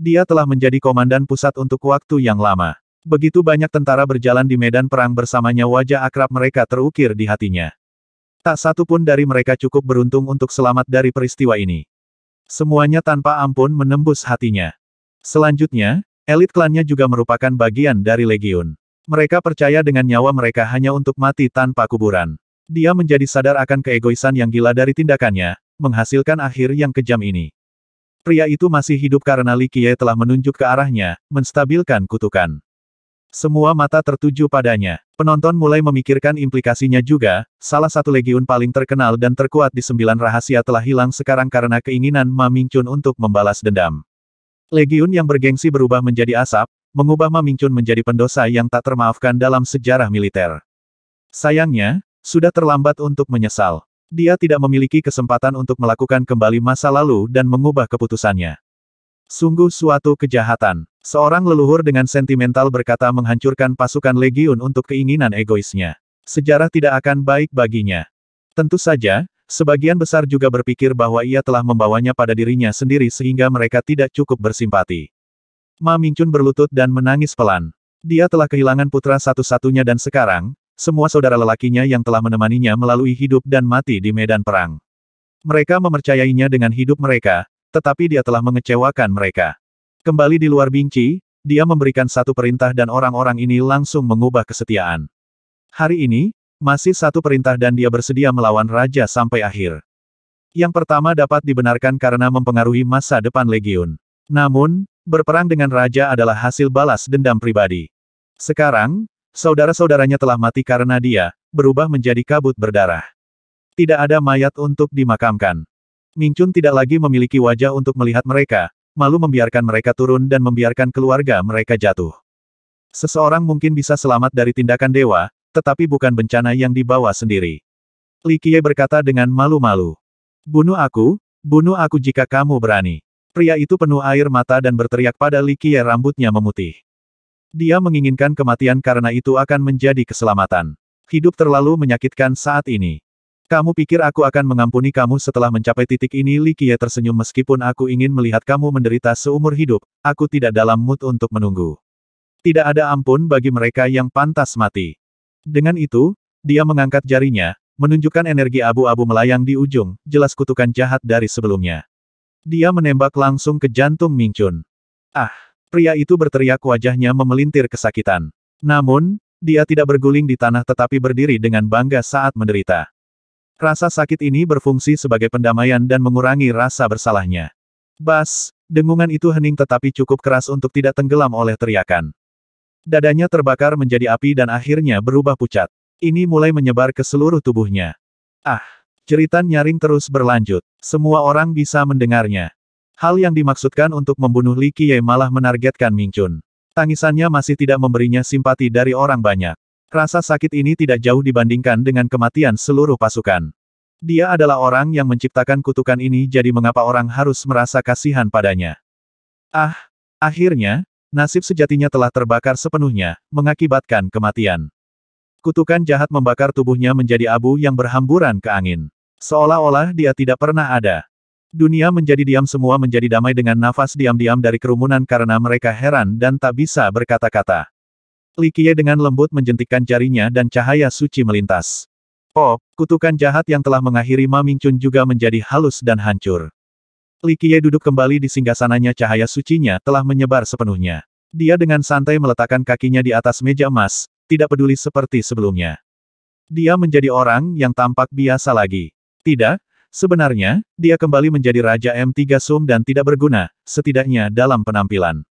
Speaker 1: Dia telah menjadi komandan pusat untuk waktu yang lama. Begitu banyak tentara berjalan di medan perang bersamanya wajah akrab mereka terukir di hatinya. Tak satu pun dari mereka cukup beruntung untuk selamat dari peristiwa ini. Semuanya tanpa ampun menembus hatinya. Selanjutnya, elit klannya juga merupakan bagian dari legiun. Mereka percaya dengan nyawa mereka hanya untuk mati tanpa kuburan. Dia menjadi sadar akan keegoisan yang gila dari tindakannya, menghasilkan akhir yang kejam ini. Pria itu masih hidup karena Li telah menunjuk ke arahnya, menstabilkan kutukan. Semua mata tertuju padanya. Penonton mulai memikirkan implikasinya juga, salah satu legiun paling terkenal dan terkuat di sembilan rahasia telah hilang sekarang karena keinginan Ma Mingchun untuk membalas dendam. Legiun yang bergengsi berubah menjadi asap, mengubah Ma Mingchun menjadi pendosa yang tak termaafkan dalam sejarah militer. Sayangnya, sudah terlambat untuk menyesal. Dia tidak memiliki kesempatan untuk melakukan kembali masa lalu dan mengubah keputusannya. Sungguh suatu kejahatan. Seorang leluhur dengan sentimental berkata menghancurkan pasukan legiun untuk keinginan egoisnya. Sejarah tidak akan baik baginya. Tentu saja, sebagian besar juga berpikir bahwa ia telah membawanya pada dirinya sendiri sehingga mereka tidak cukup bersimpati. Ma Mingchun berlutut dan menangis pelan. Dia telah kehilangan putra satu-satunya dan sekarang, semua saudara lelakinya yang telah menemaninya melalui hidup dan mati di medan perang. Mereka memercayainya dengan hidup mereka, tetapi dia telah mengecewakan mereka. Kembali di luar Bingci, dia memberikan satu perintah dan orang-orang ini langsung mengubah kesetiaan. Hari ini, masih satu perintah dan dia bersedia melawan raja sampai akhir. Yang pertama dapat dibenarkan karena mempengaruhi masa depan legiun. Namun, berperang dengan raja adalah hasil balas dendam pribadi. Sekarang, saudara-saudaranya telah mati karena dia berubah menjadi kabut berdarah. Tidak ada mayat untuk dimakamkan. Mingcun tidak lagi memiliki wajah untuk melihat mereka, malu membiarkan mereka turun dan membiarkan keluarga mereka jatuh. Seseorang mungkin bisa selamat dari tindakan dewa, tetapi bukan bencana yang dibawa sendiri. Li Qiye berkata dengan malu-malu. Bunuh aku, bunuh aku jika kamu berani. Pria itu penuh air mata dan berteriak pada Li Qiye rambutnya memutih. Dia menginginkan kematian karena itu akan menjadi keselamatan. Hidup terlalu menyakitkan saat ini. Kamu pikir aku akan mengampuni kamu setelah mencapai titik ini? Li Qiye tersenyum meskipun aku ingin melihat kamu menderita seumur hidup, aku tidak dalam mood untuk menunggu. Tidak ada ampun bagi mereka yang pantas mati. Dengan itu, dia mengangkat jarinya, menunjukkan energi abu-abu melayang di ujung, jelas kutukan jahat dari sebelumnya. Dia menembak langsung ke jantung Mingchun. Ah, pria itu berteriak wajahnya memelintir kesakitan. Namun, dia tidak berguling di tanah tetapi berdiri dengan bangga saat menderita. Rasa sakit ini berfungsi sebagai pendamaian dan mengurangi rasa bersalahnya. Bas, dengungan itu hening tetapi cukup keras untuk tidak tenggelam oleh teriakan. Dadanya terbakar menjadi api dan akhirnya berubah pucat. Ini mulai menyebar ke seluruh tubuhnya. Ah, jeritan nyaring terus berlanjut. Semua orang bisa mendengarnya. Hal yang dimaksudkan untuk membunuh Li Qiye malah menargetkan Ming Chun. Tangisannya masih tidak memberinya simpati dari orang banyak. Rasa sakit ini tidak jauh dibandingkan dengan kematian seluruh pasukan. Dia adalah orang yang menciptakan kutukan ini jadi mengapa orang harus merasa kasihan padanya. Ah, akhirnya, nasib sejatinya telah terbakar sepenuhnya, mengakibatkan kematian. Kutukan jahat membakar tubuhnya menjadi abu yang berhamburan ke angin. Seolah-olah dia tidak pernah ada. Dunia menjadi diam semua menjadi damai dengan nafas diam-diam dari kerumunan karena mereka heran dan tak bisa berkata-kata. Li Qiye dengan lembut menjentikkan jarinya dan cahaya suci melintas. Oh, kutukan jahat yang telah mengakhiri Ma Mingchun juga menjadi halus dan hancur. Li Qiye duduk kembali di singgasananya cahaya sucinya telah menyebar sepenuhnya. Dia dengan santai meletakkan kakinya di atas meja emas, tidak peduli seperti sebelumnya. Dia menjadi orang yang tampak biasa lagi. Tidak, sebenarnya, dia kembali menjadi Raja M3 Sum dan tidak berguna, setidaknya dalam penampilan.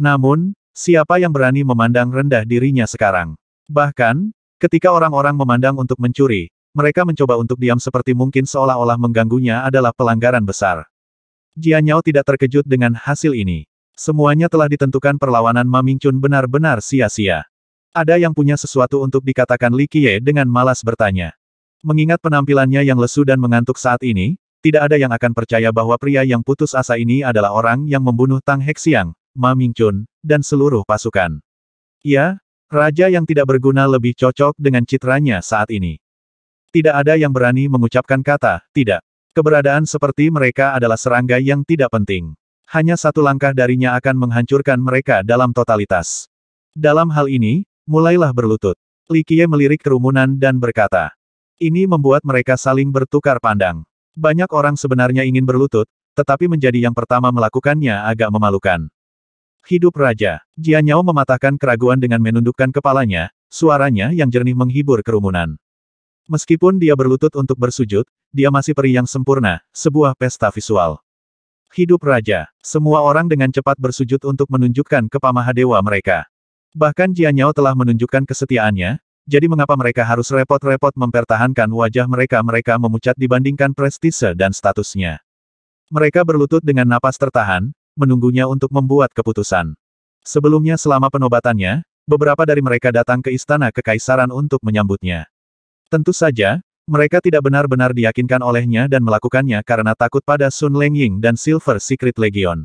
Speaker 1: Namun, Siapa yang berani memandang rendah dirinya sekarang? Bahkan, ketika orang-orang memandang untuk mencuri, mereka mencoba untuk diam seperti mungkin seolah-olah mengganggunya adalah pelanggaran besar. Jianyao tidak terkejut dengan hasil ini. Semuanya telah ditentukan perlawanan Ma benar-benar sia-sia. Ada yang punya sesuatu untuk dikatakan Li Qiye dengan malas bertanya. Mengingat penampilannya yang lesu dan mengantuk saat ini, tidak ada yang akan percaya bahwa pria yang putus asa ini adalah orang yang membunuh Tang Hexiang, Ma Mingchun, dan seluruh pasukan. Ya, raja yang tidak berguna lebih cocok dengan citranya saat ini. Tidak ada yang berani mengucapkan kata, tidak. Keberadaan seperti mereka adalah serangga yang tidak penting. Hanya satu langkah darinya akan menghancurkan mereka dalam totalitas. Dalam hal ini, mulailah berlutut. Li Qiye melirik kerumunan dan berkata. Ini membuat mereka saling bertukar pandang. Banyak orang sebenarnya ingin berlutut, tetapi menjadi yang pertama melakukannya agak memalukan. Hidup Raja. Jianyao mematahkan keraguan dengan menundukkan kepalanya, suaranya yang jernih menghibur kerumunan. Meskipun dia berlutut untuk bersujud, dia masih peri yang sempurna, sebuah pesta visual. Hidup Raja. Semua orang dengan cepat bersujud untuk menunjukkan ke dewa mereka. Bahkan Jianyao telah menunjukkan kesetiaannya, jadi mengapa mereka harus repot-repot mempertahankan wajah mereka-mereka memucat dibandingkan prestise dan statusnya. Mereka berlutut dengan napas tertahan, menunggunya untuk membuat keputusan. Sebelumnya selama penobatannya, beberapa dari mereka datang ke istana kekaisaran untuk menyambutnya. Tentu saja, mereka tidak benar-benar diyakinkan olehnya dan melakukannya karena takut pada Sun Lengying dan Silver Secret Legion.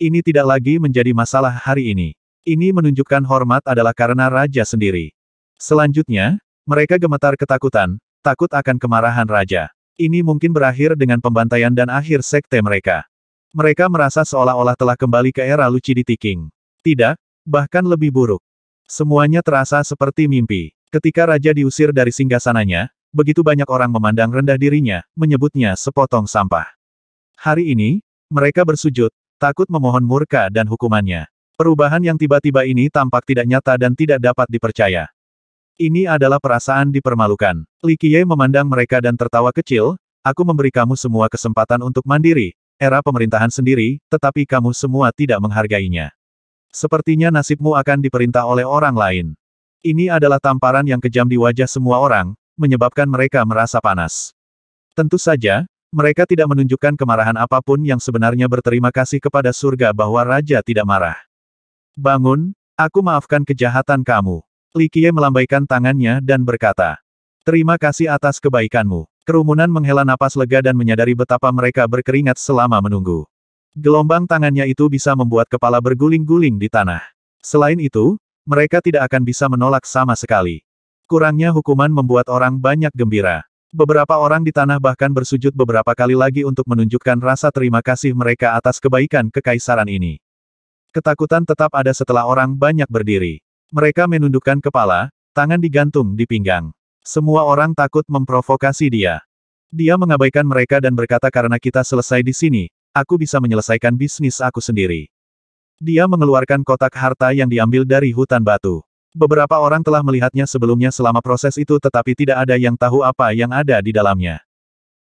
Speaker 1: Ini tidak lagi menjadi masalah hari ini. Ini menunjukkan hormat adalah karena raja sendiri. Selanjutnya, mereka gemetar ketakutan, takut akan kemarahan raja. Ini mungkin berakhir dengan pembantaian dan akhir sekte mereka. Mereka merasa seolah-olah telah kembali ke era lucidity king. Tidak, bahkan lebih buruk. Semuanya terasa seperti mimpi. Ketika raja diusir dari singgasananya, begitu banyak orang memandang rendah dirinya, menyebutnya sepotong sampah. Hari ini, mereka bersujud, takut memohon murka dan hukumannya. Perubahan yang tiba-tiba ini tampak tidak nyata dan tidak dapat dipercaya. Ini adalah perasaan dipermalukan. Li Qiye memandang mereka dan tertawa kecil, aku memberi kamu semua kesempatan untuk mandiri, era pemerintahan sendiri, tetapi kamu semua tidak menghargainya. Sepertinya nasibmu akan diperintah oleh orang lain. Ini adalah tamparan yang kejam di wajah semua orang, menyebabkan mereka merasa panas. Tentu saja, mereka tidak menunjukkan kemarahan apapun yang sebenarnya berterima kasih kepada surga bahwa raja tidak marah. Bangun, aku maafkan kejahatan kamu. Likie melambaikan tangannya dan berkata, Terima kasih atas kebaikanmu. Kerumunan menghela napas lega dan menyadari betapa mereka berkeringat selama menunggu. Gelombang tangannya itu bisa membuat kepala berguling-guling di tanah. Selain itu, mereka tidak akan bisa menolak sama sekali. Kurangnya hukuman membuat orang banyak gembira. Beberapa orang di tanah bahkan bersujud beberapa kali lagi untuk menunjukkan rasa terima kasih mereka atas kebaikan kekaisaran ini. Ketakutan tetap ada setelah orang banyak berdiri. Mereka menundukkan kepala, tangan digantung di pinggang. Semua orang takut memprovokasi dia. Dia mengabaikan mereka dan berkata karena kita selesai di sini, aku bisa menyelesaikan bisnis aku sendiri. Dia mengeluarkan kotak harta yang diambil dari hutan batu. Beberapa orang telah melihatnya sebelumnya selama proses itu tetapi tidak ada yang tahu apa yang ada di dalamnya.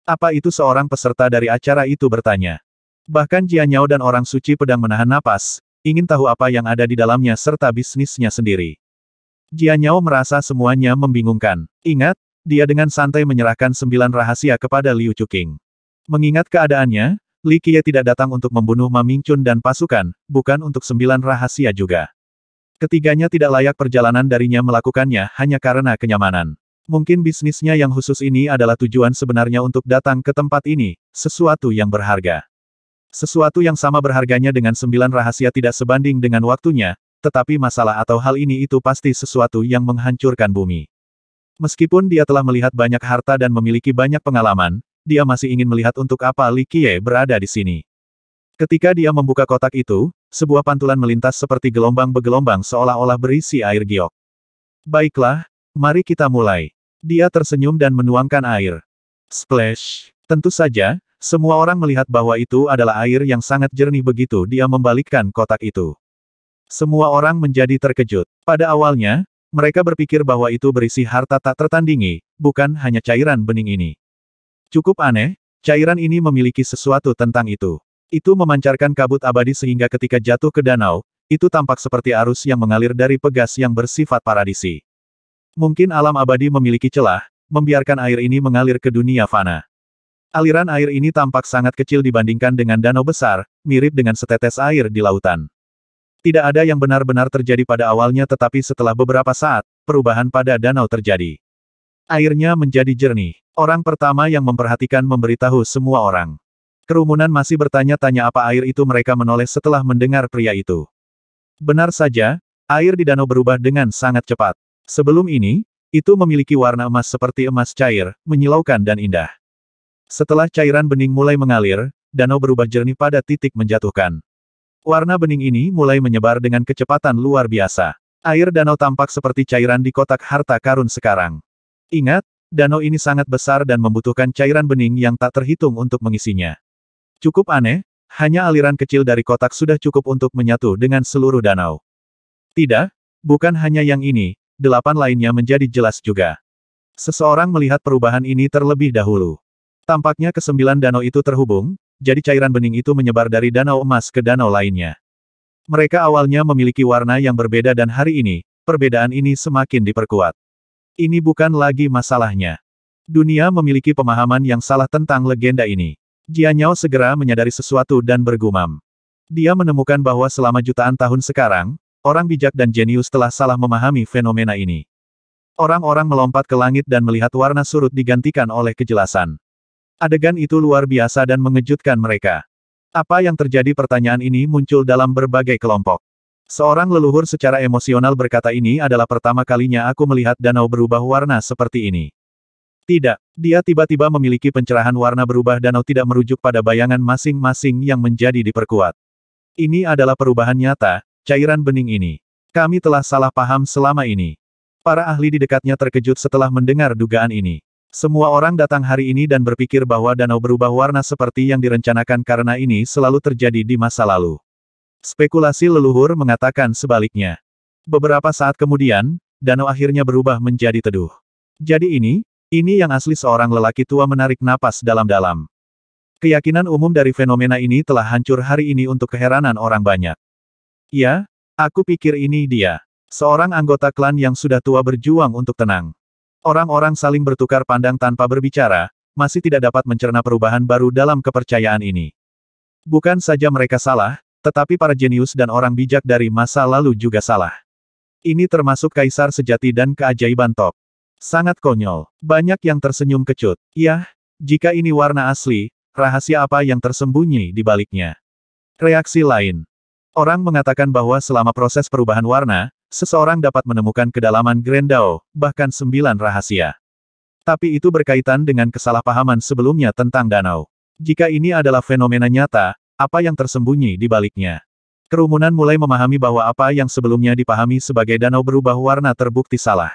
Speaker 1: Apa itu seorang peserta dari acara itu bertanya. Bahkan Jianyao dan orang suci pedang menahan napas, ingin tahu apa yang ada di dalamnya serta bisnisnya sendiri. Jianyao merasa semuanya membingungkan. Ingat, dia dengan santai menyerahkan sembilan rahasia kepada Liu Chuking. Mengingat keadaannya, Li Qiye tidak datang untuk membunuh Ma Mingchun dan pasukan, bukan untuk sembilan rahasia juga. Ketiganya tidak layak perjalanan darinya melakukannya hanya karena kenyamanan. Mungkin bisnisnya yang khusus ini adalah tujuan sebenarnya untuk datang ke tempat ini, sesuatu yang berharga. Sesuatu yang sama berharganya dengan sembilan rahasia tidak sebanding dengan waktunya, tetapi masalah atau hal ini itu pasti sesuatu yang menghancurkan bumi. Meskipun dia telah melihat banyak harta dan memiliki banyak pengalaman, dia masih ingin melihat untuk apa Li Qiye berada di sini. Ketika dia membuka kotak itu, sebuah pantulan melintas seperti gelombang begelombang seolah-olah berisi air giok. Baiklah, mari kita mulai. Dia tersenyum dan menuangkan air. Splash! Tentu saja, semua orang melihat bahwa itu adalah air yang sangat jernih begitu dia membalikkan kotak itu. Semua orang menjadi terkejut. Pada awalnya, mereka berpikir bahwa itu berisi harta tak tertandingi, bukan hanya cairan bening ini. Cukup aneh, cairan ini memiliki sesuatu tentang itu. Itu memancarkan kabut abadi sehingga ketika jatuh ke danau, itu tampak seperti arus yang mengalir dari pegas yang bersifat paradisi. Mungkin alam abadi memiliki celah, membiarkan air ini mengalir ke dunia fana. Aliran air ini tampak sangat kecil dibandingkan dengan danau besar, mirip dengan setetes air di lautan. Tidak ada yang benar-benar terjadi pada awalnya tetapi setelah beberapa saat, perubahan pada danau terjadi. Airnya menjadi jernih. Orang pertama yang memperhatikan memberitahu semua orang. Kerumunan masih bertanya-tanya apa air itu mereka menoleh setelah mendengar pria itu. Benar saja, air di danau berubah dengan sangat cepat. Sebelum ini, itu memiliki warna emas seperti emas cair, menyilaukan dan indah. Setelah cairan bening mulai mengalir, danau berubah jernih pada titik menjatuhkan. Warna bening ini mulai menyebar dengan kecepatan luar biasa. Air danau tampak seperti cairan di kotak harta karun sekarang. Ingat, danau ini sangat besar dan membutuhkan cairan bening yang tak terhitung untuk mengisinya. Cukup aneh, hanya aliran kecil dari kotak sudah cukup untuk menyatu dengan seluruh danau. Tidak, bukan hanya yang ini, delapan lainnya menjadi jelas juga. Seseorang melihat perubahan ini terlebih dahulu. Tampaknya kesembilan danau itu terhubung, jadi cairan bening itu menyebar dari danau emas ke danau lainnya. Mereka awalnya memiliki warna yang berbeda dan hari ini, perbedaan ini semakin diperkuat. Ini bukan lagi masalahnya. Dunia memiliki pemahaman yang salah tentang legenda ini. Jianyao segera menyadari sesuatu dan bergumam. Dia menemukan bahwa selama jutaan tahun sekarang, orang bijak dan jenius telah salah memahami fenomena ini. Orang-orang melompat ke langit dan melihat warna surut digantikan oleh kejelasan. Adegan itu luar biasa dan mengejutkan mereka. Apa yang terjadi pertanyaan ini muncul dalam berbagai kelompok. Seorang leluhur secara emosional berkata ini adalah pertama kalinya aku melihat danau berubah warna seperti ini. Tidak, dia tiba-tiba memiliki pencerahan warna berubah danau tidak merujuk pada bayangan masing-masing yang menjadi diperkuat. Ini adalah perubahan nyata, cairan bening ini. Kami telah salah paham selama ini. Para ahli di dekatnya terkejut setelah mendengar dugaan ini. Semua orang datang hari ini dan berpikir bahwa danau berubah warna seperti yang direncanakan karena ini selalu terjadi di masa lalu. Spekulasi leluhur mengatakan sebaliknya. Beberapa saat kemudian, danau akhirnya berubah menjadi teduh. Jadi ini, ini yang asli seorang lelaki tua menarik napas dalam-dalam. Keyakinan umum dari fenomena ini telah hancur hari ini untuk keheranan orang banyak. Ya, aku pikir ini dia. Seorang anggota klan yang sudah tua berjuang untuk tenang. Orang-orang saling bertukar pandang tanpa berbicara, masih tidak dapat mencerna perubahan baru dalam kepercayaan ini. Bukan saja mereka salah, tetapi para jenius dan orang bijak dari masa lalu juga salah. Ini termasuk kaisar sejati dan keajaiban top. Sangat konyol. Banyak yang tersenyum kecut. Yah, jika ini warna asli, rahasia apa yang tersembunyi di baliknya? Reaksi lain. Orang mengatakan bahwa selama proses perubahan warna, seseorang dapat menemukan kedalaman Grand Dao, bahkan sembilan rahasia. Tapi itu berkaitan dengan kesalahpahaman sebelumnya tentang danau. Jika ini adalah fenomena nyata, apa yang tersembunyi di baliknya? Kerumunan mulai memahami bahwa apa yang sebelumnya dipahami sebagai danau berubah warna terbukti salah.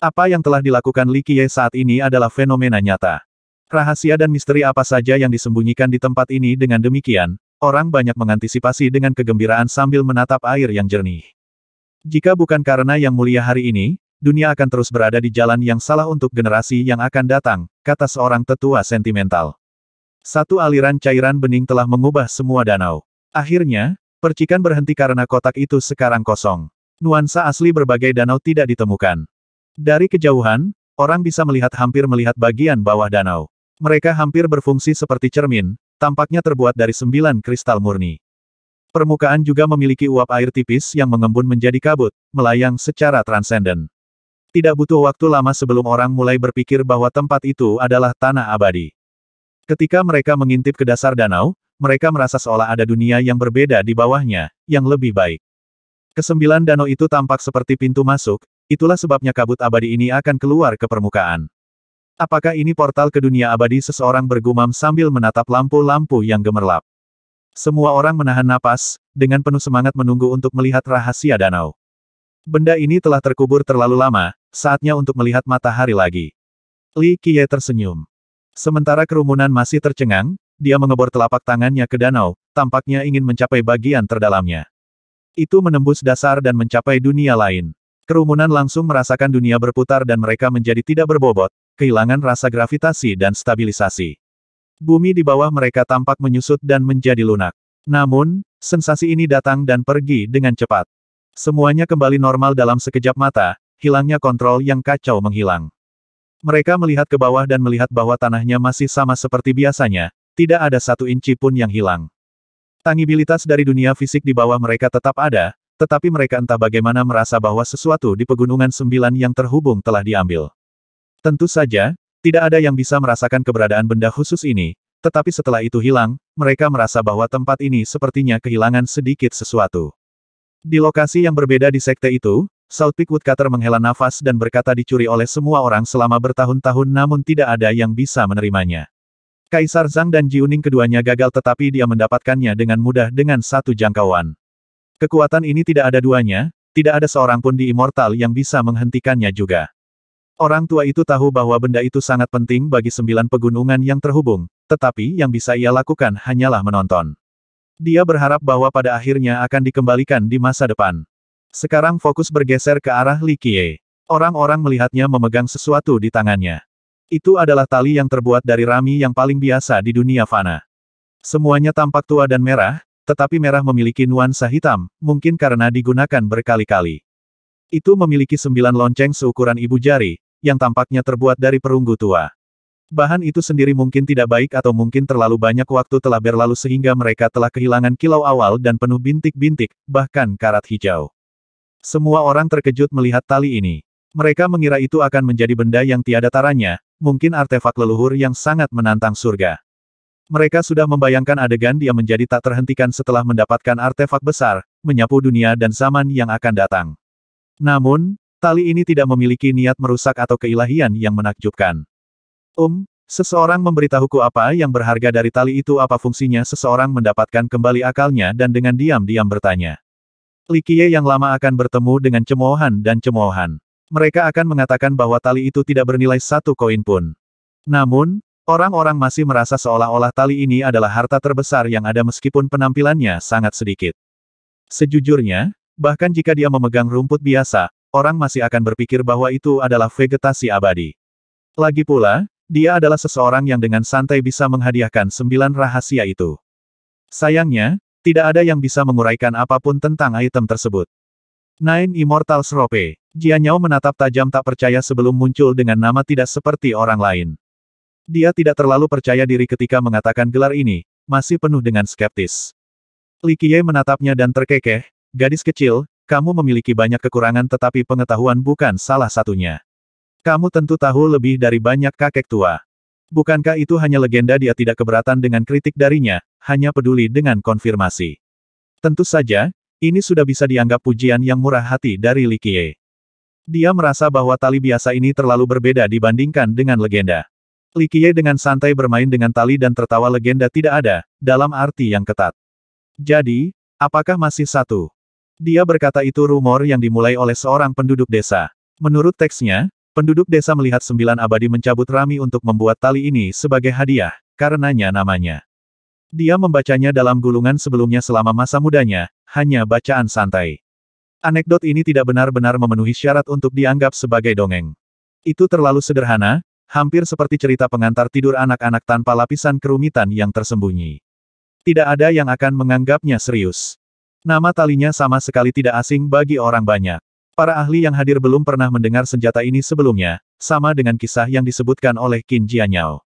Speaker 1: Apa yang telah dilakukan Li Qiye saat ini adalah fenomena nyata. Rahasia dan misteri apa saja yang disembunyikan di tempat ini dengan demikian, orang banyak mengantisipasi dengan kegembiraan sambil menatap air yang jernih. Jika bukan karena yang mulia hari ini, dunia akan terus berada di jalan yang salah untuk generasi yang akan datang, kata seorang tetua sentimental. Satu aliran cairan bening telah mengubah semua danau. Akhirnya, percikan berhenti karena kotak itu sekarang kosong. Nuansa asli berbagai danau tidak ditemukan. Dari kejauhan, orang bisa melihat hampir melihat bagian bawah danau. Mereka hampir berfungsi seperti cermin, tampaknya terbuat dari sembilan kristal murni. Permukaan juga memiliki uap air tipis yang mengembun menjadi kabut, melayang secara transenden. Tidak butuh waktu lama sebelum orang mulai berpikir bahwa tempat itu adalah tanah abadi. Ketika mereka mengintip ke dasar danau, mereka merasa seolah ada dunia yang berbeda di bawahnya, yang lebih baik. Kesembilan danau itu tampak seperti pintu masuk, itulah sebabnya kabut abadi ini akan keluar ke permukaan. Apakah ini portal ke dunia abadi seseorang bergumam sambil menatap lampu-lampu yang gemerlap? Semua orang menahan napas, dengan penuh semangat menunggu untuk melihat rahasia danau. Benda ini telah terkubur terlalu lama, saatnya untuk melihat matahari lagi. Li Qiye tersenyum. Sementara kerumunan masih tercengang, dia mengebor telapak tangannya ke danau, tampaknya ingin mencapai bagian terdalamnya. Itu menembus dasar dan mencapai dunia lain. Kerumunan langsung merasakan dunia berputar dan mereka menjadi tidak berbobot, kehilangan rasa gravitasi dan stabilisasi. Bumi di bawah mereka tampak menyusut dan menjadi lunak. Namun, sensasi ini datang dan pergi dengan cepat. Semuanya kembali normal dalam sekejap mata, hilangnya kontrol yang kacau menghilang. Mereka melihat ke bawah dan melihat bahwa tanahnya masih sama seperti biasanya, tidak ada satu inci pun yang hilang. Tangibilitas dari dunia fisik di bawah mereka tetap ada, tetapi mereka entah bagaimana merasa bahwa sesuatu di Pegunungan Sembilan yang terhubung telah diambil. Tentu saja, tidak ada yang bisa merasakan keberadaan benda khusus ini, tetapi setelah itu hilang, mereka merasa bahwa tempat ini sepertinya kehilangan sedikit sesuatu. Di lokasi yang berbeda di sekte itu, South Peak Woodcutter menghela nafas dan berkata dicuri oleh semua orang selama bertahun-tahun namun tidak ada yang bisa menerimanya. Kaisar Zhang dan Jiuning keduanya gagal tetapi dia mendapatkannya dengan mudah dengan satu jangkauan. Kekuatan ini tidak ada duanya, tidak ada seorang pun di Immortal yang bisa menghentikannya juga. Orang tua itu tahu bahwa benda itu sangat penting bagi sembilan pegunungan yang terhubung, tetapi yang bisa ia lakukan hanyalah menonton. Dia berharap bahwa pada akhirnya akan dikembalikan di masa depan. Sekarang fokus bergeser ke arah Li Orang-orang melihatnya memegang sesuatu di tangannya. Itu adalah tali yang terbuat dari rami yang paling biasa di dunia fana. Semuanya tampak tua dan merah, tetapi merah memiliki nuansa hitam, mungkin karena digunakan berkali-kali. Itu memiliki sembilan lonceng seukuran ibu jari, yang tampaknya terbuat dari perunggu tua. Bahan itu sendiri mungkin tidak baik atau mungkin terlalu banyak waktu telah berlalu sehingga mereka telah kehilangan kilau awal dan penuh bintik-bintik, bahkan karat hijau. Semua orang terkejut melihat tali ini. Mereka mengira itu akan menjadi benda yang tiada taranya, mungkin artefak leluhur yang sangat menantang surga. Mereka sudah membayangkan adegan dia menjadi tak terhentikan setelah mendapatkan artefak besar, menyapu dunia dan zaman yang akan datang. Namun, Tali ini tidak memiliki niat merusak atau keilahian yang menakjubkan. Um, seseorang memberitahuku apa yang berharga dari tali itu apa fungsinya seseorang mendapatkan kembali akalnya dan dengan diam-diam bertanya. Likie yang lama akan bertemu dengan cemoohan dan cemoohan. Mereka akan mengatakan bahwa tali itu tidak bernilai satu koin pun. Namun, orang-orang masih merasa seolah-olah tali ini adalah harta terbesar yang ada meskipun penampilannya sangat sedikit. Sejujurnya, Bahkan jika dia memegang rumput biasa, orang masih akan berpikir bahwa itu adalah vegetasi abadi. Lagi pula, dia adalah seseorang yang dengan santai bisa menghadiahkan sembilan rahasia itu. Sayangnya, tidak ada yang bisa menguraikan apapun tentang item tersebut. Nine Immortals Rope. Jianyao menatap tajam tak percaya sebelum muncul dengan nama tidak seperti orang lain. Dia tidak terlalu percaya diri ketika mengatakan gelar ini, masih penuh dengan skeptis. Li Qiye menatapnya dan terkekeh, gadis kecil, kamu memiliki banyak kekurangan tetapi pengetahuan bukan salah satunya. Kamu tentu tahu lebih dari banyak kakek tua. Bukankah itu hanya legenda dia tidak keberatan dengan kritik darinya, hanya peduli dengan konfirmasi. Tentu saja, ini sudah bisa dianggap pujian yang murah hati dari Likie. Dia merasa bahwa tali biasa ini terlalu berbeda dibandingkan dengan legenda. Likie dengan santai bermain dengan tali dan tertawa legenda tidak ada, dalam arti yang ketat. Jadi, apakah masih satu? Dia berkata itu rumor yang dimulai oleh seorang penduduk desa. Menurut teksnya, penduduk desa melihat sembilan abadi mencabut rami untuk membuat tali ini sebagai hadiah, karenanya namanya. Dia membacanya dalam gulungan sebelumnya selama masa mudanya, hanya bacaan santai. Anekdot ini tidak benar-benar memenuhi syarat untuk dianggap sebagai dongeng. Itu terlalu sederhana, hampir seperti cerita pengantar tidur anak-anak tanpa lapisan kerumitan yang tersembunyi. Tidak ada yang akan menganggapnya serius. Nama talinya sama sekali tidak asing bagi orang banyak. Para ahli yang hadir belum pernah mendengar senjata ini sebelumnya, sama dengan kisah yang disebutkan oleh Qin Jianyao.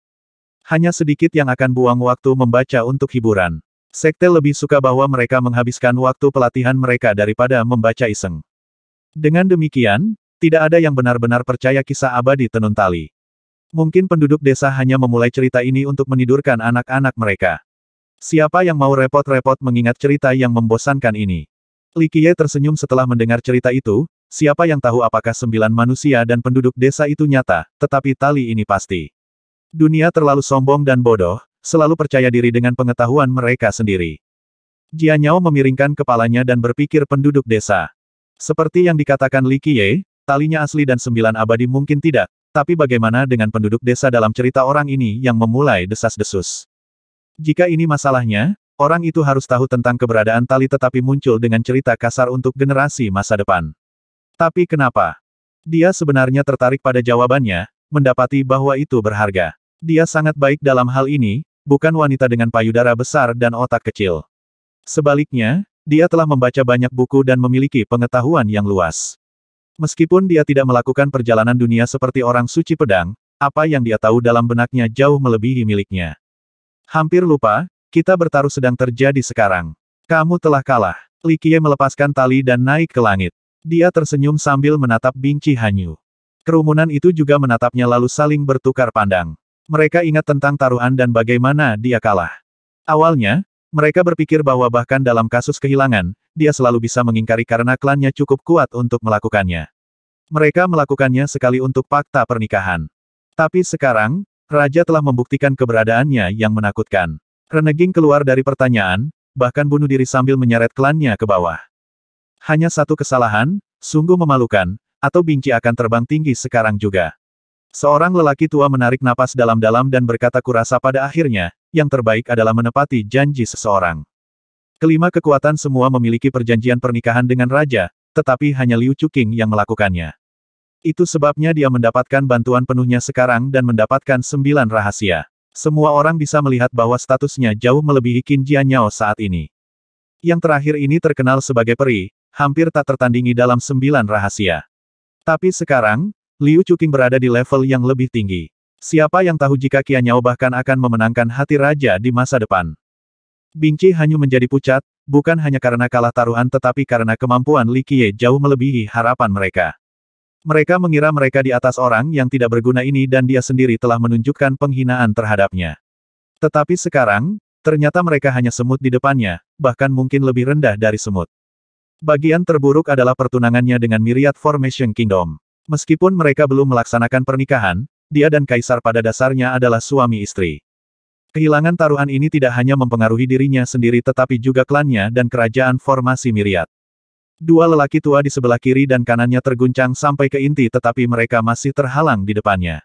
Speaker 1: Hanya sedikit yang akan buang waktu membaca untuk hiburan. Sekte lebih suka bahwa mereka menghabiskan waktu pelatihan mereka daripada membaca iseng. Dengan demikian, tidak ada yang benar-benar percaya kisah abadi tenun tali. Mungkin penduduk desa hanya memulai cerita ini untuk menidurkan anak-anak mereka. Siapa yang mau repot-repot mengingat cerita yang membosankan ini? Li Qiye tersenyum setelah mendengar cerita itu, siapa yang tahu apakah sembilan manusia dan penduduk desa itu nyata, tetapi tali ini pasti. Dunia terlalu sombong dan bodoh, selalu percaya diri dengan pengetahuan mereka sendiri. Jianyao memiringkan kepalanya dan berpikir penduduk desa. Seperti yang dikatakan Li Qiye, talinya asli dan sembilan abadi mungkin tidak, tapi bagaimana dengan penduduk desa dalam cerita orang ini yang memulai desas-desus? Jika ini masalahnya, orang itu harus tahu tentang keberadaan tali tetapi muncul dengan cerita kasar untuk generasi masa depan. Tapi kenapa? Dia sebenarnya tertarik pada jawabannya, mendapati bahwa itu berharga. Dia sangat baik dalam hal ini, bukan wanita dengan payudara besar dan otak kecil. Sebaliknya, dia telah membaca banyak buku dan memiliki pengetahuan yang luas. Meskipun dia tidak melakukan perjalanan dunia seperti orang suci pedang, apa yang dia tahu dalam benaknya jauh melebihi miliknya. Hampir lupa, kita bertaruh sedang terjadi sekarang. Kamu telah kalah. Li Likie melepaskan tali dan naik ke langit. Dia tersenyum sambil menatap Qi Hanyu. Kerumunan itu juga menatapnya lalu saling bertukar pandang. Mereka ingat tentang taruhan dan bagaimana dia kalah. Awalnya, mereka berpikir bahwa bahkan dalam kasus kehilangan, dia selalu bisa mengingkari karena klannya cukup kuat untuk melakukannya. Mereka melakukannya sekali untuk fakta pernikahan. Tapi sekarang, Raja telah membuktikan keberadaannya yang menakutkan. Reneging keluar dari pertanyaan, bahkan bunuh diri sambil menyeret klannya ke bawah. Hanya satu kesalahan, sungguh memalukan, atau Bingci akan terbang tinggi sekarang juga. Seorang lelaki tua menarik napas dalam-dalam dan berkata kurasa pada akhirnya, yang terbaik adalah menepati janji seseorang. Kelima kekuatan semua memiliki perjanjian pernikahan dengan raja, tetapi hanya Liu Chuking yang melakukannya. Itu sebabnya dia mendapatkan bantuan penuhnya sekarang dan mendapatkan sembilan rahasia. Semua orang bisa melihat bahwa statusnya jauh melebihi Qin Jianyao saat ini. Yang terakhir ini terkenal sebagai peri, hampir tak tertandingi dalam sembilan rahasia. Tapi sekarang, Liu Chuqing berada di level yang lebih tinggi. Siapa yang tahu jika Qianyao bahkan akan memenangkan hati raja di masa depan. Bingci hanya menjadi pucat, bukan hanya karena kalah taruhan tetapi karena kemampuan Li Qiye jauh melebihi harapan mereka. Mereka mengira mereka di atas orang yang tidak berguna ini dan dia sendiri telah menunjukkan penghinaan terhadapnya. Tetapi sekarang, ternyata mereka hanya semut di depannya, bahkan mungkin lebih rendah dari semut. Bagian terburuk adalah pertunangannya dengan Myriad Formation Kingdom. Meskipun mereka belum melaksanakan pernikahan, dia dan Kaisar pada dasarnya adalah suami istri. Kehilangan taruhan ini tidak hanya mempengaruhi dirinya sendiri tetapi juga klannya dan kerajaan formasi Myriad. Dua lelaki tua di sebelah kiri dan kanannya terguncang sampai ke inti tetapi mereka masih terhalang di depannya.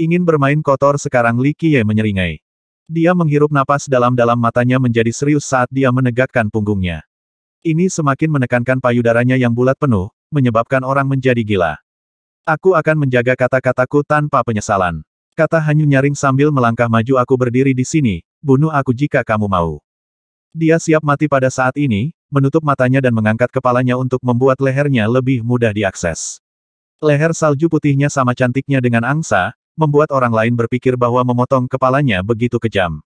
Speaker 1: Ingin bermain kotor sekarang Li Qiye menyeringai. Dia menghirup napas dalam-dalam matanya menjadi serius saat dia menegakkan punggungnya. Ini semakin menekankan payudaranya yang bulat penuh, menyebabkan orang menjadi gila. Aku akan menjaga kata-kataku tanpa penyesalan. Kata Hanyu nyaring sambil melangkah maju aku berdiri di sini, bunuh aku jika kamu mau. Dia siap mati pada saat ini, menutup matanya dan mengangkat kepalanya untuk membuat lehernya lebih mudah diakses. Leher salju putihnya sama cantiknya dengan angsa, membuat orang lain berpikir bahwa memotong kepalanya begitu kejam.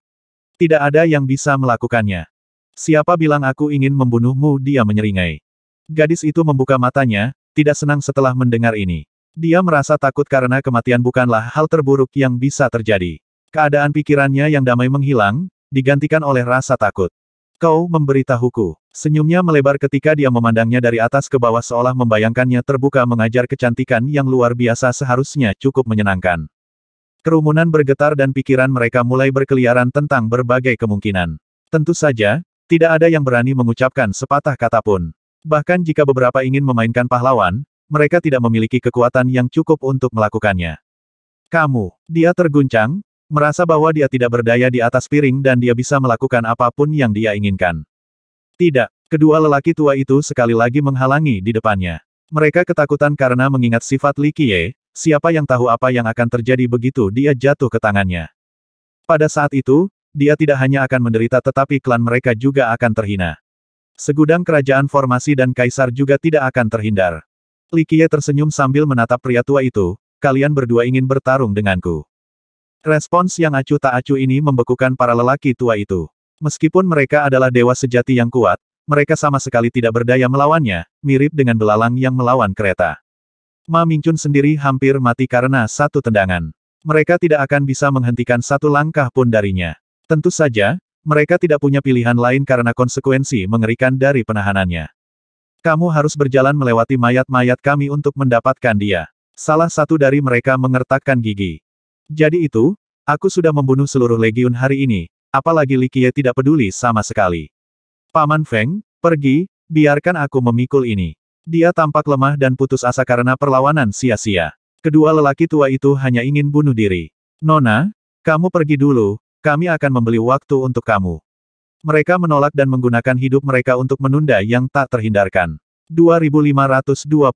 Speaker 1: Tidak ada yang bisa melakukannya. Siapa bilang aku ingin membunuhmu dia menyeringai. Gadis itu membuka matanya, tidak senang setelah mendengar ini. Dia merasa takut karena kematian bukanlah hal terburuk yang bisa terjadi. Keadaan pikirannya yang damai menghilang, digantikan oleh rasa takut. Kau memberitahuku. Senyumnya melebar ketika dia memandangnya dari atas ke bawah seolah membayangkannya terbuka mengajar kecantikan yang luar biasa seharusnya cukup menyenangkan. Kerumunan bergetar dan pikiran mereka mulai berkeliaran tentang berbagai kemungkinan. Tentu saja, tidak ada yang berani mengucapkan sepatah kata pun. Bahkan jika beberapa ingin memainkan pahlawan, mereka tidak memiliki kekuatan yang cukup untuk melakukannya. Kamu, dia terguncang, Merasa bahwa dia tidak berdaya di atas piring dan dia bisa melakukan apapun yang dia inginkan. Tidak, kedua lelaki tua itu sekali lagi menghalangi di depannya. Mereka ketakutan karena mengingat sifat Li Qiye, siapa yang tahu apa yang akan terjadi begitu dia jatuh ke tangannya. Pada saat itu, dia tidak hanya akan menderita tetapi klan mereka juga akan terhina. Segudang kerajaan formasi dan kaisar juga tidak akan terhindar. Li Qiye tersenyum sambil menatap pria tua itu, kalian berdua ingin bertarung denganku. Respons yang acuh tak acuh ini membekukan para lelaki tua itu. Meskipun mereka adalah dewa sejati yang kuat, mereka sama sekali tidak berdaya melawannya, mirip dengan belalang yang melawan kereta. Ma Mingchun sendiri hampir mati karena satu tendangan. Mereka tidak akan bisa menghentikan satu langkah pun darinya. Tentu saja, mereka tidak punya pilihan lain karena konsekuensi mengerikan dari penahanannya. Kamu harus berjalan melewati mayat-mayat kami untuk mendapatkan dia. Salah satu dari mereka mengertakkan gigi. Jadi itu, aku sudah membunuh seluruh legiun hari ini, apalagi Likie tidak peduli sama sekali. Paman Feng, pergi, biarkan aku memikul ini. Dia tampak lemah dan putus asa karena perlawanan sia-sia. Kedua lelaki tua itu hanya ingin bunuh diri. Nona, kamu pergi dulu, kami akan membeli waktu untuk kamu. Mereka menolak dan menggunakan hidup mereka untuk menunda yang tak terhindarkan. 2520